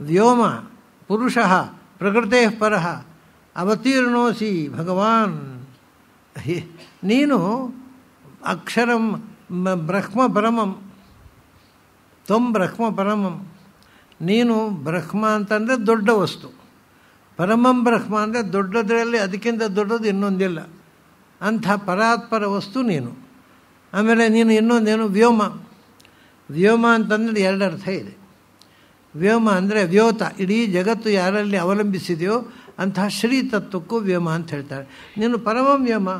ವ್ಯೋಮ ಪುರುಷ ಪ್ರಕೃತೇ ಪರಹ ಅವತೀರ್ಣೋಸಿ ಭಗವಾನ್ ನೀನು ಅಕ್ಷರಂ ಬ್ರಹ್ಮ ಪರಮಂ ತ್ವಂ ಬ್ರಹ್ಮ ಪರಮಂ ನೀನು ಬ್ರಹ್ಮ ಅಂತಂದರೆ ದೊಡ್ಡ ವಸ್ತು ಪರಮಂ ಬ್ರಹ್ಮ ಅಂದರೆ ದೊಡ್ಡದರಲ್ಲಿ ಅದಕ್ಕಿಂತ ದೊಡ್ಡದು ಇನ್ನೊಂದಿಲ್ಲ ಅಂಥ ಪರಾತ್ಪರ ವಸ್ತು ನೀನು ಆಮೇಲೆ ನೀನು ಇನ್ನೊಂದೇನು ವ್ಯೋಮ ವ್ಯೋಮ ಅಂತಂದರೆ ಎರಡು ಅರ್ಥ ಇದೆ ವ್ಯೋಮ ಅಂದರೆ ವ್ಯೋತ ಇಡೀ ಜಗತ್ತು ಯಾರಲ್ಲಿ ಅವಲಂಬಿಸಿದೆಯೋ ಅಂತಹ ಶ್ರೀ ತತ್ವಕ್ಕೂ ವ್ಯೋಮ ಅಂತ ಹೇಳ್ತಾರೆ ನೀನು ಪರಮಂ ವ್ಯೋಮ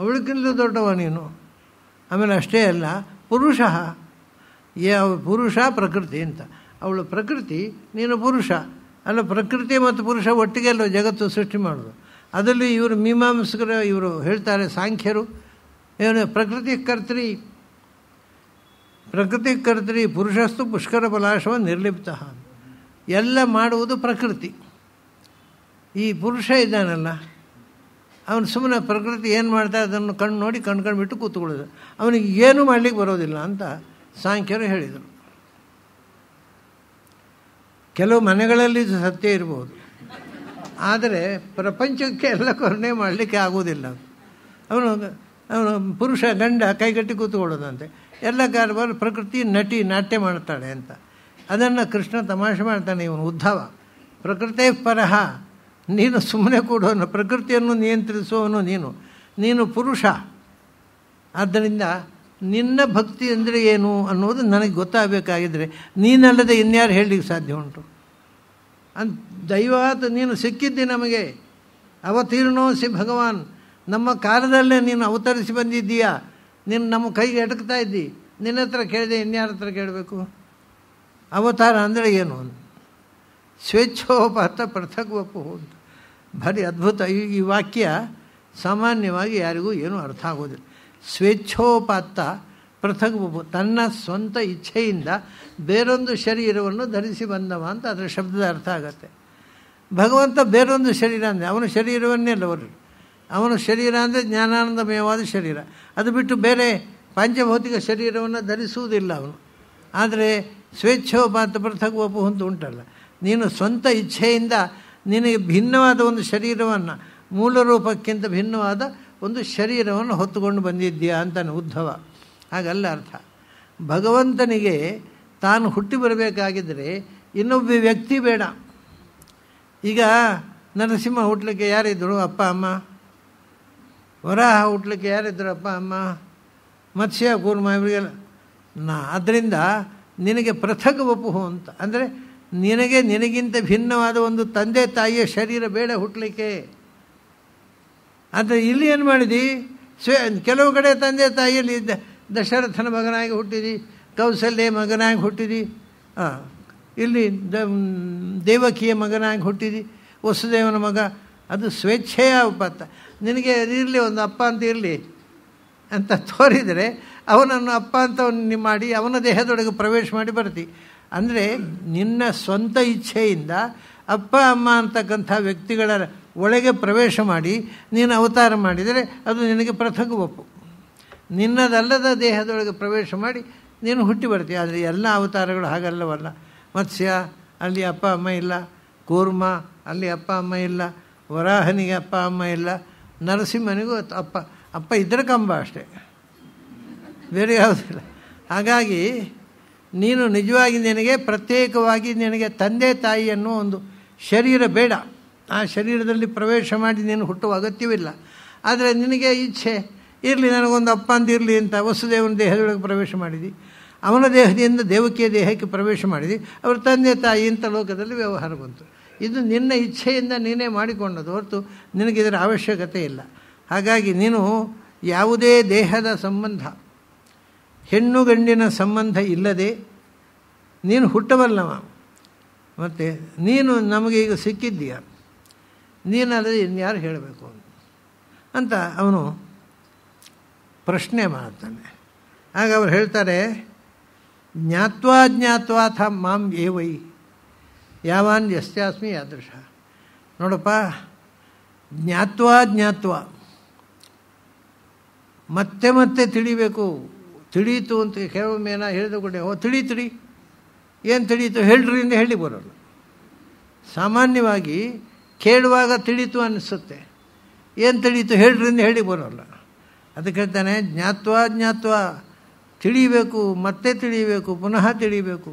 ಅವಳಿಗಿಂತ ದೊಡ್ಡವ ನೀನು ಆಮೇಲೆ ಅಷ್ಟೇ ಅಲ್ಲ ಪುರುಷ ಯಾವ ಪುರುಷ ಪ್ರಕೃತಿ ಅಂತ ಅವಳು ಪ್ರಕೃತಿ ನೀನು ಪುರುಷ ಅಲ್ಲ ಪ್ರಕೃತಿ ಮತ್ತು ಪುರುಷ ಒಟ್ಟಿಗೆ ಅಲ್ಲೋ ಜಗತ್ತು ಸೃಷ್ಟಿ ಮಾಡೋದು ಅದರಲ್ಲಿ ಇವರು ಮೀಮಾಂಸಕರ ಇವರು ಹೇಳ್ತಾರೆ ಸಾಂಖ್ಯರು ಏನು ಪ್ರಕೃತಿ ಕರ್ತರಿ ಪ್ರಕೃತಿ ಕರ್ತರಿ ಪುರುಷಸ್ತು ಪುಷ್ಕರ ಬಲಾಶವ ನಿರ್ಲಿಪ್ತ ಎಲ್ಲ ಮಾಡುವುದು ಪ್ರಕೃತಿ ಈ ಪುರುಷ ಇದ್ದಾನಲ್ಲ ಅವನು ಸುಮ್ಮನೆ ಪ್ರಕೃತಿ ಏನು ಮಾಡ್ತಾ ಅದನ್ನು ಕಣ್ಣು ನೋಡಿ ಬಿಟ್ಟು ಕೂತ್ಕೊಳ್ಳೋದು ಅವನಿಗೆ ಏನೂ ಮಾಡಲಿಕ್ಕೆ ಬರೋದಿಲ್ಲ ಅಂತ ಸಾಂಖ್ಯರು ಹೇಳಿದರು ಕೆಲವು ಮನೆಗಳಲ್ಲಿ ಸತ್ಯ ಇರ್ಬೋದು ಆದರೆ ಪ್ರಪಂಚಕ್ಕೆ ಎಲ್ಲ ಕೊರಣೆ ಮಾಡಲಿಕ್ಕೆ ಆಗೋದಿಲ್ಲ ಅವನು ಅವನು ಪುರುಷ ಗಂಡ ಕೈಗಟ್ಟಿ ಕೂತ್ಕೊಳ್ಳೋದಂತೆ ಎಲ್ಲ ಕಾರ್ಬಾರ್ ಪ್ರಕೃತಿ ನಟಿ ನಾಟ್ಯ ಮಾಡ್ತಾಳೆ ಅಂತ ಅದನ್ನು ಕೃಷ್ಣ ತಮಾಷೆ ಮಾಡ್ತಾನೆ ಇವನು ಉದ್ಧವ ಪ್ರಕೃತಿ ಪರಹ ನೀನು ಸುಮ್ಮನೆ ಕೂಡೋನು ಪ್ರಕೃತಿಯನ್ನು ನಿಯಂತ್ರಿಸುವವನು ನೀನು ನೀನು ಪುರುಷ ಆದ್ದರಿಂದ ನಿನ್ನ ಭಕ್ತಿ ಅಂದರೆ ಏನು ಅನ್ನೋದು ನನಗೆ ಗೊತ್ತಾಗಬೇಕಾಗಿದ್ದರೆ ನೀನಲ್ಲದೆ ಇನ್ಯಾರು ಹೇಳಲಿಕ್ಕೆ ಸಾಧ್ಯ ಉಂಟು ಅಂತ ದೈವಾತ ನೀನು ಸಿಕ್ಕಿದ್ದಿ ನಮಗೆ ಅವತೀರ್ಣೋಸಿ ಭಗವಾನ್ ನಮ್ಮ ಕಾಲದಲ್ಲೇ ನೀನು ಅವತರಿಸಿ ಬಂದಿದ್ದೀಯಾ ನೀನು ನಮ್ಮ ಕೈಗೆ ಎಟಕ್ತಾ ಇದ್ದಿ ನಿನ್ನ ಹತ್ರ ಕೇಳಿದೆ ಇನ್ಯಾರ ಹತ್ರ ಕೇಳಬೇಕು ಅವತಾರ ಅಂದರೆ ಏನು ಅಂತ ಸ್ವೇಚ್ಛೋಪಥ ಪೃಥಕ್ ಒಪ್ಪು ಅಂತ ಭಾರಿ ಅದ್ಭುತ ಈ ವಾಕ್ಯ ಸಾಮಾನ್ಯವಾಗಿ ಯಾರಿಗೂ ಏನೂ ಅರ್ಥ ಆಗೋದಿಲ್ಲ ಸ್ವೇಚ್ಛೋಪಾತ್ತ ಪೃಥಗ್ ತನ್ನ ಸ್ವಂತ ಇಚ್ಛೆಯಿಂದ ಬೇರೊಂದು ಶರೀರವನ್ನು ಧರಿಸಿ ಬಂದವ ಅಂತ ಅದರ ಶಬ್ದದ ಅರ್ಥ ಆಗತ್ತೆ ಭಗವಂತ ಬೇರೊಂದು ಶರೀರ ಅಂದರೆ ಅವನ ಶರೀರವನ್ನೇ ಅಲ್ಲವರು ಅವನ ಶರೀರ ಅಂದರೆ ಜ್ಞಾನಾನಂದಮಯವಾದ ಶರೀರ ಅದು ಬಿಟ್ಟು ಬೇರೆ ಪಂಚಭೌತಿಕ ಶರೀರವನ್ನು ಧರಿಸುವುದಿಲ್ಲ ಅವನು ಆದರೆ ಸ್ವೇಚ್ಛೋಪಾತ ಪೃಥಗ್ ಒಪ್ಪು ಅಂತ ಉಂಟಲ್ಲ ನೀನು ಸ್ವಂತ ಇಚ್ಛೆಯಿಂದ ನಿನಗೆ ಭಿನ್ನವಾದ ಒಂದು ಶರೀರವನ್ನು ಮೂಲ ರೂಪಕ್ಕಿಂತ ಭಿನ್ನವಾದ ಒಂದು ಶರೀರವನ್ನು ಹೊತ್ತುಕೊಂಡು ಬಂದಿದ್ದೀಯಾ ಅಂತಾನೆ ಉದ್ಧವ ಹಾಗಲ್ಲ ಅರ್ಥ ಭಗವಂತನಿಗೆ ತಾನು ಹುಟ್ಟಿ ಬರಬೇಕಾಗಿದ್ದರೆ ಇನ್ನೊಬ್ಬ ವ್ಯಕ್ತಿ ಬೇಡ ಈಗ ನರಸಿಂಹ ಹುಟ್ಟಲಿಕ್ಕೆ ಯಾರಿದ್ದರು ಅಪ್ಪ ಅಮ್ಮ ವರಾಹ ಹುಟ್ಟಲಿಕ್ಕೆ ಯಾರಿದ್ದರು ಅಪ್ಪ ಅಮ್ಮ ಮತ್ಸ್ಯ ಕೂರ್ಮ ಇವರಿಗೆಲ್ಲ ನಾ ಅದರಿಂದ ನಿನಗೆ ಪೃಥಕ್ ಒಪ್ಪುಹು ಅಂತ ಅಂದರೆ ನಿನಗೆ ನಿನಗಿಂತ ಭಿನ್ನವಾದ ಒಂದು ತಂದೆ ತಾಯಿಯ ಶರೀರ ಬೇಡ ಹುಟ್ಟಲಿಕ್ಕೆ ಆದರೆ ಇಲ್ಲಿ ಏನು ಮಾಡಿದಿ ಸ್ವೇ ಕೆಲವು ಕಡೆ ತಂದೆ ತಾಯಿಯಲ್ಲಿ ಇದ್ದ ದಶರಥನ ಮಗನಾಗಿ ಹುಟ್ಟಿದಿ ಕೌಸಲ್ಯ ಮಗನಾಗಿ ಹುಟ್ಟಿದಿ ಇಲ್ಲಿ ದ ದೇವಕಿಯ ಮಗನಾಗಿ ಹುಟ್ಟಿದಿ ವಸುದೇವನ ಮಗ ಅದು ಸ್ವೇಚ್ಛೆಯ ಉಪತ್ತ ನಿನಗೆ ಇರಲಿ ಒಂದು ಅಪ್ಪ ಅಂತ ಇರಲಿ ಅಂತ ತೋರಿದರೆ ಅವನನ್ನು ಅಪ್ಪ ಅಂತ ಮಾಡಿ ಅವನ ದೇಹದೊಳಗೆ ಪ್ರವೇಶ ಮಾಡಿ ಬರ್ತಿ ಅಂದರೆ ನಿನ್ನ ಸ್ವಂತ ಇಚ್ಛೆಯಿಂದ ಅಪ್ಪ ಅಮ್ಮ ಅಂತಕ್ಕಂಥ ವ್ಯಕ್ತಿಗಳ ಒಳಗೆ ಪ್ರವೇಶ ಮಾಡಿ ನೀನು ಅವತಾರ ಮಾಡಿದರೆ ಅದು ನಿನಗೆ ಪ್ರಥಗ ಒಪ್ಪು ನಿನ್ನದಲ್ಲದ ದೇಹದೊಳಗೆ ಪ್ರವೇಶ ಮಾಡಿ ನೀನು ಹುಟ್ಟಿ ಬರ್ತೀಯ ಆದರೆ ಎಲ್ಲ ಅವತಾರಗಳು ಹಾಗಲ್ಲವಲ್ಲ ಮತ್ಸ್ಯ ಅಲ್ಲಿ ಅಪ್ಪ ಅಮ್ಮ ಇಲ್ಲ ಕೂರ್ಮ ಅಲ್ಲಿ ಅಪ್ಪ ಅಮ್ಮ ಇಲ್ಲ ವರಾಹನಿಗೆ ಅಪ್ಪ ಅಮ್ಮ ಇಲ್ಲ ನರಸಿಂಹನಿಗೂ ಅಪ್ಪ ಅಪ್ಪ ಇದ್ರ ಕಂಬ ಅಷ್ಟೇ ಬೇರೆ ಯಾವುದಿಲ್ಲ ಹಾಗಾಗಿ ನೀನು ನಿಜವಾಗಿ ನಿನಗೆ ಪ್ರತ್ಯೇಕವಾಗಿ ನಿನಗೆ ತಂದೆ ತಾಯಿ ಅನ್ನೋ ಒಂದು ಶರೀರ ಬೇಡ ಆ ಶರೀರದಲ್ಲಿ ಪ್ರವೇಶ ಮಾಡಿ ನೀನು ಹುಟ್ಟುವ ಅಗತ್ಯವಿಲ್ಲ ಆದರೆ ನಿನಗೆ ಇಚ್ಛೆ ಇರಲಿ ನನಗೊಂದು ಅಪ್ಪ ಅಂತ ಇರಲಿ ಅಂತ ವಸುದೇವನ ದೇಹದೊಳಗೆ ಪ್ರವೇಶ ಮಾಡಿದಿ ಅವನ ದೇಹದಿಂದ ದೇವಕಿಯ ದೇಹಕ್ಕೆ ಪ್ರವೇಶ ಮಾಡಿದಿ ಅವರ ತಂದೆ ತಾಯಿ ಇಂಥ ಲೋಕದಲ್ಲಿ ವ್ಯವಹಾರ ಬಂತು ಇದು ನಿನ್ನ ಇಚ್ಛೆಯಿಂದ ನೀನೇ ಮಾಡಿಕೊಂಡದ್ದು ಹೊರತು ನಿನಗಿದರ ಅವಶ್ಯಕತೆ ಇಲ್ಲ ಹಾಗಾಗಿ ನೀನು ಯಾವುದೇ ದೇಹದ ಸಂಬಂಧ ಹೆಣ್ಣು ಗಂಡಿನ ಸಂಬಂಧ ಇಲ್ಲದೆ ನೀನು ಹುಟ್ಟಬಲ್ಲವ ಮತ್ತು ನೀನು ನಮಗೆ ಈಗ ಸಿಕ್ಕಿದ್ದೀಯ ನೀನಾದರೆ ಇನ್ಯಾರು ಹೇಳಬೇಕು ಅಂತ ಅವನು ಪ್ರಶ್ನೆ ಮಾಡ್ತಾನೆ ಆಗ ಅವ್ರು ಹೇಳ್ತಾರೆ ಜ್ಞಾತ್ವಾ ಜ್ಞಾತ್ವಾ ಥ ಮಾಂ ವೈ ಯಾವಾನ್ ಯಸ್ಯಾಸ್ಮಿ ಯಾದೃಶ ನೋಡಪ್ಪ ಜ್ಞಾತ್ವಾ ಜ್ಞಾತ್ವಾ ಮತ್ತೆ ಮತ್ತೆ ತಿಳಿಬೇಕು ತಿಳಿಯಿತು ಅಂತ ಕೆಲವೊಮ್ಮೆ ಏನೋ ಹೇಳಿದ ಕೂಡ ಓ ತಿಳಿ ತಿಳಿ ಏನು ತಿಳಿಯಿತು ಹೇಳ್ರಿ ಎಂದು ಹೇಳಿ ಬರೋಲ್ಲ ಸಾಮಾನ್ಯವಾಗಿ ಕೇಳುವಾಗ ತಿಳಿತು ಅನ್ನಿಸುತ್ತೆ ಏನು ತಿಳಿಯಿತು ಹೇಳ್ರಿ ಅಂತ ಹೇಳಿ ಬರೋಲ್ಲ ಅದಕ್ಕೆ ಹೇಳ್ತಾನೆ ಜ್ಞಾತ್ವ ಜ್ಞಾತ್ವ ತಿಳಿಬೇಕು ಮತ್ತೆ ತಿಳಿಬೇಕು ಪುನಃ ತಿಳಿಬೇಕು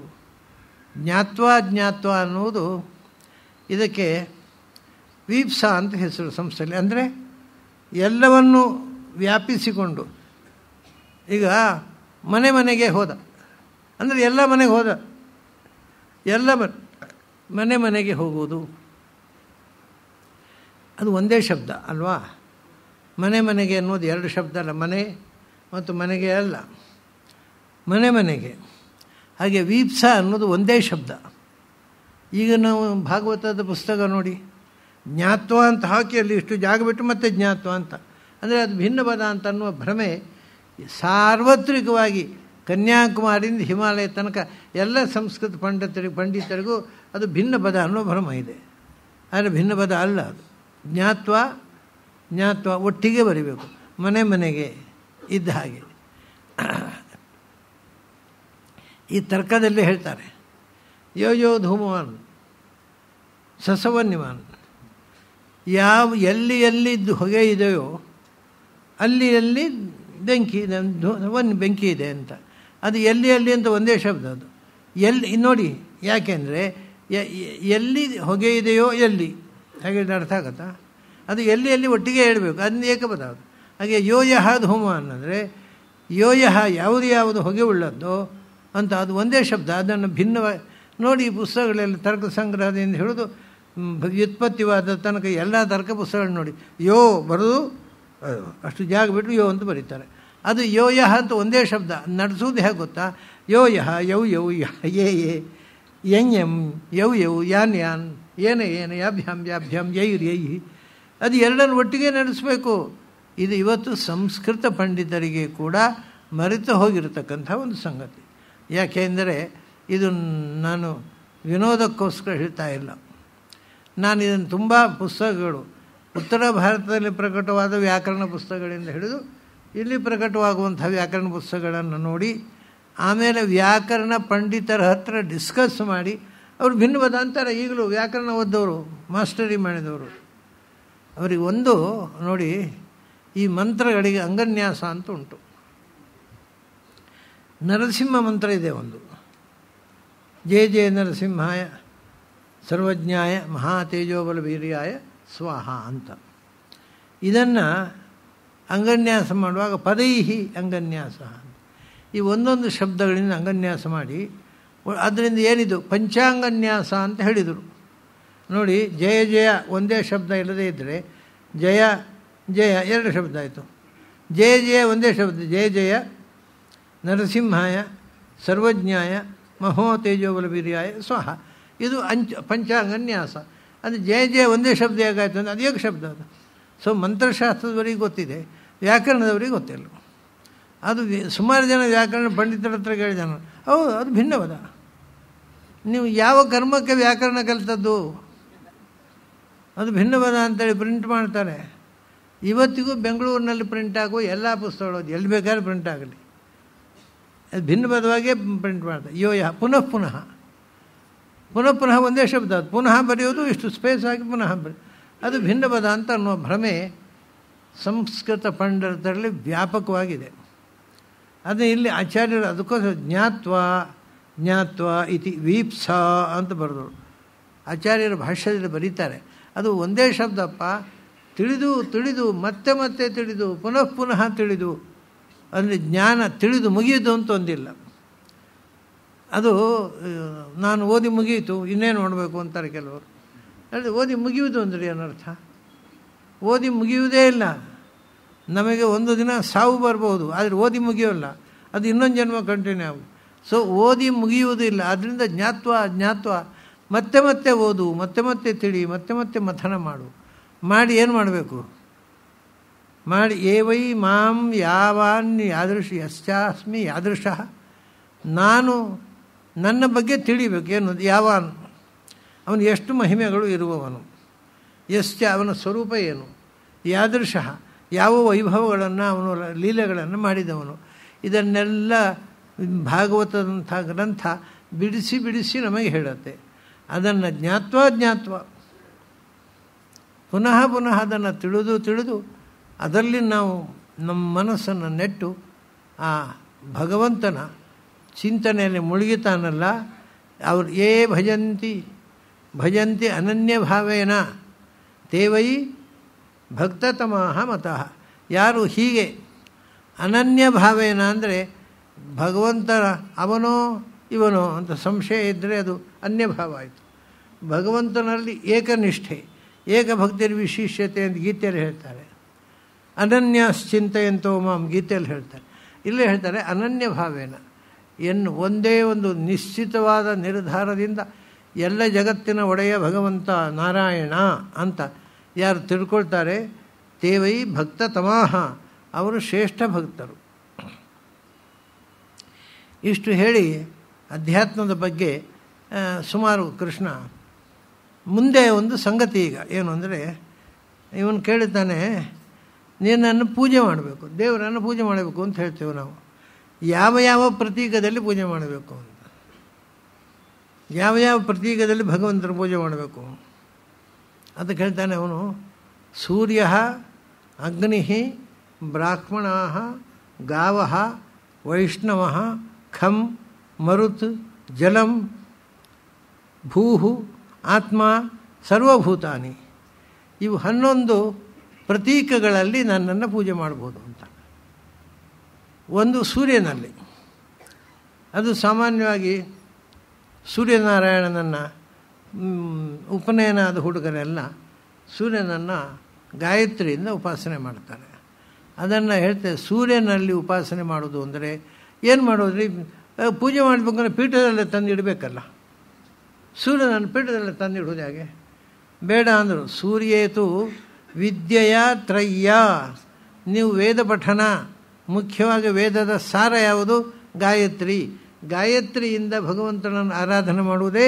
ಜ್ಞಾತ್ವ ಜ್ಞಾತ್ವ ಅನ್ನುವುದು ಇದಕ್ಕೆ ವೀಪ್ಸ ಅಂತ ಹೆಸರು ಸಂಸ್ಥೆಯಲ್ಲಿ ಅಂದರೆ ಎಲ್ಲವನ್ನು ವ್ಯಾಪಿಸಿಕೊಂಡು ಈಗ ಮನೆ ಮನೆಗೆ ಹೋದ ಅಂದರೆ ಎಲ್ಲ ಮನೆಗೆ ಹೋದ ಎಲ್ಲ ಬರ್ ಮನೆ ಮನೆಗೆ ಹೋಗೋದು ಅದು ಒಂದೇ ಶಬ್ದ ಅಲ್ವಾ ಮನೆ ಮನೆಗೆ ಅನ್ನೋದು ಎರಡು ಶಬ್ದ ಅಲ್ಲ ಮನೆ ಮತ್ತು ಮನೆಗೆ ಅಲ್ಲ ಮನೆ ಮನೆಗೆ ಹಾಗೆ ವೀಪ್ಸ ಅನ್ನೋದು ಒಂದೇ ಶಬ್ದ ಈಗ ನಾವು ಭಾಗವತದ ಪುಸ್ತಕ ನೋಡಿ ಜ್ಞಾತ್ವ ಅಂತ ಹಾಕಿ ಅಲ್ಲಿ ಇಷ್ಟು ಜಾಗ ಬಿಟ್ಟು ಮತ್ತೆ ಜ್ಞಾತ್ವ ಅಂತ ಅಂದರೆ ಅದು ಭಿನ್ನ ಪದ ಅಂತ ಅನ್ನುವ ಭ್ರಮೆ ಸಾರ್ವತ್ರಿಕವಾಗಿ ಕನ್ಯಾಕುಮಾರಿಯಿಂದ ಹಿಮಾಲಯ ತನಕ ಎಲ್ಲ ಸಂಸ್ಕೃತ ಪಂಡಿತರಿಗೆ ಪಂಡಿತರಿಗೂ ಅದು ಭಿನ್ನ ಪದ ಅನ್ನೋ ಭ್ರಮ ಇದೆ ಆದರೆ ಭಿನ್ನ ಪದ ಅಲ್ಲ ಅದು ಜ್ಞಾತ್ವ ಜ್ಞಾತ್ವ ಒಟ್ಟಿಗೆ ಬರೀಬೇಕು ಮನೆ ಮನೆಗೆ ಇದ್ದ ಹಾಗೆ ಈ ತರ್ಕದಲ್ಲಿ ಹೇಳ್ತಾರೆ ಯೋ ಯೋ ಧೂಮವಾನ್ ಸಸವನ್ಯವಾನ್ ಯಾವ ಎಲ್ಲಿ ಎಲ್ಲಿ ಹೊಗೆ ಇದೆಯೋ ಅಲ್ಲಿ ಎಲ್ಲಿ ಬೆಂಕಿ ಒಂದು ಬೆಂಕಿ ಇದೆ ಅಂತ ಅದು ಎಲ್ಲಿ ಎಲ್ಲಿ ಅಂತ ಒಂದೇ ಶಬ್ದ ಅದು ಎಲ್ಲಿ ನೋಡಿ ಯಾಕೆಂದರೆ ಎಲ್ಲಿ ಹೊಗೆ ಇದೆಯೋ ಎಲ್ಲಿ ಹಾಗೆ ಅರ್ಥ ಆಗತ್ತಾ ಅದು ಎಲ್ಲಿ ಎಲ್ಲಿ ಒಟ್ಟಿಗೆ ಹೇಳಬೇಕು ಅದನ್ನ ಏಕ ಪದ ಅದು ಹಾಗೆ ಯೋ ಯಹ ಧೂಮ ಅನ್ನಂದರೆ ಯೋ ಯಾವುದು ಯಾವುದು ಹೊಗೆ ಉಳ್ಳದ್ದೋ ಅಂತ ಅದು ಒಂದೇ ಶಬ್ದ ಅದನ್ನು ಭಿನ್ನವಾಗಿ ನೋಡಿ ಈ ಪುಸ್ತಕಗಳಲ್ಲಿ ತರ್ಕ ಸಂಗ್ರಹದಿಂದ ಹಿಡಿದು ವ್ಯುತ್ಪತ್ತಿವಾದ ತನಕ ಎಲ್ಲ ತರ್ಕ ಪುಸ್ತಕಗಳು ನೋಡಿ ಯೋ ಬರೋದು ಅಷ್ಟು ಜಾಗ ಬಿಟ್ಟು ಯೋ ಅಂತ ಬರೀತಾರೆ ಅದು ಯೋ ಯಹ ಅಂತ ಒಂದೇ ಶಬ್ದ ನಡೆಸೋದು ಹೇಗೆ ಗೊತ್ತಾ ಯೋ ಯಹ ಯೌ ಯೌ ಯ ಯೇ ಯೇ ಎಂ ಎಂ ಯೌ ಯೌ ಯಾನ್ ಯಾನ್ ಏನ ಏನು ಯಾಭ್ಯಾಮ್ ಯಾಭ್ಯಾಮ್ ಯೈರ್ ಯೈ ಅದು ಎರಡನ್ನು ಒಟ್ಟಿಗೆ ನಡೆಸಬೇಕು ಇದು ಇವತ್ತು ಸಂಸ್ಕೃತ ಪಂಡಿತರಿಗೆ ಕೂಡ ಮರೆತು ಹೋಗಿರತಕ್ಕಂಥ ಒಂದು ಸಂಗತಿ ಯಾಕೆಂದರೆ ಇದು ನಾನು ವಿನೋದಕ್ಕೋಸ್ಕರ ಹೇಳ್ತಾ ಇಲ್ಲ ನಾನು ಇದನ್ನು ತುಂಬ ಪುಸ್ತಕಗಳು ಉತ್ತರ ಭಾರತದಲ್ಲಿ ಪ್ರಕಟವಾದ ವ್ಯಾಕರಣ ಪುಸ್ತಕಗಳಿಂದ ಹಿಡಿದು ಇಲ್ಲಿ ಪ್ರಕಟವಾಗುವಂಥ ವ್ಯಾಕರಣ ಪುಸ್ತಕಗಳನ್ನು ನೋಡಿ ಆಮೇಲೆ ವ್ಯಾಕರಣ ಪಂಡಿತರ ಹತ್ರ ಡಿಸ್ಕಸ್ ಮಾಡಿ ಅವರು ಭಿನ್ನವಾದ ಅಂತಾರೆ ಈಗಲೂ ವ್ಯಾಕರಣ ಓದ್ದವರು ಮಾಸ್ಟರಿ ಮಾಡಿದವರು ಅವರಿಗೆ ಒಂದು ನೋಡಿ ಈ ಮಂತ್ರಗಳಿಗೆ ಅಂಗನ್ಯಾಸ ಅಂತ ಉಂಟು ನರಸಿಂಹ ಮಂತ್ರ ಇದೆ ಒಂದು ಜಯ ಜಯ ನರಸಿಂಹಾಯ ಸರ್ವಜ್ಞಾಯ ಮಹಾ ತೇಜೋಬಲ ವೀರ್ಯಾಯ ಸ್ವಾಹ ಅಂತ ಇದನ್ನು ಅಂಗನ್ಯಾಸ ಮಾಡುವಾಗ ಪದೈಹಿ ಅಂಗನ್ಯಾಸ ಈ ಒಂದೊಂದು ಶಬ್ದಗಳಿಂದ ಅಂಗನ್ಯಾಸ ಮಾಡಿ ಅದರಿಂದ ಏನಿದು ಪಂಚಾಂಗನ್ಯಾಸ ಅಂತ ಹೇಳಿದರು ನೋಡಿ ಜಯ ಜಯ ಒಂದೇ ಶಬ್ದ ಇಲ್ಲದೇ ಇದ್ದರೆ ಜಯ ಜಯ ಎರಡು ಶಬ್ದ ಆಯಿತು ಜಯ ಜಯ ಒಂದೇ ಶಬ್ದ ಜಯ ಜಯ ನರಸಿಂಹಾಯ ಸರ್ವಜ್ಞಾಯ ಮಹೋ ತೇಜೋಬಲವೀರ್ಯಾಯ ಸ್ವಹ ಇದು ಅಂಚ ಪಂಚಾಂಗನ್ಯಾಸ ಅಂದರೆ ಜಯ ಜಯ ಒಂದೇ ಶಬ್ದ ಹೇಗಾಯ್ತು ಅಂದರೆ ಹೇಗೆ ಶಬ್ದ ಅದು ಸೊ ಮಂತ್ರಶಾಸ್ತ್ರದವರೆಗೆ ಗೊತ್ತಿದೆ ವ್ಯಾಕರಣದವರಿಗೆ ಗೊತ್ತಿಲ್ಲ ಅದು ಸುಮಾರು ಜನ ವ್ಯಾಕರಣ ಪಂಡಿತರ ಹತ್ರ ಕೇಳಿದ ನಾನು ಹೌದು ಅದು ಭಿನ್ನವಾದ ನೀವು ಯಾವ ಕರ್ಮಕ್ಕೆ ವ್ಯಾಕರಣ ಕಲಿತದ್ದು ಅದು ಭಿನ್ನವಾದ ಅಂತೇಳಿ ಪ್ರಿಂಟ್ ಮಾಡ್ತಾರೆ ಇವತ್ತಿಗೂ ಬೆಂಗಳೂರಿನಲ್ಲಿ ಪ್ರಿಂಟ್ ಆಗುವ ಎಲ್ಲ ಪುಸ್ತಕಗಳು ಎಲ್ಲಿ ಬೇಕಾದ್ರೂ ಪ್ರಿಂಟ್ ಆಗಲಿ ಅದು ಭಿನ್ನವಾದವಾಗೇ ಪ್ರಿಂಟ್ ಮಾಡ್ತಾರೆ ಯೋ ಯಾ ಪುನಃ ಪುನಃ ಪುನಃ ಪುನಃ ಒಂದೇ ಶಬ್ದ ಅದು ಪುನಃ ಬರೆಯೋದು ಇಷ್ಟು ಸ್ಪೇಸ್ ಆಗಿ ಪುನಃ ಬರೆಯೋದು ಅದು ಭಿನ್ನವಾದ ಅಂತ ಅನ್ನೋ ಭ್ರಮೆ ಸಂಸ್ಕೃತ ಪಂಡರದಲ್ಲಿ ವ್ಯಾಪಕವಾಗಿದೆ ಅದೇ ಇಲ್ಲಿ ಆಚಾರ್ಯರು ಅದಕ್ಕೋಸ್ಕರ ಜ್ಞಾತ್ವ ಜ್ಞಾತ್ವ ಇತಿ ವೀಪ್ಸ ಅಂತ ಬರೆದರು ಆಚಾರ್ಯರ ಭಾಷೆಯಲ್ಲಿ ಬರೀತಾರೆ ಅದು ಒಂದೇ ಶಬ್ದಪ್ಪ ತಿಳಿದು ತಿಳಿದು ಮತ್ತೆ ಮತ್ತೆ ತಿಳಿದು ಪುನಃ ಪುನಃ ತಿಳಿದು ಅಂದರೆ ಜ್ಞಾನ ತಿಳಿದು ಮುಗಿಯೋದು ಅಂತ ಒಂದಿಲ್ಲ ಅದು ನಾನು ಓದಿ ಮುಗಿಯಿತು ಇನ್ನೇನು ಮಾಡಬೇಕು ಅಂತಾರೆ ಕೆಲವರು ಅಲ್ಲಿ ಓದಿ ಮುಗಿಯುವುದು ಅಂದರೆ ಏನರ್ಥ ಓದಿ ಮುಗಿಯುವುದೇ ಇಲ್ಲ ನಮಗೆ ಒಂದು ದಿನ ಸಾವು ಬರಬಹುದು ಆದರೆ ಓದಿ ಮುಗಿಯೋಲ್ಲ ಅದು ಇನ್ನೊಂದು ಜನ್ಮ ಕಂಟಿನ್ಯೂ ಆಗು ಸೊ ಓದಿ ಮುಗಿಯುವುದಿಲ್ಲ ಅದರಿಂದ ಜ್ಞಾತ್ವ ಅಜ್ಞಾತ್ವ ಮತ್ತೆ ಮತ್ತೆ ಓದು ಮತ್ತೆ ಮತ್ತೆ ತಿಳಿ ಮತ್ತೆ ಮತ್ತೆ ಮಥನ ಮಾಡು ಮಾಡಿ ಏನು ಮಾಡಬೇಕು ಮಾಡಿ ಏ ವೈ ಮಾಂ ಯಾವಾನ್ ಯಾದೃಶ್ ಯಶಾಸ್ಮಿ ಯಾದೃಶ ನಾನು ನನ್ನ ಬಗ್ಗೆ ತಿಳಿಬೇಕು ಏನು ಯಾವಾನ್ ಅವನು ಎಷ್ಟು ಮಹಿಮೆಗಳು ಇರುವವನು ಎಷ್ಟು ಅವನ ಸ್ವರೂಪ ಏನು ಯಾದೃಶಃ ಯಾವ ವೈಭವಗಳನ್ನು ಅವನು ಲೀಲೆಗಳನ್ನು ಮಾಡಿದವನು ಇದನ್ನೆಲ್ಲ ಭಾಗವತದಂಥ ಗ್ರಂಥ ಬಿಡಿಸಿ ಬಿಡಿಸಿ ನಮಗೆ ಹೇಳುತ್ತೆ ಅದನ್ನು ಜ್ಞಾತ್ವ ಜ್ಞಾತ್ವ ಪುನಃ ಪುನಃ ಅದನ್ನು ತಿಳಿದು ತಿಳಿದು ಅದರಲ್ಲಿ ನಾವು ನಮ್ಮ ಮನಸ್ಸನ್ನು ನೆಟ್ಟು ಆ ಭಗವಂತನ ಚಿಂತನೆಯಲ್ಲಿ ಮುಳುಗಿತಾನಲ್ಲ ಅವ್ರು ಏ ಭಜಂತಿ ಭಜಂತಿ ಅನನ್ಯ ಭಾವೇನ ದೇವೈ ಭಕ್ತತಮಃ ಮತಃ ಯಾರು ಹೀಗೆ ಅನನ್ಯ ಭಾವೇನ ಅಂದರೆ ಭಗವಂತನ ಅವನೋ ಇವನೋ ಅಂತ ಸಂಶಯ ಇದ್ದರೆ ಅದು ಅನ್ಯ ಭಾವ ಆಯಿತು ಭಗವಂತನಲ್ಲಿ ಏಕನಿಷ್ಠೆ ಏಕಭಕ್ತಿಯ ವಿಶೇಷತೆ ಅಂತ ಗೀತೆಯಲ್ಲಿ ಹೇಳ್ತಾರೆ ಅನನ್ಯ ಚಿಂತೆಯಂತೋ ಮಾಮ್ ಗೀತೆಯಲ್ಲಿ ಹೇಳ್ತಾರೆ ಇಲ್ಲೇ ಹೇಳ್ತಾರೆ ಅನನ್ಯ ಭಾವೇನ ಎನ್ನು ಒಂದೇ ಒಂದು ನಿಶ್ಚಿತವಾದ ನಿರ್ಧಾರದಿಂದ ಎಲ್ಲ ಜಗತ್ತಿನ ಒಡೆಯ ಭಗವಂತ ನಾರಾಯಣ ಅಂತ ಯಾರು ತಿಳ್ಕೊಳ್ತಾರೆ ದೇವೈ ಭಕ್ತ ತಮಾಹ ಅವರು ಶ್ರೇಷ್ಠ ಭಕ್ತರು ಇಷ್ಟು ಹೇಳಿ ಅಧ್ಯಾತ್ಮದ ಬಗ್ಗೆ ಸುಮಾರು ಕೃಷ್ಣ ಮುಂದೆ ಒಂದು ಸಂಗತಿ ಈಗ ಏನು ಅಂದರೆ ಇವನು ಕೇಳಿದ್ದಾನೆ ನೀನನ್ನು ಪೂಜೆ ಮಾಡಬೇಕು ದೇವರನ್ನು ಪೂಜೆ ಮಾಡಬೇಕು ಅಂತ ಹೇಳ್ತೇವೆ ನಾವು ಯಾವ ಯಾವ ಪ್ರತೀಕದಲ್ಲಿ ಪೂಜೆ ಮಾಡಬೇಕು ಅಂತ ಯಾವ ಯಾವ ಪ್ರತೀಕದಲ್ಲಿ ಭಗವಂತನ ಪೂಜೆ ಮಾಡಬೇಕು ಅಂತ ಕೇಳ್ತಾನೆ ಅವನು ಸೂರ್ಯ ಅಗ್ನಿ ಬ್ರಾಹ್ಮಣ ಗಾವ ವೈಷ್ಣವ ಖಂ ಮರುತ್ ಜಲಂ ಭೂಹು ಆತ್ಮ ಸರ್ವಭೂತಾನಿ ಇವು ಹನ್ನೊಂದು ಪ್ರತೀಕಗಳಲ್ಲಿ ನನ್ನನ್ನು ಪೂಜೆ ಮಾಡ್ಬೋದು ಅಂತ ಒಂದು ಸೂರ್ಯನಲ್ಲಿ ಅದು ಸಾಮಾನ್ಯವಾಗಿ ಸೂರ್ಯನಾರಾಯಣನನ್ನು ಉಪನಯನ ಹುಡುಗರೆಲ್ಲ ಸೂರ್ಯನನ್ನು ಗಾಯತ್ರಿಯಿಂದ ಉಪಾಸನೆ ಮಾಡ್ತಾರೆ ಅದನ್ನು ಹೇಳ್ತೇವೆ ಸೂರ್ಯನಲ್ಲಿ ಉಪಾಸನೆ ಮಾಡೋದು ಅಂದರೆ ಏನು ಮಾಡೋದ್ರಿ ಪೂಜೆ ಮಾಡಬೇಕಂದ್ರೆ ಪೀಠದಲ್ಲೇ ತಂದಿಡಬೇಕಲ್ಲ ಸೂರ್ಯನನ್ನು ಪೀಠದಲ್ಲೇ ತಂದಿಡೋದು ಹಾಗೆ ಬೇಡ ಅಂದರು ಸೂರ್ಯೇತು ವಿದ್ಯೆಯ ತ್ರಯ್ಯ ನೀವು ವೇದ ಪಠನ ಮುಖ್ಯವಾಗಿ ವೇದದ ಸಾರ ಯಾವುದು ಗಾಯತ್ರಿ ಗಾಯತ್ರಿಯಿಂದ ಭಗವಂತನನ್ನು ಆರಾಧನೆ ಮಾಡುವುದೇ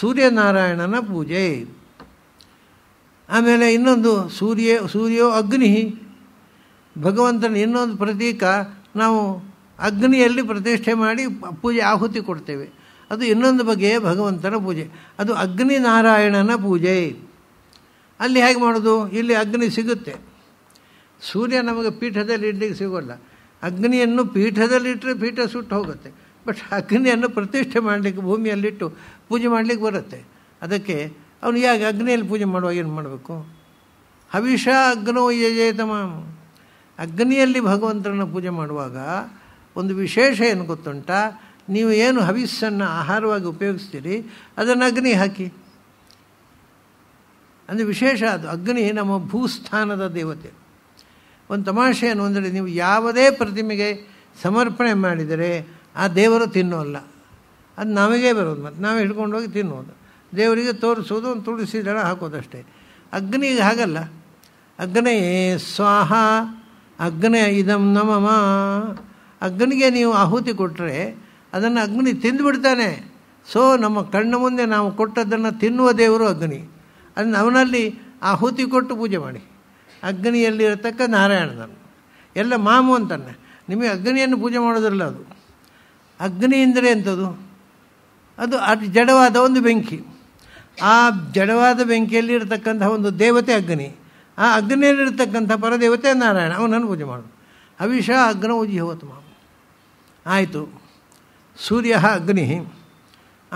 ಸೂರ್ಯನಾರಾಯಣನ ಪೂಜೆ ಆಮೇಲೆ ಇನ್ನೊಂದು ಸೂರ್ಯ ಸೂರ್ಯೋ ಅಗ್ನಿ ಭಗವಂತನ ಇನ್ನೊಂದು ಪ್ರತೀಕ ನಾವು ಅಗ್ನಿಯಲ್ಲಿ ಪ್ರತಿಷ್ಠೆ ಮಾಡಿ ಪೂಜೆ ಆಹುತಿ ಕೊಡ್ತೇವೆ ಅದು ಇನ್ನೊಂದು ಬಗೆಯ ಭಗವಂತನ ಪೂಜೆ ಅದು ಅಗ್ನಿ ನಾರಾಯಣನ ಪೂಜೆ ಅಲ್ಲಿ ಹೇಗೆ ಮಾಡೋದು ಇಲ್ಲಿ ಅಗ್ನಿ ಸಿಗುತ್ತೆ ಸೂರ್ಯ ನಮಗೆ ಪೀಠದಲ್ಲಿ ಇಡ್ಲಿಕ್ಕೆ ಸಿಗೋಲ್ಲ ಅಗ್ನಿಯನ್ನು ಪೀಠದಲ್ಲಿ ಪೀಠ ಸುಟ್ಟು ಹೋಗುತ್ತೆ ಬಟ್ ಅಗ್ನಿಯನ್ನು ಪ್ರತಿಷ್ಠೆ ಮಾಡಲಿಕ್ಕೆ ಭೂಮಿಯಲ್ಲಿಟ್ಟು ಪೂಜೆ ಮಾಡಲಿಕ್ಕೆ ಬರುತ್ತೆ ಅದಕ್ಕೆ ಅವನು ಯಾಕೆ ಅಗ್ನಿಯಲ್ಲಿ ಪೂಜೆ ಮಾಡುವಾಗ ಏನು ಮಾಡಬೇಕು ಹವಿಷ ಅಗ್ನೋ ಯಜೇತಮ ಅಗ್ನಿಯಲ್ಲಿ ಭಗವಂತರನ್ನು ಪೂಜೆ ಮಾಡುವಾಗ ಒಂದು ವಿಶೇಷ ಏನು ಗೊತ್ತುಂಟ ನೀವು ಏನು ಹವಿಸ್ಸನ್ನು ಆಹಾರವಾಗಿ ಉಪಯೋಗಿಸ್ತೀರಿ ಅದನ್ನು ಅಗ್ನಿ ಹಾಕಿ ಅಂದರೆ ವಿಶೇಷ ಅದು ಅಗ್ನಿ ನಮ್ಮ ಭೂಸ್ಥಾನದ ದೇವತೆ ಒಂದು ತಮಾಷೆಯನ್ನು ಅಂದರೆ ನೀವು ಯಾವುದೇ ಪ್ರತಿಮೆಗೆ ಸಮರ್ಪಣೆ ಮಾಡಿದರೆ ಆ ದೇವರು ತಿನ್ನೋಲ್ಲ ಅದು ನಮಗೇ ಬರೋದು ಮತ್ತು ನಾವು ಹೋಗಿ ತಿನ್ನೋದು ದೇವರಿಗೆ ತೋರಿಸೋದು ಒಂದು ತುಳಸಿ ದಳ ಹಾಕೋದಷ್ಟೇ ಅಗ್ನಿಗೆ ಹಾಗಲ್ಲ ಅಗ್ನೇ ಸ್ವಾಹ ಅಗ್ನೇ ಇದಂ ನಮಮ ಅಗ್ನಿಗೆ ನೀವು ಆಹುತಿ ಕೊಟ್ಟರೆ ಅದನ್ನು ಅಗ್ನಿ ತಿಂದುಬಿಡ್ತಾನೆ ಸೊ ನಮ್ಮ ಕಣ್ಣ ಮುಂದೆ ನಾವು ಕೊಟ್ಟದ್ದನ್ನು ತಿನ್ನುವ ದೇವರು ಅಗ್ನಿ ಅದನ್ನು ಅವನಲ್ಲಿ ಆಹುತಿ ಕೊಟ್ಟು ಪೂಜೆ ಮಾಡಿ ಅಗ್ನಿಯಲ್ಲಿರತಕ್ಕ ನಾರಾಯಣನನ್ನು ಎಲ್ಲ ಮಾಮು ಅಂತಾನೆ ನಿಮಗೆ ಅಗ್ನಿಯನ್ನು ಪೂಜೆ ಮಾಡೋದ್ರಲ್ಲ ಅದು ಅಗ್ನಿ ಅಂದರೆ ಎಂಥದ್ದು ಅದು ಅದು ಜಡವಾದ ಒಂದು ಬೆಂಕಿ ಆ ಜಡವಾದ ಬೆಂಕಿಯಲ್ಲಿ ಇರತಕ್ಕಂಥ ಒಂದು ದೇವತೆ ಅಗ್ನಿ ಆ ಅಗ್ನಿಯಲ್ಲಿರ್ತಕ್ಕಂಥ ಪರದೇವತೆ ನಾರಾಯಣ ಅವನನ್ನು ಪೂಜೆ ಮಾಡು ಅವಿಷ ಅಗ್ನ ಉಜಿ ಹೋತು ಆಯಿತು ಸೂರ್ಯ ಅಗ್ನಿ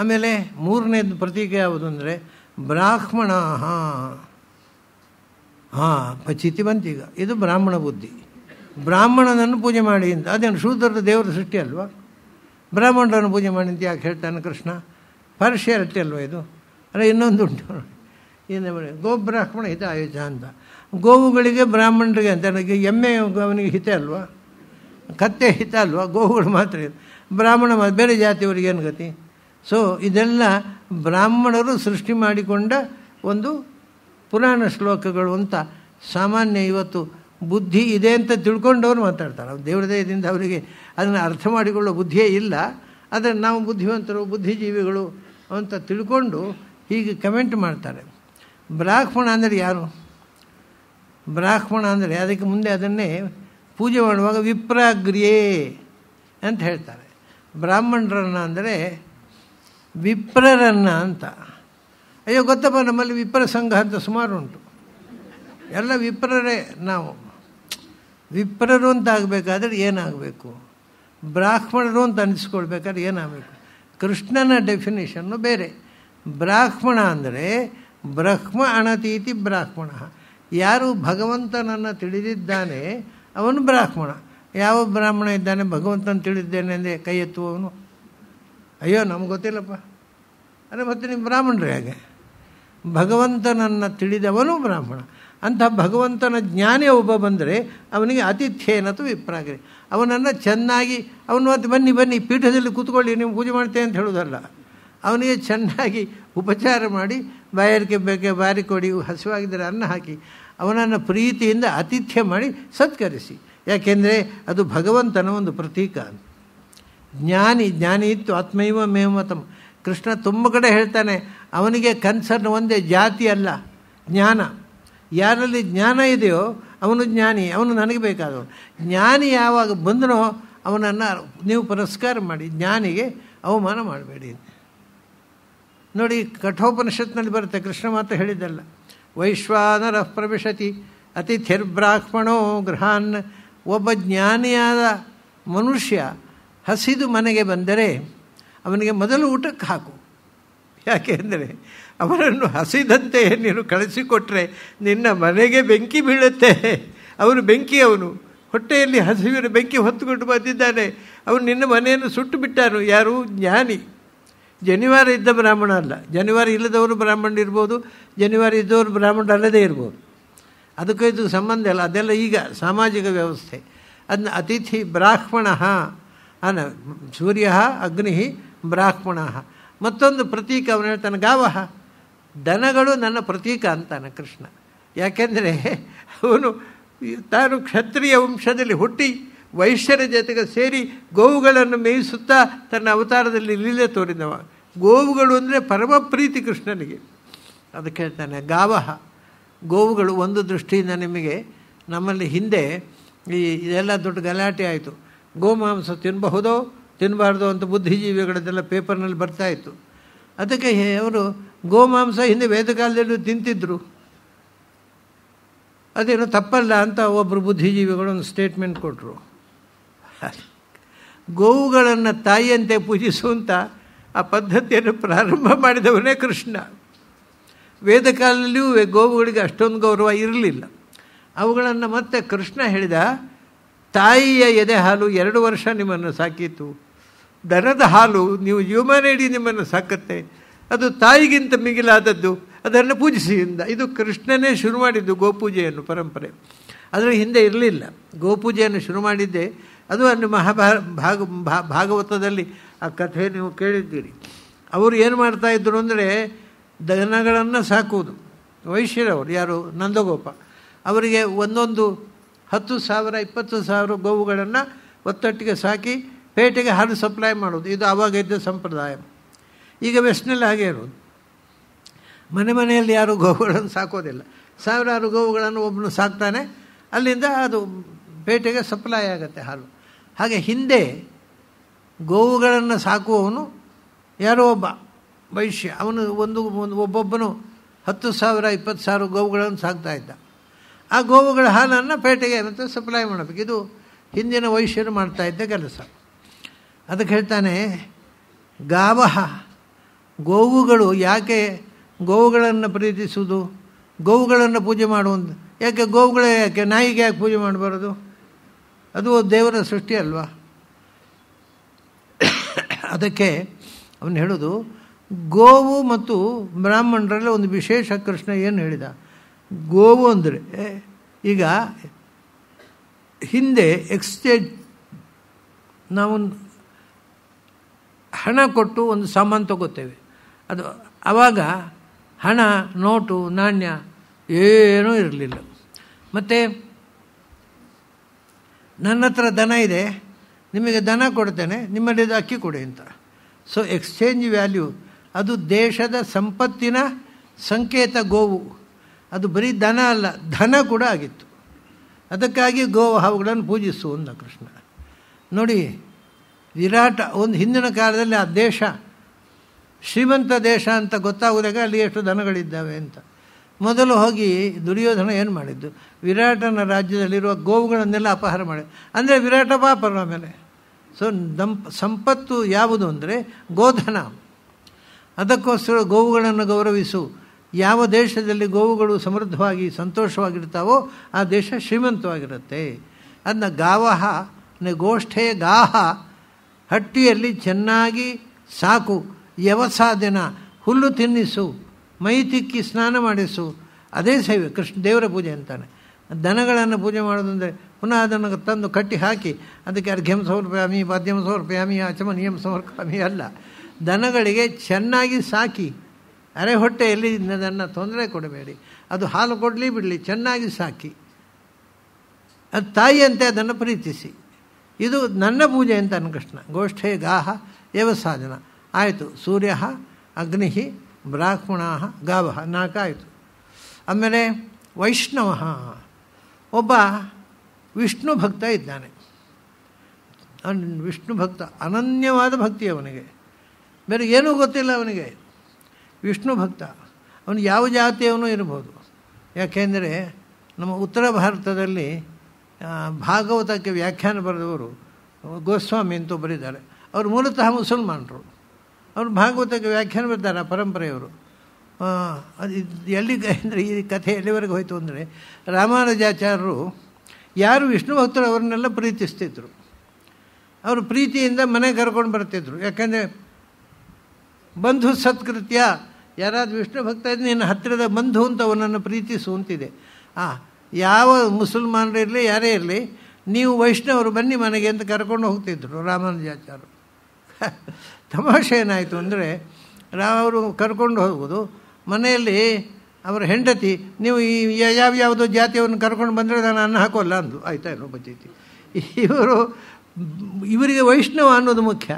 ಆಮೇಲೆ ಮೂರನೇ ಪ್ರತೀಕ ಯಾವುದು ಅಂದರೆ ಬ್ರಾಹ್ಮಣ ಹಾಂ ಪಚಿತಿ ಬಂತೀಗ ಇದು ಬ್ರಾಹ್ಮಣ ಬುದ್ಧಿ ಬ್ರಾಹ್ಮಣನನ್ನು ಪೂಜೆ ಮಾಡಿ ಅಂತ ಅದೇನು ಶೂದ್ರದ ದೇವರ ಸೃಷ್ಟಿ ಅಲ್ವಾ ಬ್ರಾಹ್ಮಣರನ್ನು ಪೂಜೆ ಮಾಡಿದ್ದು ಯಾಕೆ ಹೇಳ್ತಾನೆ ಕೃಷ್ಣ ಪರ್ಷೆ ರಟ್ಟೆ ಅಲ್ವ ಇದು ಅಲ್ಲ ಇನ್ನೊಂದು ಉಂಟು ಮಾಡಿ ಗೋಬ್ರಾಹ್ಮಣ ಹಿತ ಆಯುಜ ಅಂತ ಗೋವುಗಳಿಗೆ ಬ್ರಾಹ್ಮಣರಿಗೆ ಅಂತ ನನಗೆ ಎಮ್ಮೆ ಅವನಿಗೆ ಹಿತ ಅಲ್ವಾ ಕತ್ತೆ ಹಿತ ಅಲ್ವಾ ಗೋವುಗಳು ಮಾತ್ರ ಬ್ರಾಹ್ಮಣ ಬೇರೆ ಜಾತಿಯವರಿಗೆ ಏನು ಗತಿ ಸೊ ಇದೆಲ್ಲ ಬ್ರಾಹ್ಮಣರು ಸೃಷ್ಟಿ ಮಾಡಿಕೊಂಡ ಒಂದು ಪುರಾಣ ಶ್ಲೋಕಗಳು ಅಂತ ಸಾಮಾನ್ಯ ಇವತ್ತು ಬುದ್ಧಿ ಇದೆ ಅಂತ ತಿಳ್ಕೊಂಡವ್ರು ಮಾತಾಡ್ತಾರೆ ಅವ್ನು ದೇವರದಯದಿಂದ ಅವರಿಗೆ ಅದನ್ನು ಅರ್ಥ ಮಾಡಿಕೊಳ್ಳೋ ಬುದ್ಧಿಯೇ ಇಲ್ಲ ಆದರೆ ನಾವು ಬುದ್ಧಿವಂತರು ಬುದ್ಧಿಜೀವಿಗಳು ಅಂತ ತಿಳ್ಕೊಂಡು ಹೀಗೆ ಕಮೆಂಟ್ ಮಾಡ್ತಾರೆ ಬ್ರಾಹ್ಮಣ ಅಂದರೆ ಯಾರು ಬ್ರಾಹ್ಮಣ ಅಂದರೆ ಅದಕ್ಕೆ ಮುಂದೆ ಅದನ್ನೇ ಪೂಜೆ ಮಾಡುವಾಗ ವಿಪ್ರಾಗ್ರಿಯೇ ಅಂತ ಹೇಳ್ತಾರೆ ಬ್ರಾಹ್ಮಣರನ್ನ ಅಂದರೆ ವಿಪ್ರರನ್ನ ಅಂತ ಅಯ್ಯೋ ಗೊತ್ತಪ್ಪ ನಮ್ಮಲ್ಲಿ ವಿಪ್ರ ಸಂಘ ಅಂತ ಸುಮಾರು ಉಂಟು ಎಲ್ಲ ವಿಪ್ರರೇ ನಾವು ವಿಪ್ರರು ಅಂತಾಗಬೇಕಾದ್ರೆ ಏನಾಗಬೇಕು ಬ್ರಾಹ್ಮಣರು ಅಂತ ಅನಿಸ್ಕೊಳ್ಬೇಕಾದ್ರೆ ಏನಾಗಬೇಕು ಕೃಷ್ಣನ ಡೆಫಿನೇಷನ್ನು ಬೇರೆ ಬ್ರಾಹ್ಮಣ ಅಂದರೆ ಬ್ರಹ್ಮ ಅಣತೀತಿ ಬ್ರಾಹ್ಮಣ ಯಾರು ಭಗವಂತನನ್ನು ತಿಳಿದಿದ್ದಾನೆ ಅವನು ಬ್ರಾಹ್ಮಣ ಯಾವ ಬ್ರಾಹ್ಮಣ ಇದ್ದಾನೆ ಭಗವಂತನ ತಿಳಿದಿದ್ದೇನೆ ಅಂದರೆ ಕೈ ಎತ್ತುವವನು ಅಯ್ಯೋ ನಮ್ಗೆ ಗೊತ್ತಿಲ್ಲಪ್ಪ ಅರೆ ಮತ್ತೆ ನೀವು ಬ್ರಾಹ್ಮಣರೇ ಹಾಗೆ ಭಗವಂತನನ್ನು ತಿಳಿದವನು ಬ್ರಾಹ್ಮಣ ಅಂಥ ಭಗವಂತನ ಜ್ಞಾನಿ ಒಬ್ಬ ಬಂದರೆ ಅವನಿಗೆ ಅತಿಥ್ಯೇನತು ವಿಪ್ರಾಗಿರಿ ಅವನನ್ನು ಚೆನ್ನಾಗಿ ಅವನು ಮತ್ತೆ ಬನ್ನಿ ಬನ್ನಿ ಪೀಠದಲ್ಲಿ ಕೂತ್ಕೊಳ್ಳಿ ನೀವು ಪೂಜೆ ಮಾಡ್ತೇವೆ ಅಂತ ಹೇಳೋದಲ್ಲ ಅವನಿಗೆ ಚೆನ್ನಾಗಿ ಉಪಚಾರ ಮಾಡಿ ಬಾಯಾರಿಕೆ ಬೇಕೆ ಬಾರಿ ಕೊಡಿ ಹಸಿವಾಗಿದ್ದರೆ ಅನ್ನ ಹಾಕಿ ಅವನನ್ನು ಪ್ರೀತಿಯಿಂದ ಆತಿಥ್ಯ ಮಾಡಿ ಸತ್ಕರಿಸಿ ಯಾಕೆಂದರೆ ಅದು ಭಗವಂತನ ಒಂದು ಪ್ರತೀಕ ಜ್ಞಾನಿ ಜ್ಞಾನಿ ಇತ್ತು ಆತ್ಮೈವ ಮೇಮತಂ ಕೃಷ್ಣ ತುಂಬ ಕಡೆ ಹೇಳ್ತಾನೆ ಅವನಿಗೆ ಕನ್ಸರ್ನ್ ಒಂದೇ ಜಾತಿ ಅಲ್ಲ ಜ್ಞಾನ ಯಾರಲ್ಲಿ ಜ್ಞಾನ ಇದೆಯೋ ಅವನು ಜ್ಞಾನಿ ಅವನು ನನಗೆ ಬೇಕಾದವನು ಜ್ಞಾನಿ ಯಾವಾಗ ಬಂದನೋ ಅವನನ್ನು ನೀವು ಪುರಸ್ಕಾರ ಮಾಡಿ ಜ್ಞಾನಿಗೆ ಅವಮಾನ ಮಾಡಬೇಡಿ ನೋಡಿ ಕಠೋಪನಿಷತ್ನಲ್ಲಿ ಬರುತ್ತೆ ಕೃಷ್ಣ ಮಾತು ಹೇಳಿದ್ದಲ್ಲ ವೈಶ್ವಾನರ ಪ್ರವಿಶತಿ ಅತಿಥಿರ್ಬ್ರಾಹ್ಮಣೋ ಗೃಹಾನ್ ಒಬ್ಬ ಜ್ಞಾನಿಯಾದ ಮನುಷ್ಯ ಹಸಿದು ಮನೆಗೆ ಬಂದರೆ ಅವನಿಗೆ ಮೊದಲು ಊಟಕ್ಕೆ ಹಾಕು ಯಾಕೆ ಅಂದರೆ ಅವರನ್ನು ಹಸಿದಂತೆ ನೀನು ಕಳಿಸಿಕೊಟ್ರೆ ನಿನ್ನ ಮನೆಗೆ ಬೆಂಕಿ ಬೀಳುತ್ತೆ ಅವನು ಬೆಂಕಿ ಅವನು ಹೊಟ್ಟೆಯಲ್ಲಿ ಹಸಿವಿನ ಬೆಂಕಿ ಹೊತ್ತುಕೊಂಡು ಬಂದಿದ್ದಾನೆ ಅವನು ನಿನ್ನ ಮನೆಯನ್ನು ಸುಟ್ಟು ಬಿಟ್ಟಾನು ಯಾರು ಜ್ಞಾನಿ ಜನಿವಾರ ಇದ್ದ ಬ್ರಾಹ್ಮಣ ಅಲ್ಲ ಜನಿವಾರ ಇಲ್ಲದವರು ಬ್ರಾಹ್ಮಣ ಇರ್ಬೋದು ಜನಿವಾರ ಇದ್ದವರು ಬ್ರಾಹ್ಮಣ ಅಲ್ಲದೇ ಇರ್ಬೋದು ಅದಕ್ಕೆ ಇದು ಸಂಬಂಧ ಇಲ್ಲ ಅದೆಲ್ಲ ಈಗ ಸಾಮಾಜಿಕ ವ್ಯವಸ್ಥೆ ಅದನ್ನ ಅತಿಥಿ ಬ್ರಾಹ್ಮಣ ಅನ ಸೂರ್ಯ ಅಗ್ನಿ ಬ್ರಾಹ್ಮಣ ಮತ್ತೊಂದು ಪ್ರತೀಕ ಅವನು ಹೇಳ್ತಾನೆ ಗಾವಹ ದನಗಳು ನನ್ನ ಪ್ರತೀಕ ಅಂತಾನೆ ಕೃಷ್ಣ ಯಾಕೆಂದರೆ ಅವನು ತಾನು ಕ್ಷತ್ರಿಯ ವಂಶದಲ್ಲಿ ಹುಟ್ಟಿ ವೈಶ್ಯರ ಜೊತೆಗೆ ಸೇರಿ ಗೋವುಗಳನ್ನು ಮೇಯಿಸುತ್ತಾ ತನ್ನ ಅವತಾರದಲ್ಲಿ ಲೀಲೆ ತೋರಿದವ ಗೋವುಗಳು ಅಂದರೆ ಪರಮ ಪ್ರೀತಿ ಕೃಷ್ಣನಿಗೆ ಅದಕ್ಕೆ ಹೇಳ್ತಾನೆ ಗಾವಹ ಗೋವುಗಳು ಒಂದು ದೃಷ್ಟಿಯಿಂದ ನಿಮಗೆ ನಮ್ಮಲ್ಲಿ ಹಿಂದೆ ಈ ಇದೆಲ್ಲ ದೊಡ್ಡ ಗಲಾಟೆ ಆಯಿತು ಗೋಮಾಂಸ ತಿನ್ನಬಹುದೋ ತಿನ್ನಬಾರ್ದೋ ಅಂತ ಬುದ್ಧಿಜೀವಿಗಳದೆಲ್ಲ ಪೇಪರ್ನಲ್ಲಿ ಬರ್ತಾಯಿತ್ತು ಅದಕ್ಕೆ ಅವರು ಗೋಮಾಂಸ ಹಿಂದೆ ವೇದಕಾಲದಲ್ಲೂ ತಿಂತಿದ್ರು ಅದೇನು ತಪ್ಪಲ್ಲ ಅಂತ ಒಬ್ಬರು ಬುದ್ಧಿಜೀವಿಗಳೊಂದು ಸ್ಟೇಟ್ಮೆಂಟ್ ಕೊಟ್ಟರು ಗೋವುಗಳನ್ನು ತಾಯಿಯಂತೆ ಪೂಜಿಸುವಂಥ ಆ ಪದ್ಧತಿಯನ್ನು ಪ್ರಾರಂಭ ಮಾಡಿದವನೇ ಕೃಷ್ಣ ವೇದಕಾಲದಲ್ಲಿಯೂ ಗೋವುಗಳಿಗೆ ಅಷ್ಟೊಂದು ಗೌರವ ಇರಲಿಲ್ಲ ಅವುಗಳನ್ನು ಮತ್ತೆ ಕೃಷ್ಣ ಹೇಳಿದ ತಾಯಿಯ ಎದೆ ಹಾಲು ಎರಡು ವರ್ಷ ನಿಮ್ಮನ್ನು ಸಾಕಿತು ದನದ ಹಾಲು ನೀವು ಜೀವಮಾನ ನಿಮ್ಮನ್ನು ಸಾಕತ್ತೆ ಅದು ತಾಯಿಗಿಂತ ಮಿಗಿಲಾದದ್ದು ಅದನ್ನು ಪೂಜಿಸಿ ಇದು ಕೃಷ್ಣನೇ ಶುರು ಮಾಡಿದ್ದು ಗೋಪೂಜೆಯನ್ನು ಪರಂಪರೆ ಅದರ ಹಿಂದೆ ಇರಲಿಲ್ಲ ಗೋಪೂಜೆಯನ್ನು ಶುರು ಮಾಡಿದ್ದೆ ಅದು ಅನ್ನು ಮಹಾಭಾರ ಭಾಗ ಭಾಗವತದಲ್ಲಿ ಆ ಕಥೆ ನೀವು ಕೇಳಿದ್ದೀರಿ ಅವರು ಏನು ಮಾಡ್ತಾಯಿದ್ರು ಅಂದರೆ ದನಗಳನ್ನು ಸಾಕುವುದು ವೈಶ್ಯರವರು ಯಾರು ನಂದಗೋಪ ಅವರಿಗೆ ಒಂದೊಂದು ಹತ್ತು ಸಾವಿರ ಇಪ್ಪತ್ತು ಸಾವಿರ ಗೋವುಗಳನ್ನು ಒತ್ತಟ್ಟಿಗೆ ಸಾಕಿ ಪೇಟೆಗೆ ಹಾಲು ಸಪ್ಲೈ ಮಾಡೋದು ಇದು ಆವಾಗ ಇದ್ದ ಸಂಪ್ರದಾಯ ಈಗ ವೆಸ್ಟ್ನಲ್ಲಿ ಹಾಗೆ ಇರೋದು ಮನೆ ಮನೆಯಲ್ಲಿ ಯಾರು ಗೋವುಗಳನ್ನು ಸಾಕೋದಿಲ್ಲ ಸಾವಿರಾರು ಗೋವುಗಳನ್ನು ಒಬ್ಬನು ಸಾಕ್ತಾನೆ ಅಲ್ಲಿಂದ ಅದು ಪೇಟೆಗೆ ಸಪ್ಲೈ ಆಗುತ್ತೆ ಹಾಲು ಹಾಗೆ ಹಿಂದೆ ಗೋವುಗಳನ್ನು ಸಾಕುವವನು ಯಾರೋ ಒಬ್ಬ ವೈಶ್ಯ ಅವನು ಒಂದು ಒಂದು ಒಬ್ಬೊಬ್ಬನು ಹತ್ತು ಸಾವಿರ ಇಪ್ಪತ್ತು ಸಾವಿರ ಗೋವುಗಳನ್ನು ಸಾಕ್ತಾ ಇದ್ದ ಆ ಗೋವುಗಳ ಹಾಲನ್ನು ಪೇಟೆಗೆ ಮತ್ತು ಸಪ್ಲೈ ಮಾಡಬೇಕು ಇದು ಹಿಂದಿನ ವೈಶ್ಯರು ಮಾಡ್ತಾ ಇದ್ದ ಕೆಲಸ ಅದಕ್ಕೆ ಹೇಳ್ತಾನೆ ಗಾವಹ ಗೋವುಗಳು ಯಾಕೆ ಗೋವುಗಳನ್ನು ಪ್ರೀತಿಸುವುದು ಗೋವುಗಳನ್ನು ಪೂಜೆ ಮಾಡುವುದು ಯಾಕೆ ಗೋವುಗಳೇ ಯಾಕೆ ನಾಯಿಗೆ ಯಾಕೆ ಪೂಜೆ ಮಾಡಬಾರದು ಅದು ದೇವರ ಸೃಷ್ಟಿ ಅಲ್ವಾ ಅದಕ್ಕೆ ಅವನು ಹೇಳೋದು ಗೋವು ಮತ್ತು ಬ್ರಾಹ್ಮಣರಲ್ಲಿ ಒಂದು ವಿಶೇಷ ಕೃಷ್ಣ ಏನು ಹೇಳಿದ ಗೋವು ಅಂದರೆ ಈಗ ಹಿಂದೆ ಎಕ್ಸ್ಚೇಂಜ್ ನಾವು ಹಣ ಕೊಟ್ಟು ಒಂದು ಸಾಮಾನು ತಗೋತೇವೆ ಅದು ಆವಾಗ ಹಣ ನೋಟು ನಾಣ್ಯ ಏನೂ ಇರಲಿಲ್ಲ ಮತ್ತು ನನ್ನ ಹತ್ರ ದನ ಇದೆ ನಿಮಗೆ ದನ ಕೊಡ್ತೇನೆ ನಿಮ್ಮಲ್ಲಿ ಅಕ್ಕಿ ಕೊಡಿ ಅಂತ ಸೊ ಎಕ್ಸ್ಚೇಂಜ್ ವ್ಯಾಲ್ಯೂ ಅದು ದೇಶದ ಸಂಪತ್ತಿನ ಸಂಕೇತ ಗೋವು ಅದು ಬರೀ ದನ ಅಲ್ಲ ಧನ ಕೂಡ ಆಗಿತ್ತು ಅದಕ್ಕಾಗಿ ಗೋ ಹಾವುಗಳನ್ನು ಪೂಜಿಸು ಅಂದ ಕೃಷ್ಣ ನೋಡಿ ವಿರಾಟ ಒಂದು ಹಿಂದಿನ ಕಾಲದಲ್ಲಿ ಆ ದೇಶ ಶ್ರೀಮಂತ ದೇಶ ಅಂತ ಗೊತ್ತಾಗುವುದಾಗ ಅಲ್ಲಿ ಎಷ್ಟು ದನಗಳಿದ್ದಾವೆ ಅಂತ ಮೊದಲು ಹೋಗಿ ದುರ್ಯೋಧನ ಏನು ಮಾಡಿದ್ದು ವಿರಾಟನ ರಾಜ್ಯದಲ್ಲಿರುವ ಗೋವುಗಳನ್ನೆಲ್ಲ ಅಪಹಾರ ಮಾಡಿ ಅಂದರೆ ವಿರಾಟ ಪಾಪರ ಮೇಲೆ ಸೊ ದಂಪ ಸಂಪತ್ತು ಯಾವುದು ಅಂದರೆ ಗೋಧನ ಅದಕ್ಕೋಸ್ಕರ ಗೋವುಗಳನ್ನು ಗೌರವಿಸು ಯಾವ ದೇಶದಲ್ಲಿ ಗೋವುಗಳು ಸಮೃದ್ಧವಾಗಿ ಸಂತೋಷವಾಗಿರ್ತಾವೋ ಆ ದೇಶ ಶ್ರೀಮಂತವಾಗಿರುತ್ತೆ ಅದನ್ನ ಗಾವಹ ಗೋಷ್ಠೆ ಗಾಹ ಹಟ್ಟಿಯಲ್ಲಿ ಚೆನ್ನಾಗಿ ಸಾಕು ಯವಸಾಧನ ಹುಲ್ಲು ತಿನ್ನಿಸು ಮೈ ತಿಕ್ಕಿ ಸ್ನಾನ ಮಾಡಿಸು ಅದೇ ಸೇವೆ ಕೃಷ್ಣ ದೇವರ ಪೂಜೆ ಅಂತಾನೆ ದನಗಳನ್ನು ಪೂಜೆ ಮಾಡೋದಂದರೆ ಪುನಃ ಅದನ್ನು ತಂದು ಕಟ್ಟಿ ಹಾಕಿ ಅದಕ್ಕೆ ಅರ್ಘ್ಯಂ ಸಮರ್ಪಯಾಮಿ ಪಾದ್ಯಂ ಸಮರ್ಪಯಾಮಿ ನಿಯಮ ಸಮರ್ಪಯಾಮಿ ಅಲ್ಲ ದನಗಳಿಗೆ ಚೆನ್ನಾಗಿ ಸಾಕಿ ಅರೆ ಹೊಟ್ಟೆಯಲ್ಲಿ ಅದನ್ನು ತೊಂದರೆ ಕೊಡಬೇಡಿ ಅದು ಹಾಲು ಕೊಡಲಿ ಬಿಡಲಿ ಚೆನ್ನಾಗಿ ಸಾಕಿ ಅದು ತಾಯಿಯಂತೆ ಅದನ್ನು ಪ್ರೀತಿಸಿ ಇದು ನನ್ನ ಪೂಜೆ ಅಂತ ಅನ್ಕೃಷ್ಣ ಗೋಷ್ಠೆ ಗಾಹ ಏವ ಸಾಧನ ಆಯಿತು ಸೂರ್ಯ ಅಗ್ನಿ ಬ್ರಾಹ್ಮಣ ಗಾವ ನಾಲ್ಕು ಆಯಿತು ಆಮೇಲೆ ವೈಷ್ಣವ ಒಬ್ಬ ವಿಷ್ಣು ಭಕ್ತ ಇದ್ದಾನೆ ವಿಷ್ಣು ಭಕ್ತ ಅನನ್ಯವಾದ ಭಕ್ತಿ ಅವನಿಗೆ ಬೇರೆ ಏನೂ ಗೊತ್ತಿಲ್ಲ ಅವನಿಗೆ ವಿಷ್ಣು ಭಕ್ತ ಅವನು ಯಾವ ಜಾತಿಯವನು ಇರ್ಬೋದು ಯಾಕೆಂದರೆ ನಮ್ಮ ಉತ್ತರ ಭಾರತದಲ್ಲಿ ಭಾಗವತಕ್ಕೆ ವ್ಯಾಖ್ಯಾನ ಬರೆದವರು ಗೋಸ್ವಾಮಿ ಅಂತ ಬರೀತಾರೆ ಅವರು ಮೂಲತಃ ಮುಸಲ್ಮಾನರು ಅವರು ಭಾಗವತಕ್ಕೆ ವ್ಯಾಖ್ಯಾನ ಆ ಪರಂಪರೆಯವರು ಅದು ಎಲ್ಲಿ ಅಂದರೆ ಈ ಕಥೆ ಎಲ್ಲಿವರೆಗೆ ಹೋಯಿತು ಅಂದರೆ ರಾಮಾನುಜಾಚಾರ್ಯರು ಯಾರು ವಿಷ್ಣು ಭಕ್ತರು ಅವರನ್ನೆಲ್ಲ ಪ್ರೀತಿಸ್ತಿದ್ರು ಅವರು ಪ್ರೀತಿಯಿಂದ ಮನೆಗೆ ಕರ್ಕೊಂಡು ಬರ್ತಿದ್ರು ಯಾಕಂದರೆ ಬಂಧು ಸತ್ಕೃತ್ಯ ಯಾರಾದ್ರೂ ವಿಷ್ಣು ಭಕ್ತ ನಿನ್ನ ಹತ್ತಿರದ ಬಂಧು ಅಂತ ಅವನನ್ನು ಪ್ರೀತಿಸು ಆ ಯಾವ ಮುಸಲ್ಮಾನರು ಇರಲಿ ಯಾರೇ ಇರಲಿ ನೀವು ವೈಷ್ಣವರು ಬನ್ನಿ ಮನೆಗೆ ಅಂತ ಕರ್ಕೊಂಡು ಹೋಗ್ತಿದ್ರು ರಾಮಾನುಜಾಚಾರ್ಯರು ತಮಾಷೆ ಏನಾಯಿತು ಅಂದರೆ ಅವರು ಕರ್ಕೊಂಡು ಹೋಗುವುದು ಮನೆಯಲ್ಲಿ ಅವರ ಹೆಂಡತಿ ನೀವು ಈ ಯಾವ ಯಾವುದೋ ಜಾತಿಯವ್ರನ್ನ ಕರ್ಕೊಂಡು ಬಂದರೆ ನಾನು ಅನ್ನ ಹಾಕೋಲ್ಲ ಅಂದು ಆಯ್ತಾ ಏನೋ ಬಚ್ಚೈತಿ ಇವರು ಇವರಿಗೆ ವೈಷ್ಣವ ಅನ್ನೋದು ಮುಖ್ಯ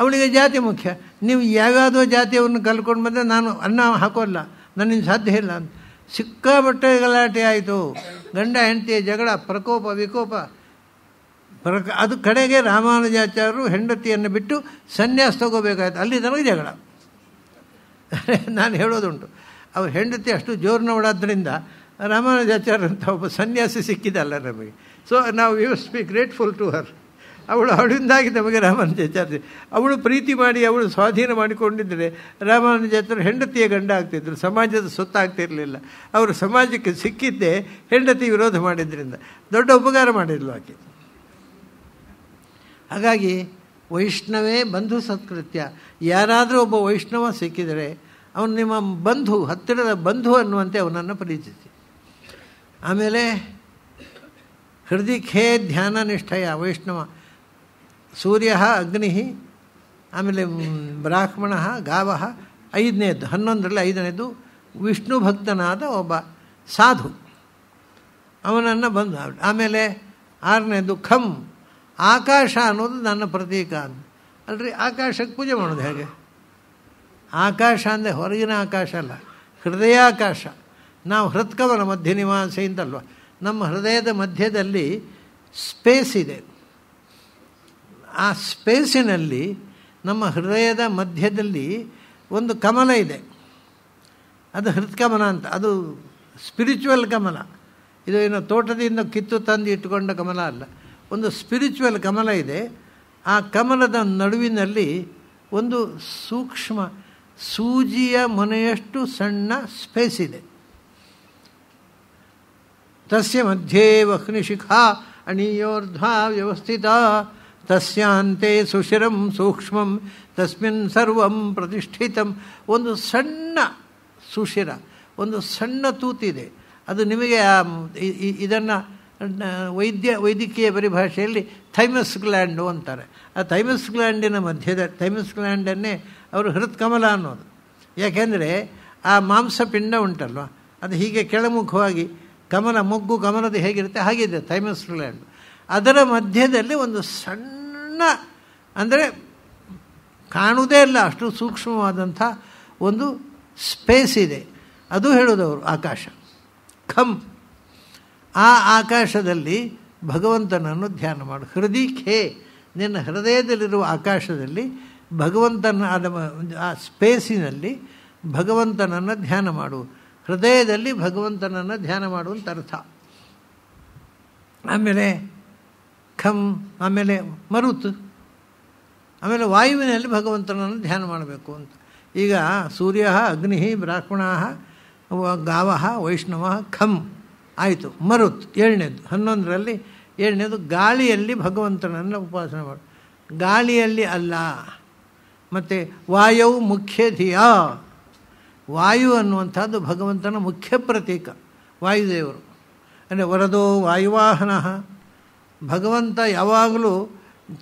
ಅವಳಿಗೆ ಜಾತಿ ಮುಖ್ಯ ನೀವು ಯಾವ್ಯಾವುದೋ ಜಾತಿಯವನ್ನ ಕಲ್ಕೊಂಡು ಬಂದರೆ ನಾನು ಅನ್ನ ಹಾಕೋಲ್ಲ ನನ್ನಿಂದ ಸಾಧ್ಯ ಇಲ್ಲ ಅಂತ ಸಿಕ್ಕಾಬಟ್ಟೆ ಗಲಾಟೆ ಆಯಿತು ಗಂಡ ಹೆಂಡತಿಯ ಜಗಳ ಪ್ರಕೋಪ ವಿಕೋಪ ಪ್ರಕ ಅದು ಕಡೆಗೆ ರಾಮಾನುಜಾಚಾರ್ಯರು ಹೆಂಡತಿಯನ್ನು ಬಿಟ್ಟು ಸನ್ಯಾಸ ತಗೋಬೇಕಾಯ್ತು ಅಲ್ಲಿ ನನಗೆ ಜಗಳ ನಾನು ಹೇಳೋದುಂಟು ಅವ್ರ ಹೆಂಡತಿ ಅಷ್ಟು ಜೋರ್ನವಳಾದ್ದರಿಂದ ರಾಮಾನುಜಾಚಾರ್ಯ ಅಂತ ಒಬ್ಬ ಸನ್ಯಾಸಿ ಸಿಕ್ಕಿದಲ್ಲ ನಮಗೆ ಸೊ ನಾವು you must be grateful to her ಅವಳು ಅವಳಿಂದಾಗಿ ನಮಗೆ ರಾಮಾನುಜಾಚಾರ್ಯ ಅವಳು ಪ್ರೀತಿ ಮಾಡಿ ಅವಳು ಸ್ವಾಧೀನ ಮಾಡಿಕೊಂಡಿದ್ದರೆ ರಾಮಾನುಜಾಚಾರ್ಯ ಹೆಂಡತಿಯ ಗಂಡ ಆಗ್ತಿದ್ರು ಸಮಾಜದ ಸೊತ್ತಾಗ್ತಿರಲಿಲ್ಲ ಅವರು ಸಮಾಜಕ್ಕೆ ಸಿಕ್ಕಿದ್ದೇ ಹೆಂಡತಿ ವಿರೋಧ ಮಾಡಿದ್ದರಿಂದ ದೊಡ್ಡ ಉಪಕಾರ ಮಾಡಿದ್ಲು ಆಕೆ ಹಾಗಾಗಿ ವೈಷ್ಣವೇ ಬಂಧು ಸತ್ಕೃತ್ಯ ಯಾರಾದರೂ ಒಬ್ಬ ವೈಷ್ಣವ ಸಿಕ್ಕಿದರೆ ಅವನು ನಿಮ್ಮ ಬಂಧು ಹತ್ತಿರದ ಬಂಧು ಅನ್ನುವಂತೆ ಅವನನ್ನು ಪರಿಚಿಸಿ ಆಮೇಲೆ ಹೃದಯಕ್ಕೆ ಧ್ಯಾನ ನಿಷ್ಠಯ ವೈಷ್ಣವ ಸೂರ್ಯ ಅಗ್ನಿ ಆಮೇಲೆ ಬ್ರಾಹ್ಮಣ ಗಾವ ಐದನೇದ್ದು ಹನ್ನೊಂದರಲ್ಲಿ ಐದನೇದು ವಿಷ್ಣು ಭಕ್ತನಾದ ಒಬ್ಬ ಸಾಧು ಅವನನ್ನು ಬಂದು ಆಮೇಲೆ ಆರನೇದು ಖಂ ಆಕಾಶ ಅನ್ನೋದು ನನ್ನ ಪ್ರತೀಕ ಅಂತ ಅಲ್ರಿ ಆಕಾಶಕ್ಕೆ ಪೂಜೆ ಮಾಡೋದು ಹೇಗೆ ಆಕಾಶ ಅಂದರೆ ಹೊರಗಿನ ಆಕಾಶ ಅಲ್ಲ ಹೃದಯಾಕಾಶ ನಾವು ಹೃತ್ಕವನ ಮಧ್ಯ ನಿವಾಸ ಅಂತಲ್ವ ನಮ್ಮ ಹೃದಯದ ಮಧ್ಯದಲ್ಲಿ ಸ್ಪೇಸ್ ಇದೆ ಆ ಸ್ಪೇಸಿನಲ್ಲಿ ನಮ್ಮ ಹೃದಯದ ಮಧ್ಯದಲ್ಲಿ ಒಂದು ಕಮಲ ಇದೆ ಅದು ಹೃತ್ಕಮಲ ಅಂತ ಅದು ಸ್ಪಿರಿಚುವಲ್ ಕಮಲ ಇದು ಏನೋ ತೋಟದಿಂದ ಕಿತ್ತು ತಂದು ಇಟ್ಟುಕೊಂಡ ಕಮಲ ಅಲ್ಲ ಒಂದು ಸ್ಪಿರಿಚುವಲ್ ಕಮಲ ಇದೆ ಆ ಕಮಲದ ನಡುವಿನಲ್ಲಿ ಒಂದು ಸೂಕ್ಷ್ಮ ಸೂಜಿಯ ಮನೆಯಷ್ಟು ಸಣ್ಣ ಸ್ಪೇಸ್ ಇದೆ ತಸ್ಯ ಮಧ್ಯೆ ವಹ್ನಿಶಿಖಾ ಅಣಿಯೋರ್ಧ ವ್ಯವಸ್ಥಿತ ತಸ್ಯಾಂತೆ ಸುಶಿರಂ ಸೂಕ್ಷ್ಮಂ ತಸ್ಮಿನ್ ಸರ್ವಂ ಪ್ರತಿಷ್ಠಿತಂ ಒಂದು ಸಣ್ಣ ಸುಶಿರ ಒಂದು ಸಣ್ಣ ತೂತಿದೆ ಅದು ನಿಮಗೆ ಇದನ್ನು ವೈದ್ಯ ವೈದ್ಯಕೀಯ ಪರಿಭಾಷೆಯಲ್ಲಿ ಥೈಮಸ್ ಗ್ಲ್ಯಾಂಡು ಅಂತಾರೆ ಆ ಥೈಮಸ್ ಗ್ಲ್ಯಾಂಡಿನ ಮಧ್ಯದ ಥೈಮಸ್ ಗ್ಲ್ಯಾಂಡನ್ನೇ ಅವರು ಹೃತ್ಕಮಲ ಅನ್ನೋದು ಯಾಕೆಂದರೆ ಆ ಮಾಂಸಪಿಂಡ ಉಂಟಲ್ವ ಅದು ಹೀಗೆ ಕೆಳಮುಖವಾಗಿ ಕಮಲ ಮೊಗ್ಗು ಕಮಲದ ಹೇಗಿರುತ್ತೆ ಹಾಗಿದೆ ಥೈಮಸ್ ಗ್ಲ್ಯಾಂಡ್ ಅದರ ಮಧ್ಯದಲ್ಲಿ ಒಂದು ಸಣ್ಣ ಸಣ್ಣ ಅಂದರೆ ಕಾಣುವುದೇ ಇಲ್ಲ ಅಷ್ಟು ಸೂಕ್ಷ್ಮವಾದಂಥ ಒಂದು ಸ್ಪೇಸ್ ಇದೆ ಅದು ಅವರು ಆಕಾಶ ಖಂ ಆ ಆಕಾಶದಲ್ಲಿ ಭಗವಂತನನ್ನು ಧ್ಯಾನ ಮಾಡು ಹೃದಯ ಖೇ ನಿನ್ನ ಹೃದಯದಲ್ಲಿರುವ ಆಕಾಶದಲ್ಲಿ ಭಗವಂತನ ಅದ ಆ ಸ್ಪೇಸಿನಲ್ಲಿ ಭಗವಂತನನ್ನು ಧ್ಯಾನ ಮಾಡು ಹೃದಯದಲ್ಲಿ ಭಗವಂತನನ್ನು ಧ್ಯಾನ ಮಾಡುವಂಥ ಅರ್ಥ ಆಮೇಲೆ ಖಮ್ ಆಮೇಲೆ ಮರುತ್ ಆಮೇಲೆ ವಾಯುವಿನಲ್ಲಿ ಭಗವಂತನನ್ನು ಧ್ಯಾನ ಮಾಡಬೇಕು ಅಂತ ಈಗ ಸೂರ್ಯ ಅಗ್ನಿ ಬ್ರಾಹ್ಮಣ ಗಾವ ವೈಷ್ಣವ ಖಂ ಆಯಿತು ಮರುತ್ ಏಳನೇದು ಹನ್ನೊಂದರಲ್ಲಿ ಏಳನೇದು ಗಾಳಿಯಲ್ಲಿ ಭಗವಂತನನ್ನು ಉಪಾಸನೆ ಮಾಡ ಗಾಳಿಯಲ್ಲಿ ಅಲ್ಲ ಮತ್ತು ವಾಯವು ಮುಖ್ಯ ಧಿಯ ವಾಯು ಅನ್ನುವಂಥದ್ದು ಭಗವಂತನ ಮುಖ್ಯ ಪ್ರತೀಕ ವಾಯುದೇವರು ಅಂದರೆ ವರದೋ ವಾಯುವಾಹನ ಭಗವಂತ ಯಾವಾಗಲೂ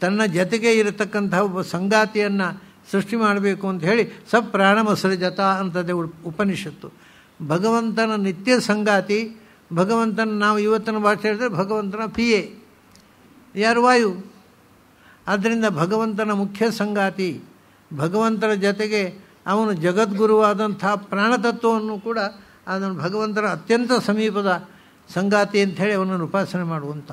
ತನ್ನ ಜತೆಗೆ ಇರತಕ್ಕಂಥ ಒಬ್ಬ ಸಂಗಾತಿಯನ್ನು ಸೃಷ್ಟಿ ಮಾಡಬೇಕು ಅಂತ ಹೇಳಿ ಸಪ್ ಜತ ಅಂತದೆ ಉಪನಿಷತ್ತು ಭಗವಂತನ ನಿತ್ಯ ಸಂಗಾತಿ ಭಗವಂತನ ನಾವು ಇವತ್ತಿನ ಭಾಷೆ ಹೇಳಿದ್ರೆ ಭಗವಂತನ ಪಿ ಎ ಯಾರು ವಾಯು ಆದ್ದರಿಂದ ಭಗವಂತನ ಮುಖ್ಯ ಸಂಗಾತಿ ಭಗವಂತನ ಜೊತೆಗೆ ಅವನು ಜಗದ್ಗುರುವಾದಂಥ ಪ್ರಾಣತತ್ವವನ್ನು ಕೂಡ ಅದನ್ನು ಭಗವಂತನ ಅತ್ಯಂತ ಸಮೀಪದ ಸಂಗಾತಿ ಅಂಥೇಳಿ ಅವನನ್ನು ಉಪಾಸನೆ ಮಾಡುವಂಥ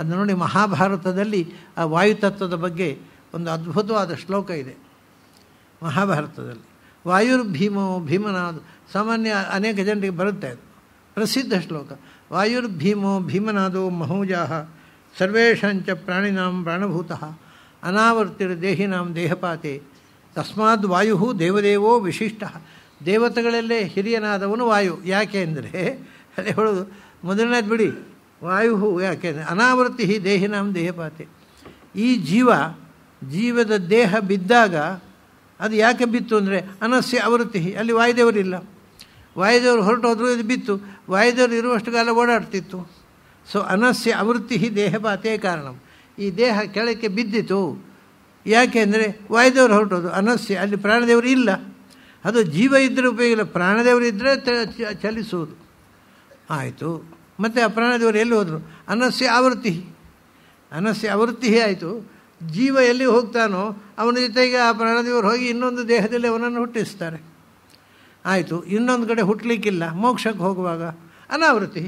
ಅದು ನೋಡಿ ಮಹಾಭಾರತದಲ್ಲಿ ಆ ವಾಯುತತ್ವದ ಬಗ್ಗೆ ಒಂದು ಅದ್ಭುತವಾದ ಶ್ಲೋಕ ಇದೆ ಮಹಾಭಾರತದಲ್ಲಿ ವಾಯುರ್ಭೀಮೋ ಭೀಮನಾದು ಸಾಮಾನ್ಯ ಅನೇಕ ಜನರಿಗೆ ಬರುತ್ತೆ ಅದು ಪ್ರಸಿದ್ಧ ಶ್ಲೋಕ ವಾಯುರ್ಭೀಮೋ ಭೀಮನಾದೋ ಮಹೋಜಾಹ ಸರ್ವೇಷಾಂಚ ಪ್ರಾಣಿನಾಂ ಪ್ರಾಣಭೂತಃ ಅನಾವರ್ತಿರ ದೇಹಿನಾಂ ದೇಹಪಾತೆ ತಸ್ಮಾದ್ ವಾಯು ದೇವದೇವೋ ವಿಶಿಷ್ಟ ದೇವತೆಗಳಲ್ಲೇ ಹಿರಿಯನಾದವನು ವಾಯು ಯಾಕೆ ಅಂದರೆ ಅದೇ ಹೇಳೋದು ಮೊದಲನೇದು ಬಿಡಿ ವಾಯು ಯಾಕೆ ಅನಾವೃತ್ತಿ ಹಿ ನಮ್ಮ ದೇಹಪಾತಿ ಈ ಜೀವ ಜೀವದ ದೇಹ ಬಿದ್ದಾಗ ಅದು ಯಾಕೆ ಬಿತ್ತು ಅಂದರೆ ಅನಸ್ಯ ಆವೃತ್ತಿ ಅಲ್ಲಿ ವಾಯುದೇವರಿಲ್ಲ ವಾಯುದೇವರು ಹೊರಟೋದ್ರು ಇದು ಬಿತ್ತು ವಾಯುದೇವರು ಇರುವಷ್ಟು ಕಾಲ ಓಡಾಡ್ತಿತ್ತು ಸೊ ಅನಸ್ಯ ಆವೃತ್ತಿ ದೇಹಪಾತೇ ಕಾರಣ ಈ ದೇಹ ಕೆಳಕ್ಕೆ ಬಿದ್ದಿತು ಯಾಕೆ ಅಂದರೆ ವಾಯುದೇವರು ಹೊರಟೋದು ಅನಸ್ಯ ಅಲ್ಲಿ ಪ್ರಾಣದೇವರು ಇಲ್ಲ ಅದು ಜೀವ ಇದ್ದರೆ ಉಪಯೋಗ ಇಲ್ಲ ಪ್ರಾಣದೇವರು ಇದ್ದರೆ ಚಲಿಸುವುದು ಆಯಿತು ಮತ್ತು ಅಪ್ರಾಣದೇವರು ಎಲ್ಲಿ ಹೋದರು ಅನಸ್ಯ ಆವೃತ್ತಿ ಅನಸ್ಯ ಆವೃತ್ತಿ ಆಯಿತು ಜೀವ ಎಲ್ಲಿ ಹೋಗ್ತಾನೋ ಅವನ ಜೊತೆಗೆ ಆ ಪ್ರಾಣದೇವರು ಹೋಗಿ ಇನ್ನೊಂದು ದೇಹದಲ್ಲಿ ಅವನನ್ನು ಹುಟ್ಟಿಸ್ತಾರೆ ಆಯಿತು ಇನ್ನೊಂದು ಕಡೆ ಹುಟ್ಟಲಿಕ್ಕಿಲ್ಲ ಮೋಕ್ಷಕ್ಕೆ ಹೋಗುವಾಗ ಅನಾವೃತ್ತಿ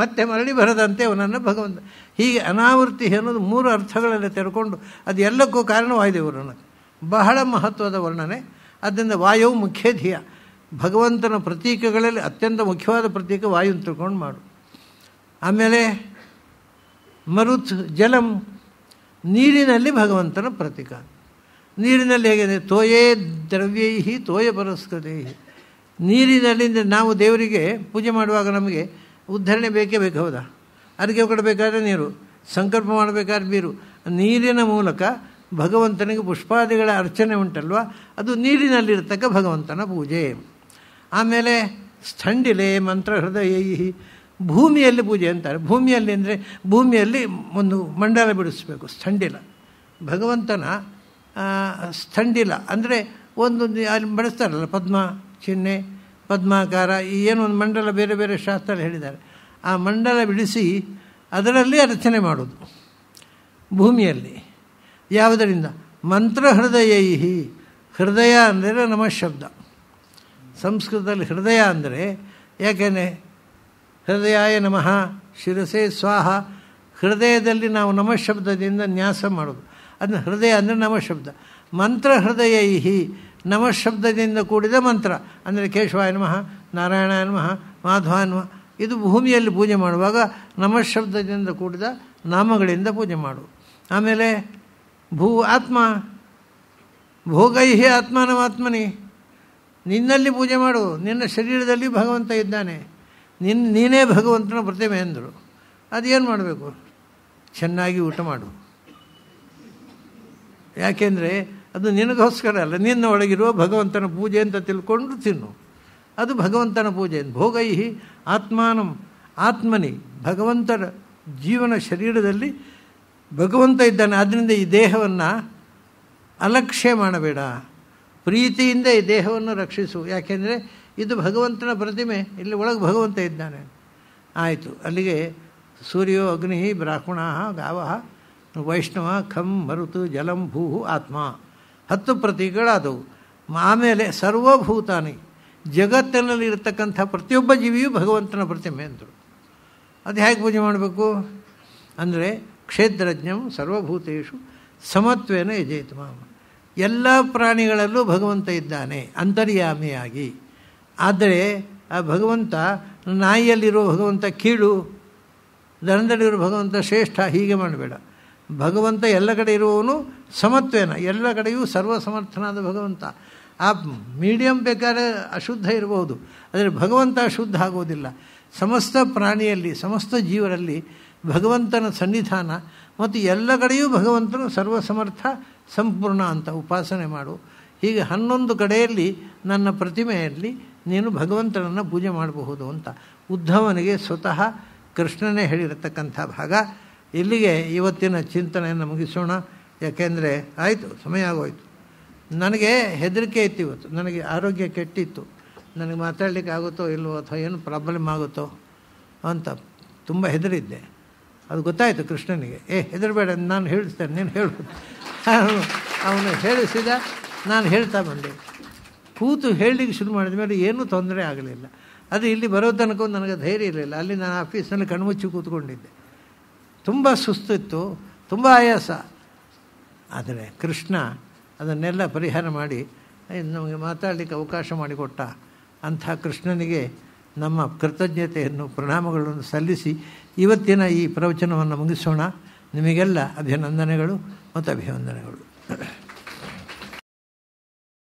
ಮತ್ತೆ ಮರಳಿ ಬರದಂತೆ ಅವನನ್ನು ಭಗವಂತ ಹೀಗೆ ಅನಾವೃತ್ತಿ ಅನ್ನೋದು ಮೂರು ಅರ್ಥಗಳಲ್ಲಿ ತೆರೆಕೊಂಡು ಅದು ಎಲ್ಲಕ್ಕೂ ಕಾರಣವಾಯಿದೆ ವರ್ಣನೆ ಬಹಳ ಮಹತ್ವದ ವರ್ಣನೆ ಆದ್ದರಿಂದ ವಾಯುವು ಮುಖ್ಯ ಧ್ಯೇಯ ಭಗವಂತನ ಪ್ರತೀಕಗಳಲ್ಲಿ ಅತ್ಯಂತ ಮುಖ್ಯವಾದ ಪ್ರತೀಕ ವಾಯು ತಿಳ್ಕೊಂಡು ಮಾಡು ಆಮೇಲೆ ಮರುತ್ ಜಲಂ ನೀರಿನಲ್ಲಿ ಭಗವಂತನ ಪ್ರತೀಕ ನೀರಿನಲ್ಲಿ ಹೇಗೆ ತೋಯೇ ದ್ರವ್ಯೈಹಿ ತೋಯ ಪರಸ್ಕೃತೈ ನೀರಿನಲ್ಲಿ ನಾವು ದೇವರಿಗೆ ಪೂಜೆ ಮಾಡುವಾಗ ನಮಗೆ ಉದ್ಧರಣೆ ಬೇಕೇ ಬೇಕು ಹೌದಾ ಅರ್ಗೆ ಕೊಡಬೇಕಾದ್ರೆ ನೀರು ಸಂಕಲ್ಪ ಮಾಡಬೇಕಾದ್ರೆ ನೀರು ನೀರಿನ ಮೂಲಕ ಭಗವಂತನಿಗೆ ಪುಷ್ಪಾದಿಗಳ ಅರ್ಚನೆ ಉಂಟಲ್ವ ಅದು ನೀರಿನಲ್ಲಿರ್ತಕ್ಕ ಭಗವಂತನ ಪೂಜೆ ಆಮೇಲೆ ಸ್ಥಂಡಿಲೆ ಮಂತ್ರ ಹೃದಯ ಭೂಮಿಯಲ್ಲಿ ಪೂಜೆ ಅಂತಾರೆ ಭೂಮಿಯಲ್ಲಿ ಅಂದರೆ ಭೂಮಿಯಲ್ಲಿ ಒಂದು ಮಂಡಲ ಬಿಡಿಸಬೇಕು ಸ್ಥಂಡಿಲ ಭಗವಂತನ ಸ್ಥಂಡಿಲ ಅಂದರೆ ಒಂದೊಂದು ಅಲ್ಲಿ ಬಳಸ್ತಾರಲ್ಲ ಪದ್ಮ ಚಿಹ್ನೆ ಪದ್ಮಾಕಾರ ಏನೋ ಒಂದು ಮಂಡಲ ಬೇರೆ ಬೇರೆ ಶಾಸ್ತ್ರ ಹೇಳಿದ್ದಾರೆ ಆ ಮಂಡಲ ಬಿಡಿಸಿ ಅದರಲ್ಲಿ ಅರ್ಚನೆ ಮಾಡೋದು ಭೂಮಿಯಲ್ಲಿ ಯಾವುದರಿಂದ ಮಂತ್ರ ಹೃದಯ ಹೃದಯ ಅಂದರೆ ನಮಃ ಶಬ್ದ ಸಂಸ್ಕೃತದಲ್ಲಿ ಹೃದಯ ಅಂದರೆ ಯಾಕೆಂದರೆ ಹೃದಯಾಯ ನಮಃ ಶಿರಸೆ ಸ್ವಾಹ ಹೃದಯದಲ್ಲಿ ನಾವು ನಮಃ ಶಬ್ದದಿಂದ ನ್ಯಾಸ ಮಾಡೋದು ಅದನ್ನ ಹೃದಯ ಅಂದರೆ ನಮಃ ಶಬ್ದ ಮಂತ್ರ ಹೃದಯ ಇಹಿ ನಮಃ ಶಬ್ದದಿಂದ ಕೂಡಿದ ಮಂತ್ರ ಅಂದರೆ ಕೇಶವಾಯ ನಮಃ ನಾರಾಯಣ ನಮಃ ಮಾಧವ ನಮಃ ಇದು ಭೂಮಿಯಲ್ಲಿ ಪೂಜೆ ಮಾಡುವಾಗ ನಮಃ ಶಬ್ದದಿಂದ ಕೂಡಿದ ನಾಮಗಳಿಂದ ಪೂಜೆ ಮಾಡು ಆಮೇಲೆ ಭೂ ಆತ್ಮ ಭೋಗೈಹಿ ಆತ್ಮಾನವಾತ್ಮನಿ ನಿನ್ನಲ್ಲಿ ಪೂಜೆ ಮಾಡು ನಿನ್ನ ಶರೀರದಲ್ಲಿ ಭಗವಂತ ಇದ್ದಾನೆ ನಿನ್ನ ನೀನೇ ಭಗವಂತನ ಪ್ರತಿಮೆ ಅಂದರು ಅದೇನು ಮಾಡಬೇಕು ಚೆನ್ನಾಗಿ ಊಟ ಮಾಡು ಯಾಕೆಂದರೆ ಅದು ನಿನಗೋಸ್ಕರ ಅಲ್ಲ ನಿನ್ನ ಒಳಗಿರುವ ಭಗವಂತನ ಪೂಜೆ ಅಂತ ತಿಳ್ಕೊಂಡು ತಿನ್ನು ಅದು ಭಗವಂತನ ಪೂಜೆ ಭೋಗೈಹಿ ಆತ್ಮಾನಂ ಆತ್ಮನಿ ಭಗವಂತನ ಜೀವನ ಶರೀರದಲ್ಲಿ ಭಗವಂತ ಇದ್ದಾನೆ ಆದ್ದರಿಂದ ಈ ದೇಹವನ್ನು ಅಲಕ್ಷ್ಯ ಮಾಡಬೇಡ ಪ್ರೀತಿಯಿಂದ ಈ ದೇಹವನ್ನು ರಕ್ಷಿಸು ಯಾಕೆಂದರೆ ಇದು ಭಗವಂತನ ಪ್ರತಿಮೆ ಇಲ್ಲಿ ಒಳಗೆ ಭಗವಂತ ಇದ್ದಾನೆ ಆಯಿತು ಅಲ್ಲಿಗೆ ಸೂರ್ಯೋ ಅಗ್ನಿ ಬ್ರಾಹ್ಮಣ ಗಾವ ವೈಷ್ಣವ ಖಂ ಮರುತು ಜಲಂ ಭೂ ಆತ್ಮ ಹತ್ತು ಪ್ರತೀಕಗಳಾದವು ಆಮೇಲೆ ಸರ್ವಭೂತಾನಿ ಜಗತ್ತಿನಲ್ಲಿ ಇರತಕ್ಕಂಥ ಪ್ರತಿಯೊಬ್ಬ ಜೀವಿಯೂ ಭಗವಂತನ ಪ್ರತಿಮೆ ಅಂದರು ಅದು ಹೇಗೆ ಪೂಜೆ ಮಾಡಬೇಕು ಅಂದರೆ ಕ್ಷೇತ್ರಜ್ಞಂ ಸರ್ವಭೂತೇಶು ಸಮತ್ವೇನ ಯಜೇತು ಮಾಮ ಎಲ್ಲ ಪ್ರಾಣಿಗಳಲ್ಲೂ ಭಗವಂತ ಇದ್ದಾನೆ ಅಂತರ್ಯಾಮಿಯಾಗಿ ಆದರೆ ಆ ಭಗವಂತ ನಾಯಿಯಲ್ಲಿರೋ ಭಗವಂತ ಕೀಳು ದನದಲ್ಲಿರೋ ಭಗವಂತ ಶ್ರೇಷ್ಠ ಹೀಗೆ ಮಾಡಬೇಡ ಭಗವಂತ ಎಲ್ಲ ಕಡೆ ಇರುವವನು ಸಮತ್ವೇನ ಎಲ್ಲ ಕಡೆಯೂ ಸಮರ್ಥನಾದ ಭಗವಂತ ಆ ಮೀಡಿಯಂ ಬೇಕಾದ್ರೆ ಅಶುದ್ಧ ಇರಬಹುದು ಆದರೆ ಭಗವಂತ ಅಶುದ್ಧ ಆಗೋದಿಲ್ಲ ಸಮಸ್ತ ಪ್ರಾಣಿಯಲ್ಲಿ ಸಮಸ್ತ ಜೀವರಲ್ಲಿ ಭಗವಂತನ ಸನ್ನಿಧಾನ ಮತ್ತು ಎಲ್ಲ ಕಡೆಯೂ ಭಗವಂತನು ಸರ್ವಸಮರ್ಥ ಸಂಪೂರ್ಣ ಅಂತ ಉಪಾಸನೆ ಮಾಡು ಹೀಗೆ ಹನ್ನೊಂದು ಕಡೆಯಲ್ಲಿ ನನ್ನ ಪ್ರತಿಮೆಯಲ್ಲಿ ನೀನು ಭಗವಂತನನ್ನು ಪೂಜೆ ಮಾಡಬಹುದು ಅಂತ ಉದ್ಧವನಿಗೆ ಸ್ವತಃ ಕೃಷ್ಣನೇ ಹೇಳಿರತಕ್ಕಂಥ ಭಾಗ ಇಲ್ಲಿಗೆ ಇವತ್ತಿನ ಚಿಂತನೆಯನ್ನು ಮುಗಿಸೋಣ ಯಾಕೆಂದರೆ ಆಯಿತು ಸಮಯ ಆಗೋಯ್ತು ನನಗೆ ಹೆದರಿಕೆ ಇತ್ತು ಇವತ್ತು ನನಗೆ ಆರೋಗ್ಯ ಕೆಟ್ಟಿತ್ತು ನನಗೆ ಮಾತಾಡಲಿಕ್ಕೆ ಆಗುತ್ತೋ ಇಲ್ಲವೋ ಅಥವಾ ಏನು ಪ್ರಾಬ್ಲಮ್ ಆಗುತ್ತೋ ಅಂತ ತುಂಬ ಹೆದರಿದ್ದೆ ಅದು ಗೊತ್ತಾಯಿತು ಕೃಷ್ಣನಿಗೆ ಏ ಹೆದರಬೇಡ ನಾನು ಹೇಳಿಸ್ತೇನೆ ನೀನು ಹೇಳು ಅವನು ಹೇಳಿಸಿದ ನಾನು ಹೇಳ್ತಾ ಬಂದೆ ಕೂತು ಹೇಳಲಿಕ್ಕೆ ಶುರು ಮಾಡಿದ ಮೇಲೆ ಏನೂ ತೊಂದರೆ ಆಗಲಿಲ್ಲ ಅದು ಇಲ್ಲಿ ಬರೋ ತನಕ ನನಗೆ ಧೈರ್ಯ ಇರಲಿಲ್ಲ ಅಲ್ಲಿ ನಾನು ಆಫೀಸ್ನಲ್ಲಿ ಕಣ್ಮುಚ್ಚಿ ಕೂತ್ಕೊಂಡಿದ್ದೆ ತುಂಬ ಸುಸ್ತು ಇತ್ತು ತುಂಬ ಆಯಾಸ ಆದರೆ ಕೃಷ್ಣ ಅದನ್ನೆಲ್ಲ ಪರಿಹಾರ ಮಾಡಿ ನಮಗೆ ಮಾತಾಡಲಿಕ್ಕೆ ಅವಕಾಶ ಮಾಡಿಕೊಟ್ಟ ಅಂಥ ಕೃಷ್ಣನಿಗೆ ನಮ್ಮ ಕೃತಜ್ಞತೆಯನ್ನು ಪ್ರಣಾಮಗಳನ್ನು ಸಲ್ಲಿಸಿ ಇವತ್ತಿನ ಈ ಪ್ರವಚನವನ್ನು ಮುಗಿಸೋಣ ನಿಮಗೆಲ್ಲ ಅಭಿನಂದನೆಗಳು ಮತ್ತು ಅಭಿನಂದನೆಗಳು